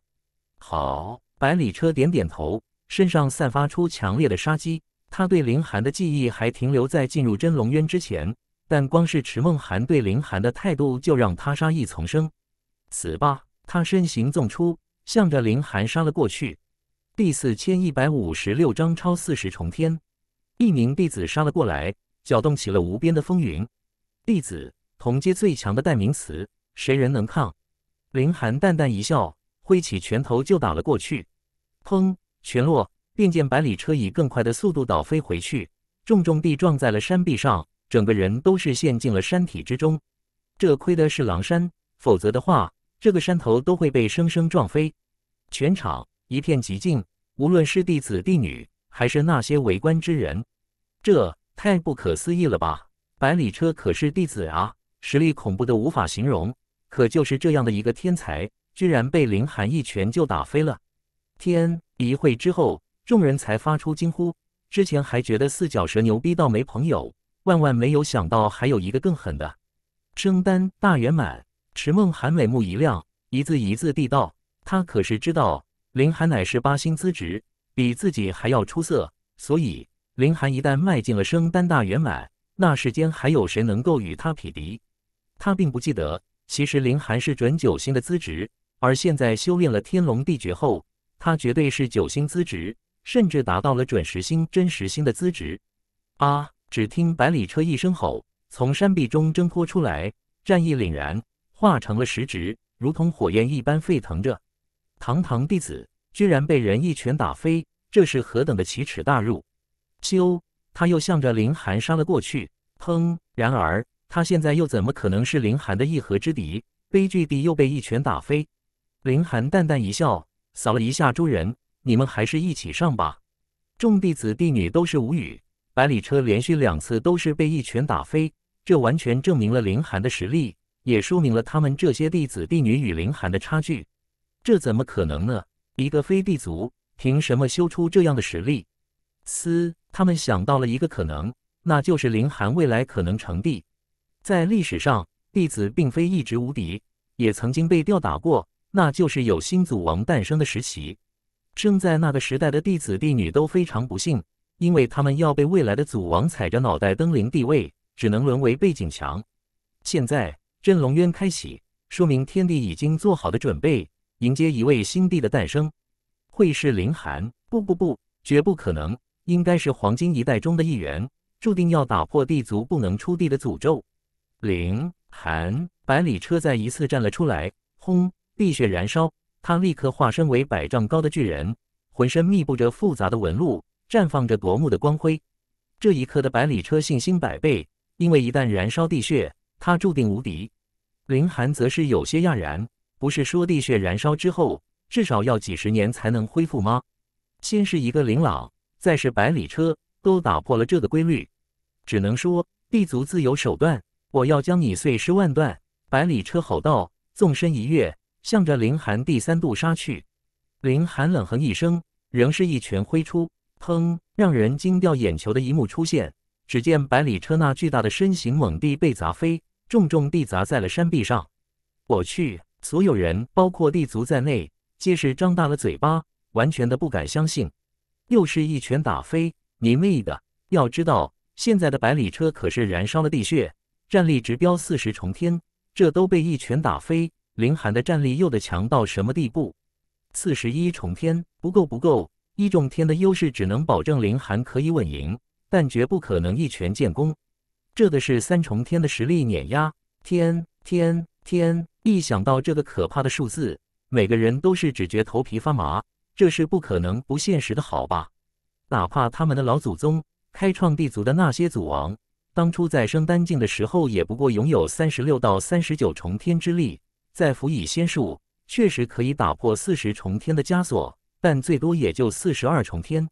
好，百里车点点头，身上散发出强烈的杀机。他对林寒的记忆还停留在进入真龙渊之前，但光是池梦涵对林寒的态度，就让他杀意丛生。死吧！他身形纵出，向着林寒杀了过去。第四千一百五十六章超四十重天。一名弟子杀了过来，搅动起了无边的风云。弟子同阶最强的代名词，谁人能抗？林寒淡淡一笑，挥起拳头就打了过去。砰！拳落，便见百里车以更快的速度倒飞回去，重重地撞在了山壁上，整个人都是陷进了山体之中。这亏的是狼山，否则的话。这个山头都会被生生撞飞，全场一片寂静。无论是弟子、弟女，还是那些围观之人，这太不可思议了吧！百里车可是弟子啊，实力恐怖的无法形容。可就是这样的一个天才，居然被林寒一拳就打飞了！天！一会之后，众人才发出惊呼。之前还觉得四脚蛇牛逼到没朋友，万万没有想到还有一个更狠的，升丹大圆满。石梦寒美目一亮，一字一字地道：“他可是知道林寒乃是八星资质，比自己还要出色。所以林寒一旦迈进了升丹大圆满，那世间还有谁能够与他匹敌？”他并不记得，其实林寒是准九星的资质，而现在修炼了天龙地绝后，他绝对是九星资质，甚至达到了准十星、真实星的资质。啊！只听百里车一声吼，从山壁中挣脱出来，战意凛然。化成了实质，如同火焰一般沸腾着。堂堂弟子居然被人一拳打飞，这是何等的奇耻大辱！咻，他又向着林寒杀了过去。砰！然而他现在又怎么可能是林寒的一合之敌？悲剧地又被一拳打飞。林寒淡淡一笑，扫了一下诸人：“你们还是一起上吧。”众弟子弟女都是无语。百里车连续两次都是被一拳打飞，这完全证明了林寒的实力。也说明了他们这些弟子、帝女与林寒的差距。这怎么可能呢？一个非帝族，凭什么修出这样的实力？思，他们想到了一个可能，那就是林寒未来可能成帝。在历史上，弟子并非一直无敌，也曾经被吊打过。那就是有新祖王诞生的时期，生在那个时代的弟子、帝女都非常不幸，因为他们要被未来的祖王踩着脑袋登临帝位，只能沦为背景墙。现在。镇龙渊开启，说明天地已经做好的准备，迎接一位新帝的诞生。会是林寒？不不不，绝不可能，应该是黄金一代中的一员，注定要打破帝族不能出帝的诅咒。林寒，百里车再一次站了出来。轰，地血燃烧，他立刻化身为百丈高的巨人，浑身密布着复杂的纹路，绽放着夺目的光辉。这一刻的百里车信心百倍，因为一旦燃烧地血。他注定无敌，林寒则是有些讶然。不是说地穴燃烧之后至少要几十年才能恢复吗？先是一个林老，再是百里车，都打破了这个规律，只能说地族自有手段。我要将你碎尸万段！百里车吼道，纵身一跃，向着林寒第三度杀去。林寒冷哼一声，仍是一拳挥出，砰！让人惊掉眼球的一幕出现。只见百里车那巨大的身形猛地被砸飞。重重地砸在了山壁上，我去！所有人，包括地族在内，皆是张大了嘴巴，完全的不敢相信。又是一拳打飞，你妹的！要知道，现在的百里车可是燃烧了地穴，战力直飙四十重天，这都被一拳打飞，林寒的战力又得强到什么地步？四十一重天不够，不够，一重天的优势只能保证林寒可以稳赢，但绝不可能一拳建功。这的是三重天的实力碾压，天天天！一想到这个可怕的数字，每个人都是只觉头皮发麻。这是不可能，不现实的，好吧？哪怕他们的老祖宗开创地族的那些祖王，当初在升丹境的时候，也不过拥有三十六到三十九重天之力，再辅以仙术，确实可以打破四十重天的枷锁，但最多也就四十二重天。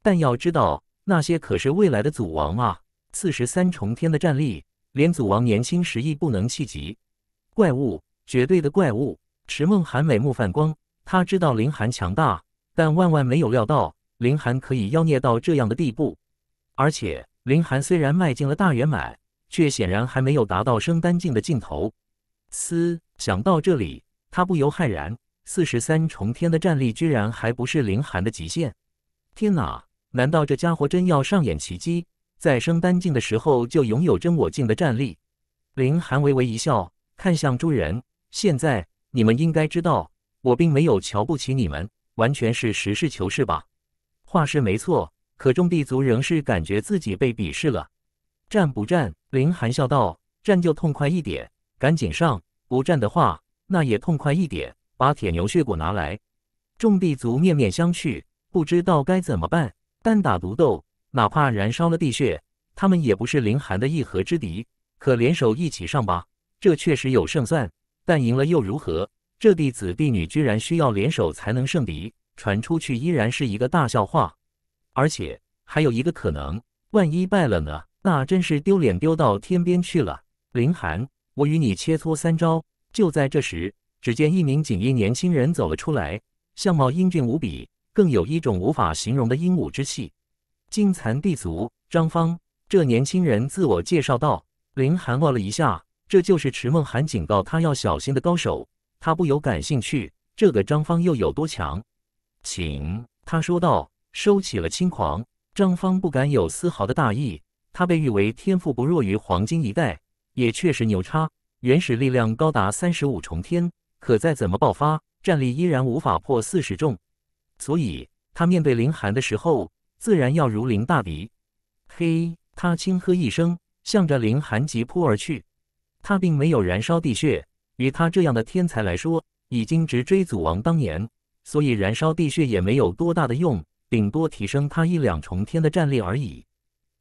但要知道，那些可是未来的祖王啊！四十三重天的战力，连祖王年轻时亦不能气及。怪物，绝对的怪物！池梦寒美目泛光，他知道林寒强大，但万万没有料到林寒可以妖孽到这样的地步。而且林寒虽然迈进了大圆满，却显然还没有达到升丹境的尽头。嘶，想到这里，他不由骇然：四十三重天的战力居然还不是林寒的极限！天哪，难道这家伙真要上演奇迹？在升丹境的时候，就拥有真我境的战力。林寒微微一笑，看向诸人：“现在你们应该知道，我并没有瞧不起你们，完全是实事求是吧？话是没错，可众地族仍是感觉自己被鄙视了。战不战？”林寒笑道：“战就痛快一点，赶紧上；不战的话，那也痛快一点，把铁牛血骨拿来。”众地族面面相觑，不知道该怎么办。单打独斗。哪怕燃烧了地穴，他们也不是林寒的一合之敌。可联手一起上吧，这确实有胜算。但赢了又如何？这弟子婢女居然需要联手才能胜敌，传出去依然是一个大笑话。而且还有一个可能，万一败了呢？那真是丢脸丢到天边去了。林寒，我与你切磋三招。就在这时，只见一名锦衣年轻人走了出来，相貌英俊无比，更有一种无法形容的英武之气。金蚕地族张方，这年轻人自我介绍道。林寒望了一下，这就是池梦涵警告他要小心的高手，他不由感兴趣，这个张方又有多强？请他说道，收起了轻狂。张方不敢有丝毫的大意，他被誉为天赋不弱于黄金一代，也确实牛叉，原始力量高达三十五重天，可再怎么爆发，战力依然无法破四十重，所以他面对林寒的时候。自然要如临大敌。嘿，他轻喝一声，向着林寒疾扑而去。他并没有燃烧地穴，与他这样的天才来说，已经直追祖王当年，所以燃烧地穴也没有多大的用，顶多提升他一两重天的战力而已。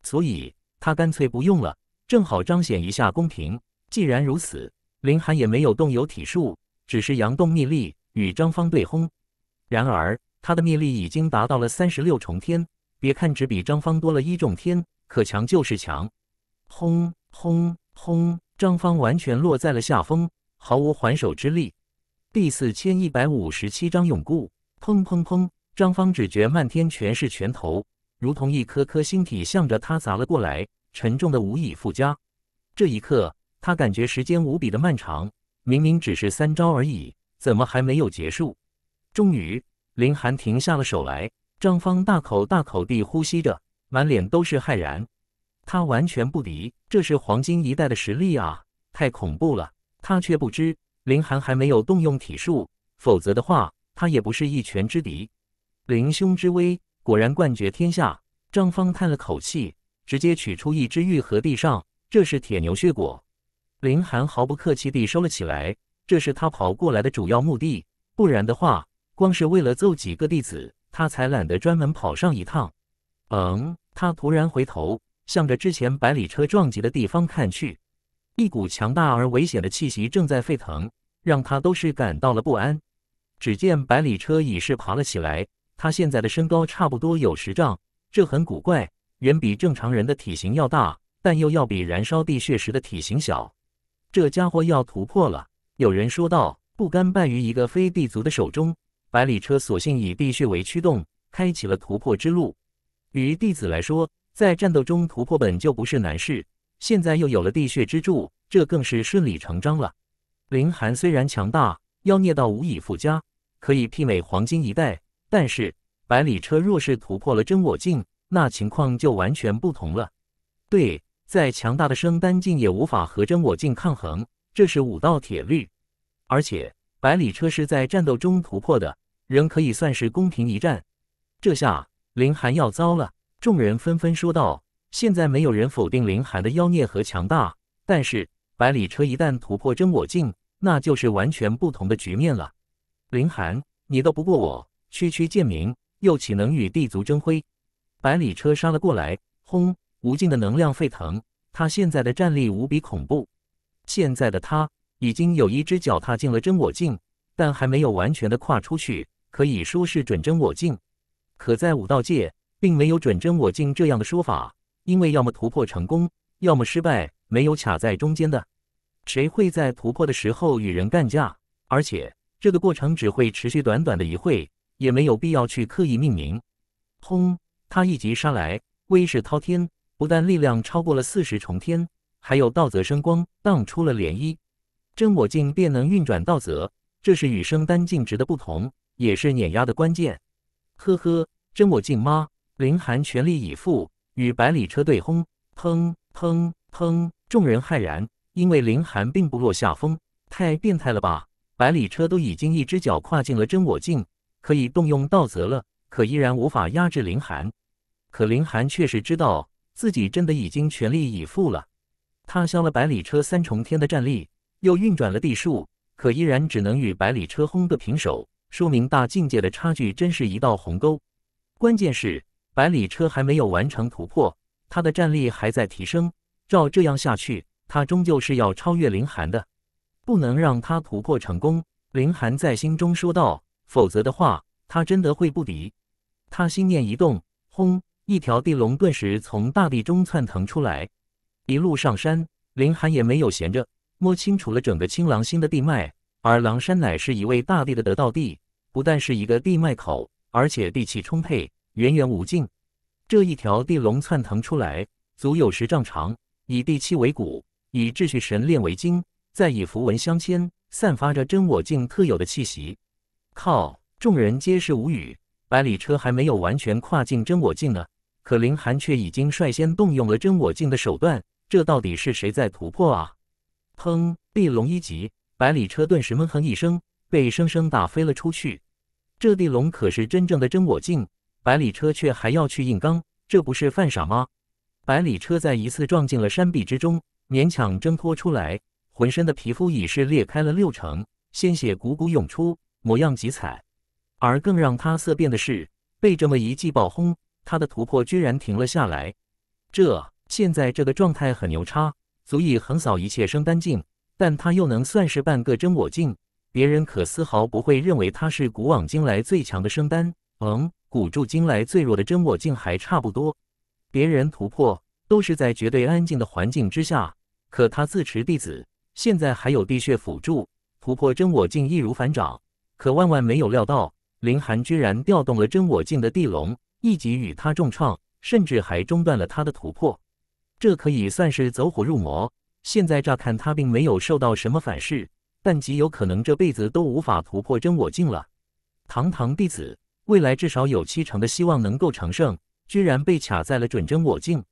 所以，他干脆不用了，正好彰显一下公平。既然如此，林寒也没有动有体术，只是佯动秘力与张方对轰。然而，他的秘力已经达到了三十六重天。别看只比张方多了一重天，可强就是强！轰轰轰！张方完全落在了下风，毫无还手之力。第四千一百五十七章永固。砰砰砰！张方只觉漫天全是拳头，如同一颗颗星体向着他砸了过来，沉重的无以复加。这一刻，他感觉时间无比的漫长，明明只是三招而已，怎么还没有结束？终于，林寒停下了手来。张方大口大口地呼吸着，满脸都是骇然。他完全不敌，这是黄金一代的实力啊，太恐怖了。他却不知，林寒还没有动用体术，否则的话，他也不是一拳之敌。林兄之威，果然冠绝天下。张方叹了口气，直接取出一只玉盒地上，这是铁牛血果。林寒毫不客气地收了起来。这是他跑过来的主要目的，不然的话，光是为了揍几个弟子。他才懒得专门跑上一趟。嗯，他突然回头，向着之前百里车撞击的地方看去，一股强大而危险的气息正在沸腾，让他都是感到了不安。只见百里车已是爬了起来，他现在的身高差不多有十丈，这很古怪，远比正常人的体型要大，但又要比燃烧地穴时的体型小。这家伙要突破了，有人说道，不甘败于一个非地族的手中。百里车索性以地穴为驱动，开启了突破之路。于弟子来说，在战斗中突破本就不是难事，现在又有了地穴之助，这更是顺理成章了。凌寒虽然强大，妖孽到无以复加，可以媲美黄金一代，但是百里车若是突破了真我境，那情况就完全不同了。对，再强大的升丹境也无法和真我境抗衡，这是武道铁律。而且，百里车是在战斗中突破的。仍可以算是公平一战，这下林寒要糟了。众人纷纷说道：“现在没有人否定林寒的妖孽和强大，但是百里车一旦突破真我境，那就是完全不同的局面了。”林寒，你斗不过我，区区剑民，又岂能与地族争辉？百里车杀了过来，轰，无尽的能量沸腾。他现在的战力无比恐怖，现在的他已经有一只脚踏进了真我境，但还没有完全的跨出去。可以说是准真我境，可在武道界并没有准真我境这样的说法，因为要么突破成功，要么失败，没有卡在中间的。谁会在突破的时候与人干架？而且这个过程只会持续短短的一会，也没有必要去刻意命名。轰！他一击杀来，威势滔天，不但力量超过了四十重天，还有道泽生光，荡出了涟漪。真我境便能运转道泽，这是与生丹境值的不同。也是碾压的关键，呵呵，真我境吗？林寒全力以赴与百里车对轰，砰砰砰！众人骇然，因为林寒并不落下风，太变态了吧？百里车都已经一只脚跨进了真我境，可以动用道则了，可依然无法压制林寒。可林寒确实知道自己真的已经全力以赴了，他消了百里车三重天的战力，又运转了地术，可依然只能与百里车轰个平手。说明大境界的差距真是一道鸿沟。关键是百里车还没有完成突破，他的战力还在提升。照这样下去，他终究是要超越林寒的，不能让他突破成功。林寒在心中说道，否则的话，他真的会不敌。他心念一动，轰，一条地龙顿时从大地中窜腾出来，一路上山，林寒也没有闲着，摸清楚了整个青狼星的地脉，而狼山乃是一位大地的得道地。不但是一个地脉口，而且地气充沛，源源无尽。这一条地龙窜腾出来，足有十丈长，以地气为骨，以秩序神炼为精，再以符文相牵，散发着真我境特有的气息。靠！众人皆是无语。百里车还没有完全跨进真我境呢，可林寒却已经率先动用了真我境的手段。这到底是谁在突破啊？砰！地龙一击，百里车顿时闷哼一声，被生生打飞了出去。这地龙可是真正的真我境，百里车却还要去硬刚，这不是犯傻吗？百里车在一次撞进了山壁之中，勉强挣脱出来，浑身的皮肤已是裂开了六成，鲜血汩汩涌出，模样极惨。而更让他色变的是，被这么一记暴轰，他的突破居然停了下来。这现在这个状态很牛叉，足以横扫一切生丹境，但他又能算是半个真我境？别人可丝毫不会认为他是古往今来最强的生丹，嗯，古住今来最弱的真我境还差不多。别人突破都是在绝对安静的环境之下，可他自持弟子，现在还有地穴辅助突破真我境易如反掌。可万万没有料到，林寒居然调动了真我境的地龙，一举与他重创，甚至还中断了他的突破。这可以算是走火入魔。现在乍看他并没有受到什么反噬。但极有可能这辈子都无法突破真我境了。堂堂弟子，未来至少有七成的希望能够成圣，居然被卡在了准真我境，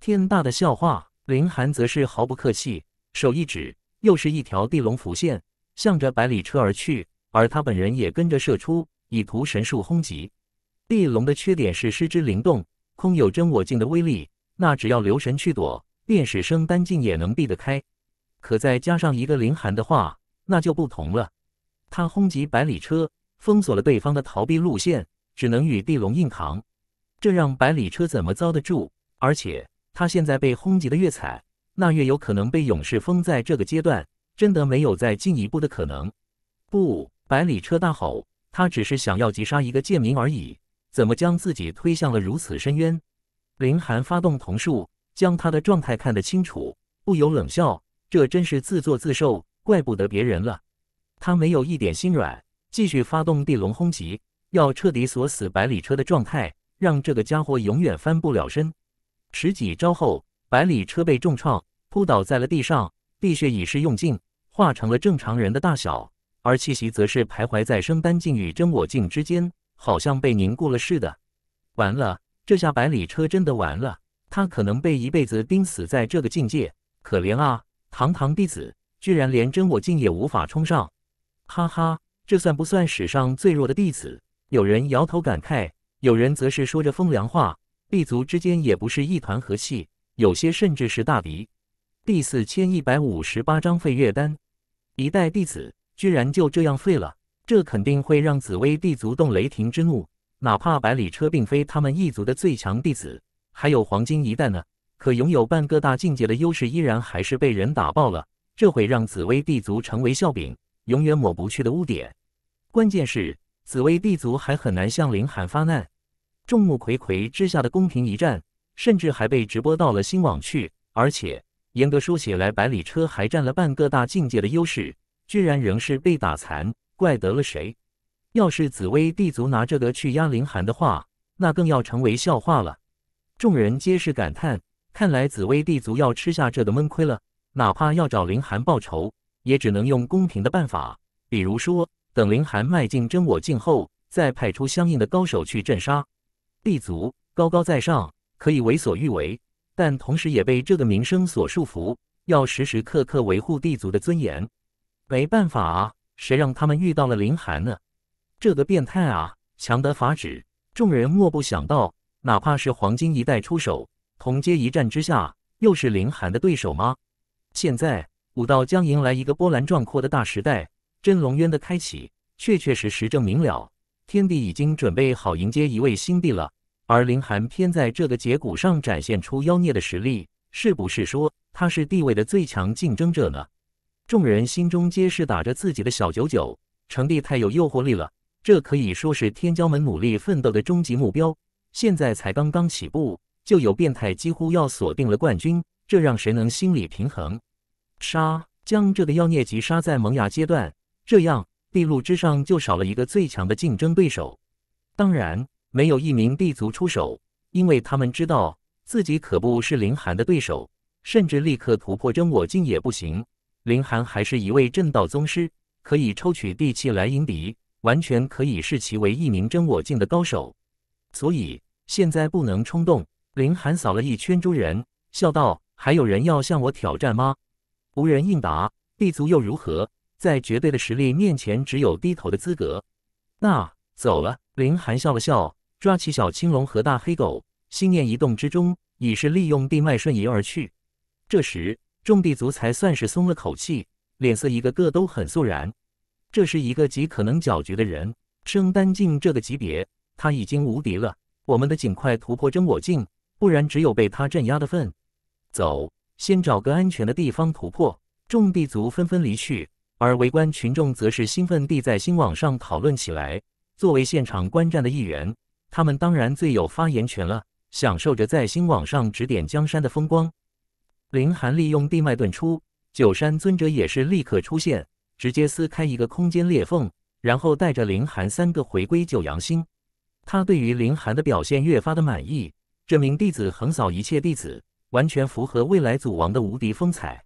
天大的笑话！林寒则是毫不客气，手一指，又是一条地龙浮现，向着百里车而去，而他本人也跟着射出，以图神术轰击。地龙的缺点是失之灵动，空有真我境的威力，那只要留神去躲，便是生丹境也能避得开。可再加上一个林寒的话，那就不同了，他轰击百里车，封锁了对方的逃避路线，只能与地龙硬扛，这让百里车怎么遭得住？而且他现在被轰击的越惨，那越有可能被勇士封在这个阶段，真的没有再进一步的可能。不，百里车大吼，他只是想要击杀一个贱民而已，怎么将自己推向了如此深渊？林寒发动瞳术，将他的状态看得清楚，不由冷笑：这真是自作自受。怪不得别人了，他没有一点心软，继续发动地龙轰击，要彻底锁死百里车的状态，让这个家伙永远翻不了身。十几招后，百里车被重创，扑倒在了地上，地血已是用尽，化成了正常人的大小，而气息则是徘徊在生丹境与真我境之间，好像被凝固了似的。完了，这下百里车真的完了，他可能被一辈子钉死在这个境界，可怜啊，堂堂弟子。居然连真我境也无法冲上，哈哈，这算不算史上最弱的弟子？有人摇头感慨，有人则是说着风凉话。帝族之间也不是一团和气，有些甚至是大敌。第四千一百五十八章废月丹，一代弟子居然就这样废了，这肯定会让紫薇帝族动雷霆之怒。哪怕百里车并非他们一族的最强弟子，还有黄金一代呢，可拥有半个大境界的优势，依然还是被人打爆了。这会让紫薇帝族成为笑柄，永远抹不去的污点。关键是紫薇帝族还很难向林寒发难。众目睽睽之下的公平一战，甚至还被直播到了新网去。而且严格说起来，百里车还占了半个大境界的优势，居然仍是被打残，怪得了谁？要是紫薇帝族拿这个去压林寒的话，那更要成为笑话了。众人皆是感叹：看来紫薇帝族要吃下这个闷亏了。哪怕要找林寒报仇，也只能用公平的办法，比如说等林寒迈进真我境后，再派出相应的高手去镇杀。地族高高在上，可以为所欲为，但同时也被这个名声所束缚，要时时刻刻维护地族的尊严。没办法啊，谁让他们遇到了林寒呢？这个变态啊，强得法指，众人莫不想到，哪怕是黄金一代出手，同阶一战之下，又是林寒的对手吗？现在，武道将迎来一个波澜壮阔的大时代。真龙渊的开启，确确实实证明了天地已经准备好迎接一位新帝了。而林寒偏在这个节骨上展现出妖孽的实力，是不是说他是地位的最强竞争者呢？众人心中皆是打着自己的小九九。成帝太有诱惑力了，这可以说是天骄们努力奋斗的终极目标。现在才刚刚起步，就有变态几乎要锁定了冠军。这让谁能心理平衡？杀！将这个妖孽击杀在萌芽阶段，这样地路之上就少了一个最强的竞争对手。当然，没有一名地族出手，因为他们知道自己可不是林寒的对手，甚至立刻突破真我境也不行。林寒还是一位正道宗师，可以抽取地气来迎敌，完全可以视其为一名真我境的高手。所以现在不能冲动。林寒扫了一圈诸人，笑道。还有人要向我挑战吗？无人应答。地族又如何？在绝对的实力面前，只有低头的资格。那走了。林寒笑了笑，抓起小青龙和大黑狗，心念一动之中，已是利用地脉瞬移而去。这时，众地族才算是松了口气，脸色一个个都很肃然。这是一个极可能搅局的人。生丹境这个级别，他已经无敌了。我们的尽快突破真我境，不然只有被他镇压的份。走，先找个安全的地方突破。众地族纷纷离去，而围观群众则是兴奋地在星网上讨论起来。作为现场观战的一员，他们当然最有发言权了，享受着在星网上指点江山的风光。林寒利用地脉遁出，九山尊者也是立刻出现，直接撕开一个空间裂缝，然后带着林寒三个回归九阳星。他对于林寒的表现越发的满意，这名弟子横扫一切弟子。完全符合未来祖王的无敌风采，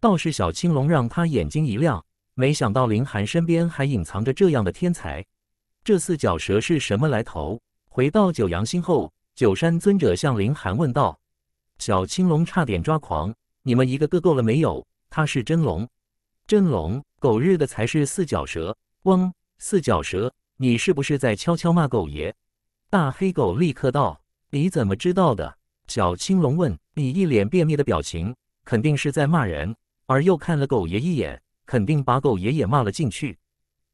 倒是小青龙让他眼睛一亮。没想到林寒身边还隐藏着这样的天才，这四脚蛇是什么来头？回到九阳星后，九山尊者向林寒问道：“小青龙差点抓狂，你们一个个够了没有？他是真龙，真龙，狗日的才是四脚蛇！汪，四脚蛇，你是不是在悄悄骂狗爷？”大黑狗立刻道：“你怎么知道的？”小青龙问：“你一脸便秘的表情，肯定是在骂人。”而又看了狗爷一眼，肯定把狗爷爷骂了进去。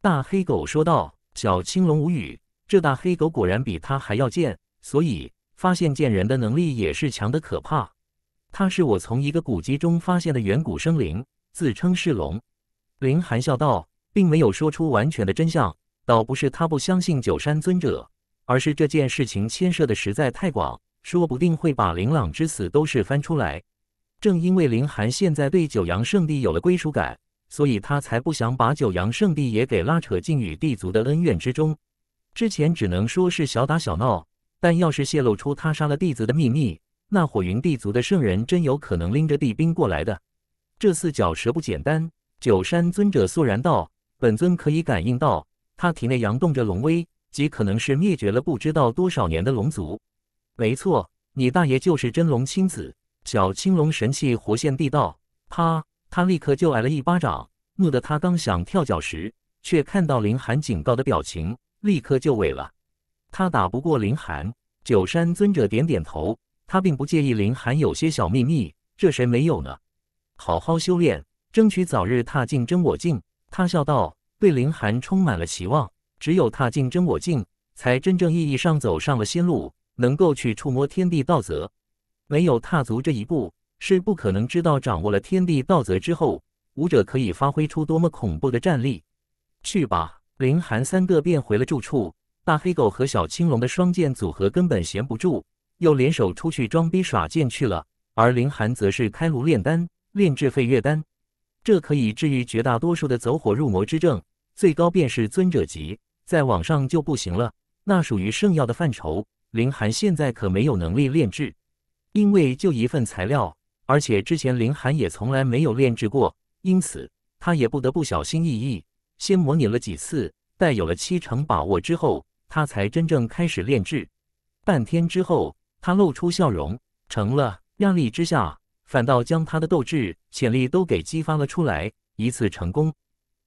大黑狗说道：“小青龙无语，这大黑狗果然比他还要贱，所以发现贱人的能力也是强的可怕。”他是我从一个古籍中发现的远古生灵，自称是龙。林含笑道，并没有说出完全的真相。倒不是他不相信九山尊者，而是这件事情牵涉的实在太广。说不定会把林朗之死都是翻出来。正因为林寒现在对九阳圣地有了归属感，所以他才不想把九阳圣地也给拉扯进与地族的恩怨之中。之前只能说是小打小闹，但要是泄露出他杀了弟子的秘密，那火云地族的圣人真有可能拎着地兵过来的。这四脚蛇不简单。九山尊者肃然道：“本尊可以感应到，他体内阳动着龙威，极可能是灭绝了不知道多少年的龙族。”没错，你大爷就是真龙亲子。小青龙神气活现地道，啪！他立刻就挨了一巴掌，怒得他刚想跳脚时，却看到林寒警告的表情，立刻就萎了。他打不过林寒。九山尊者点点头，他并不介意林寒有些小秘密，这谁没有呢？好好修炼，争取早日踏进真我境。他笑道，对林寒充满了希望。只有踏进真我境，才真正意义上走上了仙路。能够去触摸天地道则，没有踏足这一步是不可能知道掌握了天地道则之后，武者可以发挥出多么恐怖的战力。去吧，林寒三个便回了住处，大黑狗和小青龙的双剑组合根本闲不住，又联手出去装逼耍剑去了。而林寒则是开炉炼丹，炼制废月丹，这可以治愈绝大多数的走火入魔之症，最高便是尊者级，再往上就不行了，那属于圣药的范畴。林寒现在可没有能力炼制，因为就一份材料，而且之前林寒也从来没有炼制过，因此他也不得不小心翼翼。先模拟了几次，待有了七成把握之后，他才真正开始炼制。半天之后，他露出笑容，成了。压力之下，反倒将他的斗志潜力都给激发了出来，一次成功。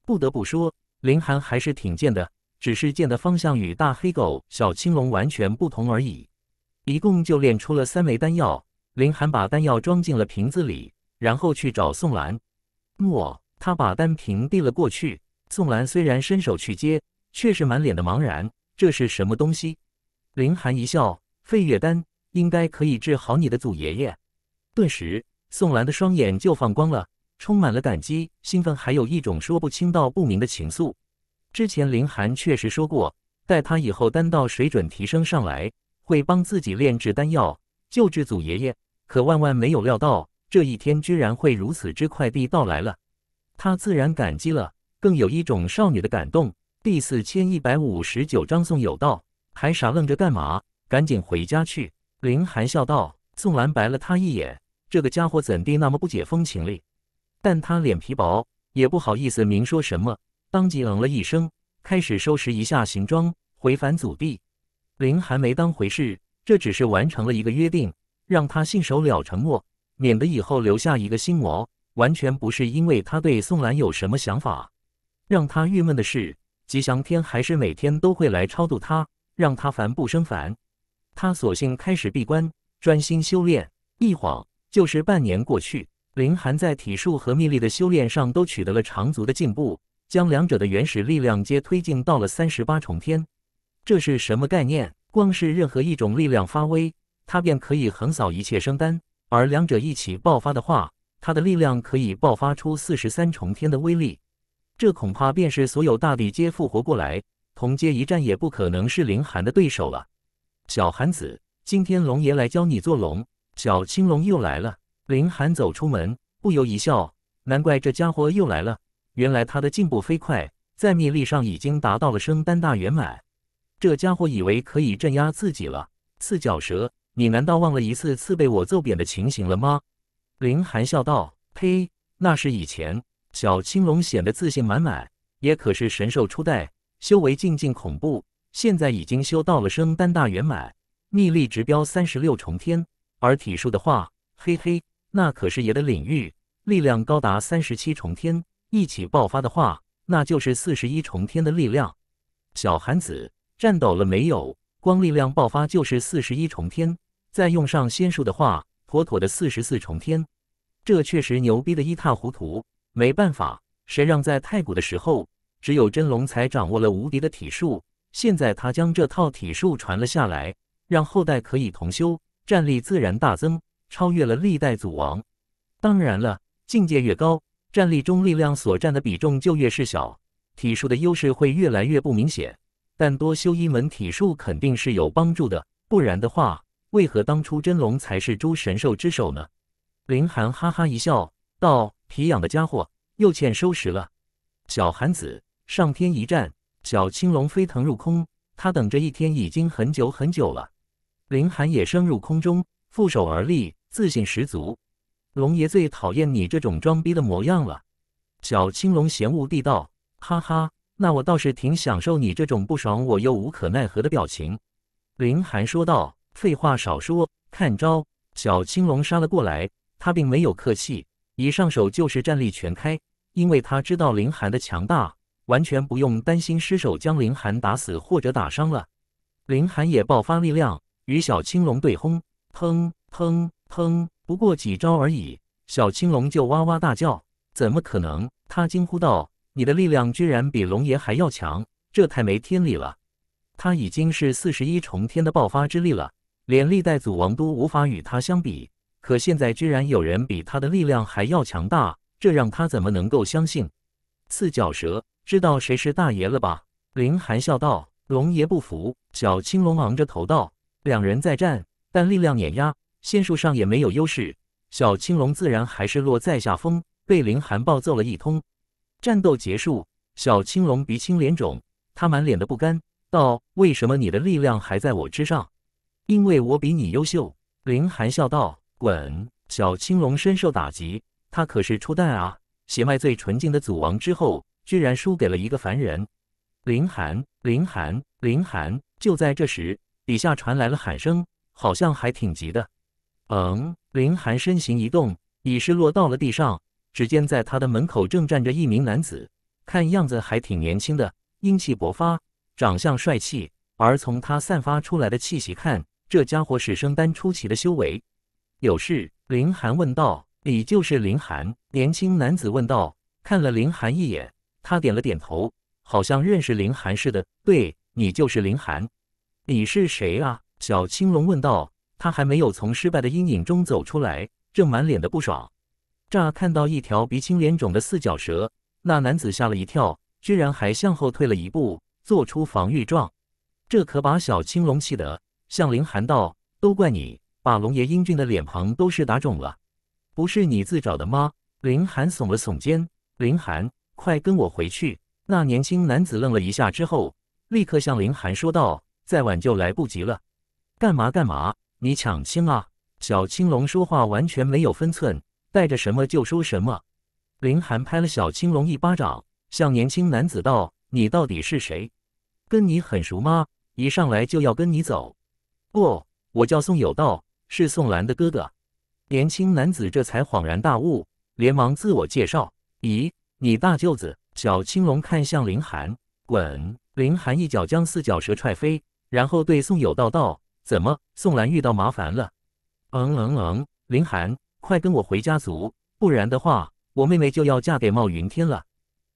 不得不说，林寒还是挺贱的。只是剑的方向与大黑狗、小青龙完全不同而已。一共就炼出了三枚丹药，林寒把丹药装进了瓶子里，然后去找宋兰。诺，他把丹瓶递了过去。宋兰虽然伸手去接，却是满脸的茫然。这是什么东西？林寒一笑：“废月丹，应该可以治好你的祖爷爷。”顿时，宋兰的双眼就放光了，充满了感激、兴奋，还有一种说不清道不明的情愫。之前林寒确实说过，待他以后丹道水准提升上来，会帮自己炼制丹药救治祖爷爷。可万万没有料到，这一天居然会如此之快地到来了。他自然感激了，更有一种少女的感动。第四千一百五十九章：宋有道，还傻愣着干嘛？赶紧回家去！林寒笑道。宋兰白了他一眼，这个家伙怎地那么不解风情哩？但他脸皮薄，也不好意思明说什么。当即嗯了一声，开始收拾一下行装，回返祖地。林寒没当回事，这只是完成了一个约定，让他信守了承诺，免得以后留下一个心魔。完全不是因为他对宋兰有什么想法。让他郁闷的是，吉祥天还是每天都会来超度他，让他烦不生烦。他索性开始闭关，专心修炼。一晃就是半年过去，林寒在体术和秘力的修炼上都取得了长足的进步。将两者的原始力量皆推进到了三十八重天，这是什么概念？光是任何一种力量发威，它便可以横扫一切生丹；而两者一起爆发的话，它的力量可以爆发出四十三重天的威力。这恐怕便是所有大帝皆复活过来，同阶一战也不可能是林寒的对手了。小寒子，今天龙爷来教你做龙，小青龙又来了。林寒走出门，不由一笑，难怪这家伙又来了。原来他的进步飞快，在秘力上已经达到了升丹大圆满。这家伙以为可以镇压自己了？四脚蛇，你难道忘了一次次被我揍扁的情形了吗？林寒笑道：“呸，那是以前。”小青龙显得自信满满，也可是神兽初代，修为进静恐怖，现在已经修到了升丹大圆满，秘力直飙三十六重天，而体术的话，嘿嘿，那可是爷的领域，力量高达三十七重天。一起爆发的话，那就是四十一重天的力量。小韩子战斗了没有？光力量爆发就是四十一重天，再用上仙术的话，妥妥的四十四重天。这确实牛逼的一塌糊涂。没办法，谁让在太古的时候，只有真龙才掌握了无敌的体术？现在他将这套体术传了下来，让后代可以同修，战力自然大增，超越了历代祖王。当然了，境界越高。战力中力量所占的比重就越是小，体术的优势会越来越不明显。但多修一门体术肯定是有帮助的，不然的话，为何当初真龙才是诸神兽之首呢？林寒哈哈一笑，道：“皮痒的家伙又欠收拾了。”小寒子上天一战，小青龙飞腾入空，他等这一天已经很久很久了。林寒也升入空中，负手而立，自信十足。龙爷最讨厌你这种装逼的模样了，小青龙嫌恶地道：“哈哈，那我倒是挺享受你这种不爽我又无可奈何的表情。”林寒说道：“废话少说，看招！”小青龙杀了过来，他并没有客气，一上手就是战力全开，因为他知道林寒的强大，完全不用担心失手将林寒打死或者打伤了。林寒也爆发力量，与小青龙对轰，砰砰砰。不过几招而已，小青龙就哇哇大叫。怎么可能？他惊呼道：“你的力量居然比龙爷还要强，这太没天理了！”他已经是四十一重天的爆发之力了，连历代祖王都无法与他相比。可现在居然有人比他的力量还要强大，这让他怎么能够相信？四脚蛇知道谁是大爷了吧？林寒笑道：“龙爷不服。”小青龙昂着头道：“两人再战，但力量碾压。”仙术上也没有优势，小青龙自然还是落在下风，被林寒暴揍了一通。战斗结束，小青龙鼻青脸肿，他满脸的不甘，道：“为什么你的力量还在我之上？”“因为我比你优秀。”林寒笑道。滚！小青龙深受打击，他可是初代啊，血脉最纯净的祖王之后，居然输给了一个凡人。林寒，林寒，林寒！就在这时，底下传来了喊声，好像还挺急的。嗯，林寒身形一动，已是落到了地上。只见在他的门口正站着一名男子，看样子还挺年轻的，英气勃发，长相帅气。而从他散发出来的气息看，这家伙是生丹出奇的修为。有事？林寒问道。你就是林寒？年轻男子问道，看了林寒一眼，他点了点头，好像认识林寒似的。对，你就是林寒。你是谁啊？小青龙问道。他还没有从失败的阴影中走出来，正满脸的不爽。乍看到一条鼻青脸肿的四脚蛇，那男子吓了一跳，居然还向后退了一步，做出防御状。这可把小青龙气得向林寒道：“都怪你，把龙爷英俊的脸庞都是打肿了，不是你自找的吗？”林寒耸了耸肩：“林寒，快跟我回去。”那年轻男子愣了一下之后，立刻向林寒说道：“再晚就来不及了，干嘛干嘛？”你抢亲啊！小青龙说话完全没有分寸，带着什么就说什么。林寒拍了小青龙一巴掌，向年轻男子道：“你到底是谁？跟你很熟吗？一上来就要跟你走？”“不，我叫宋有道，是宋兰的哥哥。”年轻男子这才恍然大悟，连忙自我介绍。“咦，你大舅子？”小青龙看向林寒，“滚！”林寒一脚将四脚蛇踹飞，然后对宋有道道。怎么，宋兰遇到麻烦了？嗯嗯嗯，林寒，快跟我回家族，不然的话，我妹妹就要嫁给冒云天了。”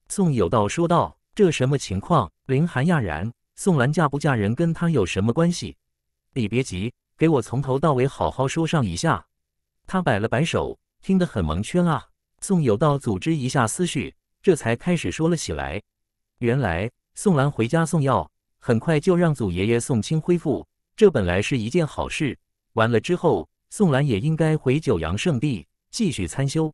宋有道说道。“这什么情况？”林寒讶然。“宋兰嫁不嫁人跟他有什么关系？”你别急，给我从头到尾好好说上一下。”他摆了摆手，听得很蒙圈啊。宋有道组织一下思绪，这才开始说了起来。原来，宋兰回家送药，很快就让祖爷爷宋清恢复。这本来是一件好事，完了之后，宋兰也应该回九阳圣地继续参修。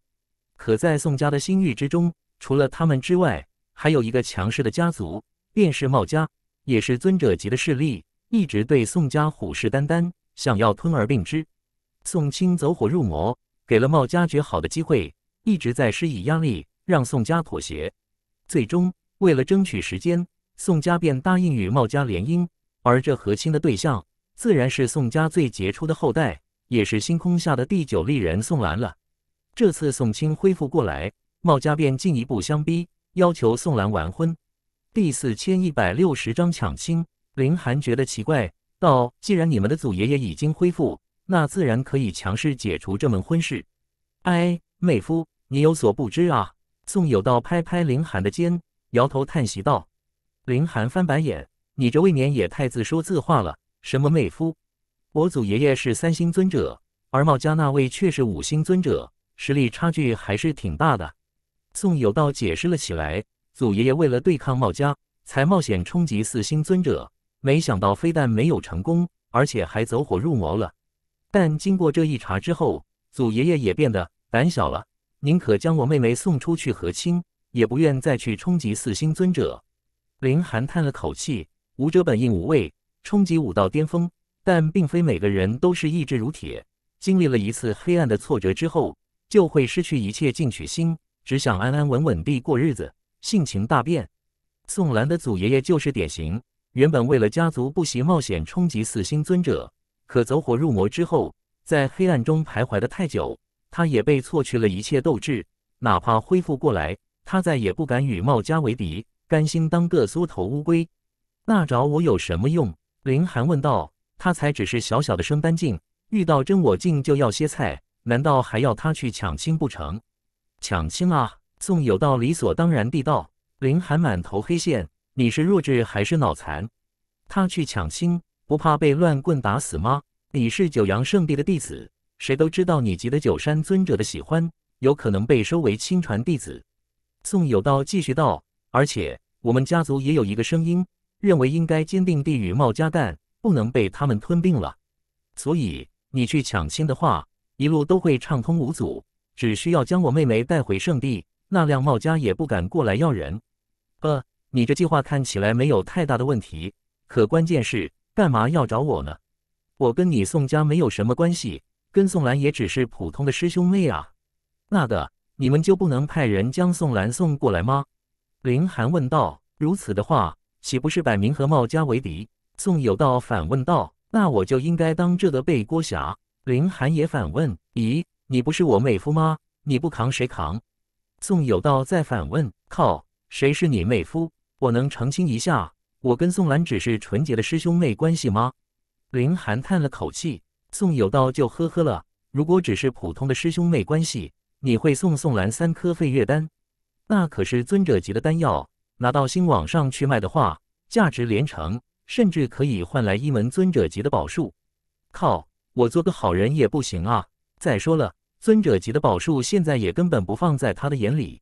可在宋家的心域之中，除了他们之外，还有一个强势的家族，便是茂家，也是尊者级的势力，一直对宋家虎视眈眈，想要吞而并之。宋青走火入魔，给了茂家绝好的机会，一直在施以压力，让宋家妥协。最终，为了争取时间，宋家便答应与茂家联姻，而这和亲的对象。自然是宋家最杰出的后代，也是星空下的第九丽人宋兰了。这次宋清恢复过来，茂家便进一步相逼，要求宋兰完婚。第四千一百六十章抢亲。林寒觉得奇怪，道：“既然你们的祖爷爷已经恢复，那自然可以强势解除这门婚事。”哎，妹夫，你有所不知啊！宋有道拍拍林寒的肩，摇头叹息道：“林寒翻白眼，你这未免也太自说自话了。”什么妹夫？我祖爷爷是三星尊者，而茂家那位却是五星尊者，实力差距还是挺大的。宋有道解释了起来：祖爷爷为了对抗茂家，才冒险冲击四星尊者，没想到非但没有成功，而且还走火入魔了。但经过这一查之后，祖爷爷也变得胆小了，宁可将我妹妹送出去和亲，也不愿再去冲击四星尊者。林寒叹了口气：无者本应无畏。冲击武道巅峰，但并非每个人都是意志如铁。经历了一次黑暗的挫折之后，就会失去一切进取心，只想安安稳稳地过日子，性情大变。宋兰的祖爷爷就是典型。原本为了家族不惜冒险冲击四星尊者，可走火入魔之后，在黑暗中徘徊的太久，他也被挫去了一切斗志。哪怕恢复过来，他再也不敢与茂家为敌，甘心当个缩头乌龟。那找我有什么用？林寒问道：“他才只是小小的升丹境，遇到真我境就要歇菜，难道还要他去抢亲不成？”“抢亲啊！”宋有道理所当然地道。林寒满头黑线：“你是弱智还是脑残？他去抢亲，不怕被乱棍打死吗？你是九阳圣地的弟子，谁都知道你得九山尊者的喜欢，有可能被收为亲传弟子。”宋有道继续道：“而且我们家族也有一个声音。”认为应该坚定地与茂家蛋，不能被他们吞并了。所以你去抢亲的话，一路都会畅通无阻，只需要将我妹妹带回圣地，那辆茂家也不敢过来要人。呃，你这计划看起来没有太大的问题，可关键是干嘛要找我呢？我跟你宋家没有什么关系，跟宋兰也只是普通的师兄妹啊。那个，你们就不能派人将宋兰送过来吗？林寒问道。如此的话。岂不是摆明和茂家为敌？宋有道反问道：“那我就应该当这个背锅侠。”林寒也反问：“咦，你不是我妹夫吗？你不扛谁扛？”宋有道再反问：“靠，谁是你妹夫？我能澄清一下，我跟宋兰只是纯洁的师兄妹关系吗？”林寒叹了口气，宋有道就呵呵了。如果只是普通的师兄妹关系，你会送宋兰三颗废月丹？那可是尊者级的丹药。拿到新网上去卖的话，价值连城，甚至可以换来一门尊者级的宝术。靠！我做个好人也不行啊！再说了，尊者级的宝术现在也根本不放在他的眼里。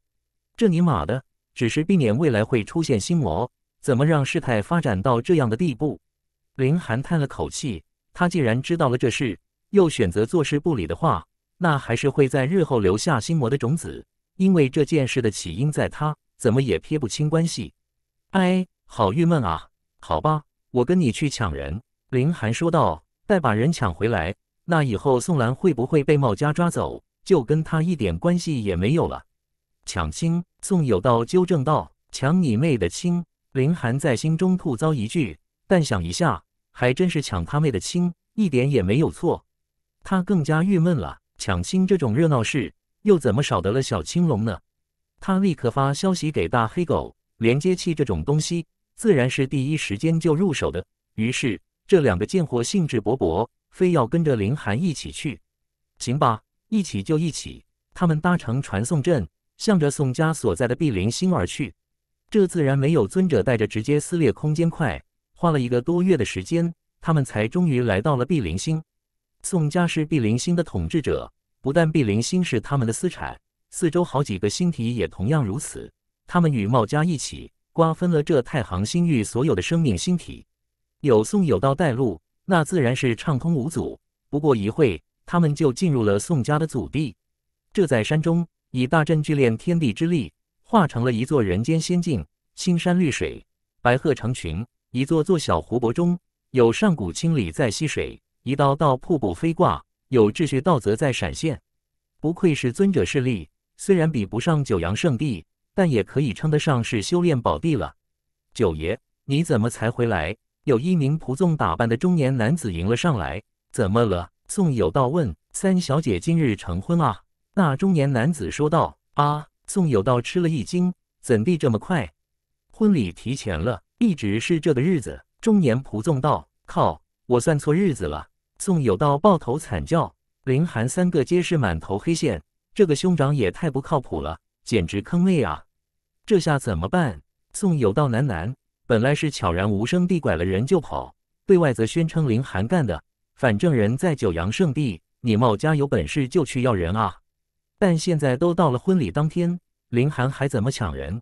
这尼玛的，只是避免未来会出现心魔，怎么让事态发展到这样的地步？林寒叹了口气，他既然知道了这事，又选择坐视不理的话，那还是会在日后留下心魔的种子，因为这件事的起因在他。怎么也撇不清关系，哎，好郁闷啊！好吧，我跟你去抢人。”林寒说道，“再把人抢回来，那以后宋兰会不会被茂家抓走，就跟他一点关系也没有了。”“抢亲？”宋有道纠正道，“抢你妹的亲！”林寒在心中吐槽一句，但想一下，还真是抢他妹的亲，一点也没有错。他更加郁闷了，抢亲这种热闹事，又怎么少得了小青龙呢？他立刻发消息给大黑狗，连接器这种东西自然是第一时间就入手的。于是这两个贱货兴致勃勃，非要跟着林寒一起去。行吧，一起就一起。他们搭乘传送阵，向着宋家所在的碧林星而去。这自然没有尊者带着直接撕裂空间快，花了一个多月的时间，他们才终于来到了碧林星。宋家是碧林星的统治者，不但碧林星是他们的私产。四周好几个星体也同样如此，他们与茂家一起瓜分了这太行星域所有的生命星体。有宋有道带路，那自然是畅通无阻。不过一会，他们就进入了宋家的祖地。这在山中，以大阵聚炼天地之力，化成了一座人间仙境。青山绿水，白鹤成群。一座座小湖泊中有上古清理在溪水，一道道瀑布飞挂，有秩序道则在闪现。不愧是尊者势力。虽然比不上九阳圣地，但也可以称得上是修炼宝地了。九爷，你怎么才回来？有一名仆纵打扮的中年男子迎了上来。怎么了？宋有道问。三小姐今日成婚啊？那中年男子说道。啊！宋有道吃了一惊，怎地这么快？婚礼提前了？一直是这个日子。中年仆纵道。靠！我算错日子了。宋有道抱头惨叫。林寒三个皆是满头黑线。这个兄长也太不靠谱了，简直坑妹啊！这下怎么办？宋有道喃喃。本来是悄然无声地拐了人就跑，对外则宣称林寒干的。反正人在九阳圣地，你冒家有本事就去要人啊！但现在都到了婚礼当天，林寒还怎么抢人？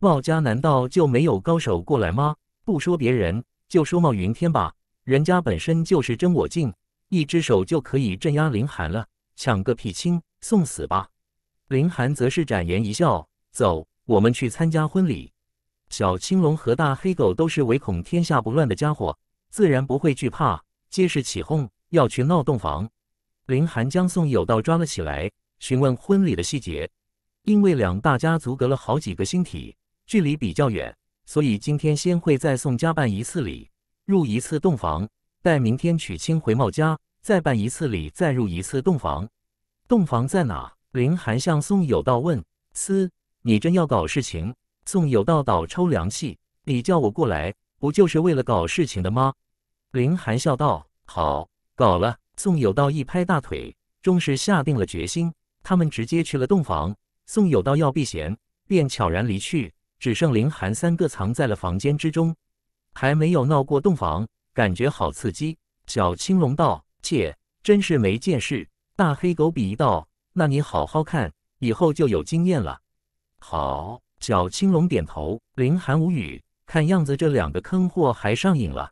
冒家难道就没有高手过来吗？不说别人，就说冒云天吧，人家本身就是真我境，一只手就可以镇压林寒了，抢个屁亲！送死吧！林寒则是展颜一笑，走，我们去参加婚礼。小青龙和大黑狗都是唯恐天下不乱的家伙，自然不会惧怕，皆是起哄要去闹洞房。林寒将宋有道抓了起来，询问婚礼的细节。因为两大家族隔了好几个星体，距离比较远，所以今天先会在宋家办一次礼，入一次洞房；待明天娶亲回茂家，再办一次礼，再入一次洞房。洞房在哪？林寒向宋有道问：“嘶，你真要搞事情？”宋有道倒抽凉气：“你叫我过来，不就是为了搞事情的吗？”林寒笑道：“好，搞了。”宋有道一拍大腿，终是下定了决心。他们直接去了洞房。宋有道要避嫌，便悄然离去，只剩林寒三个藏在了房间之中。还没有闹过洞房，感觉好刺激。小青龙道：“切，真是没见识。”大黑狗鄙夷道：“那你好好看，以后就有经验了。”好，小青龙点头。林寒无语，看样子这两个坑货还上瘾了。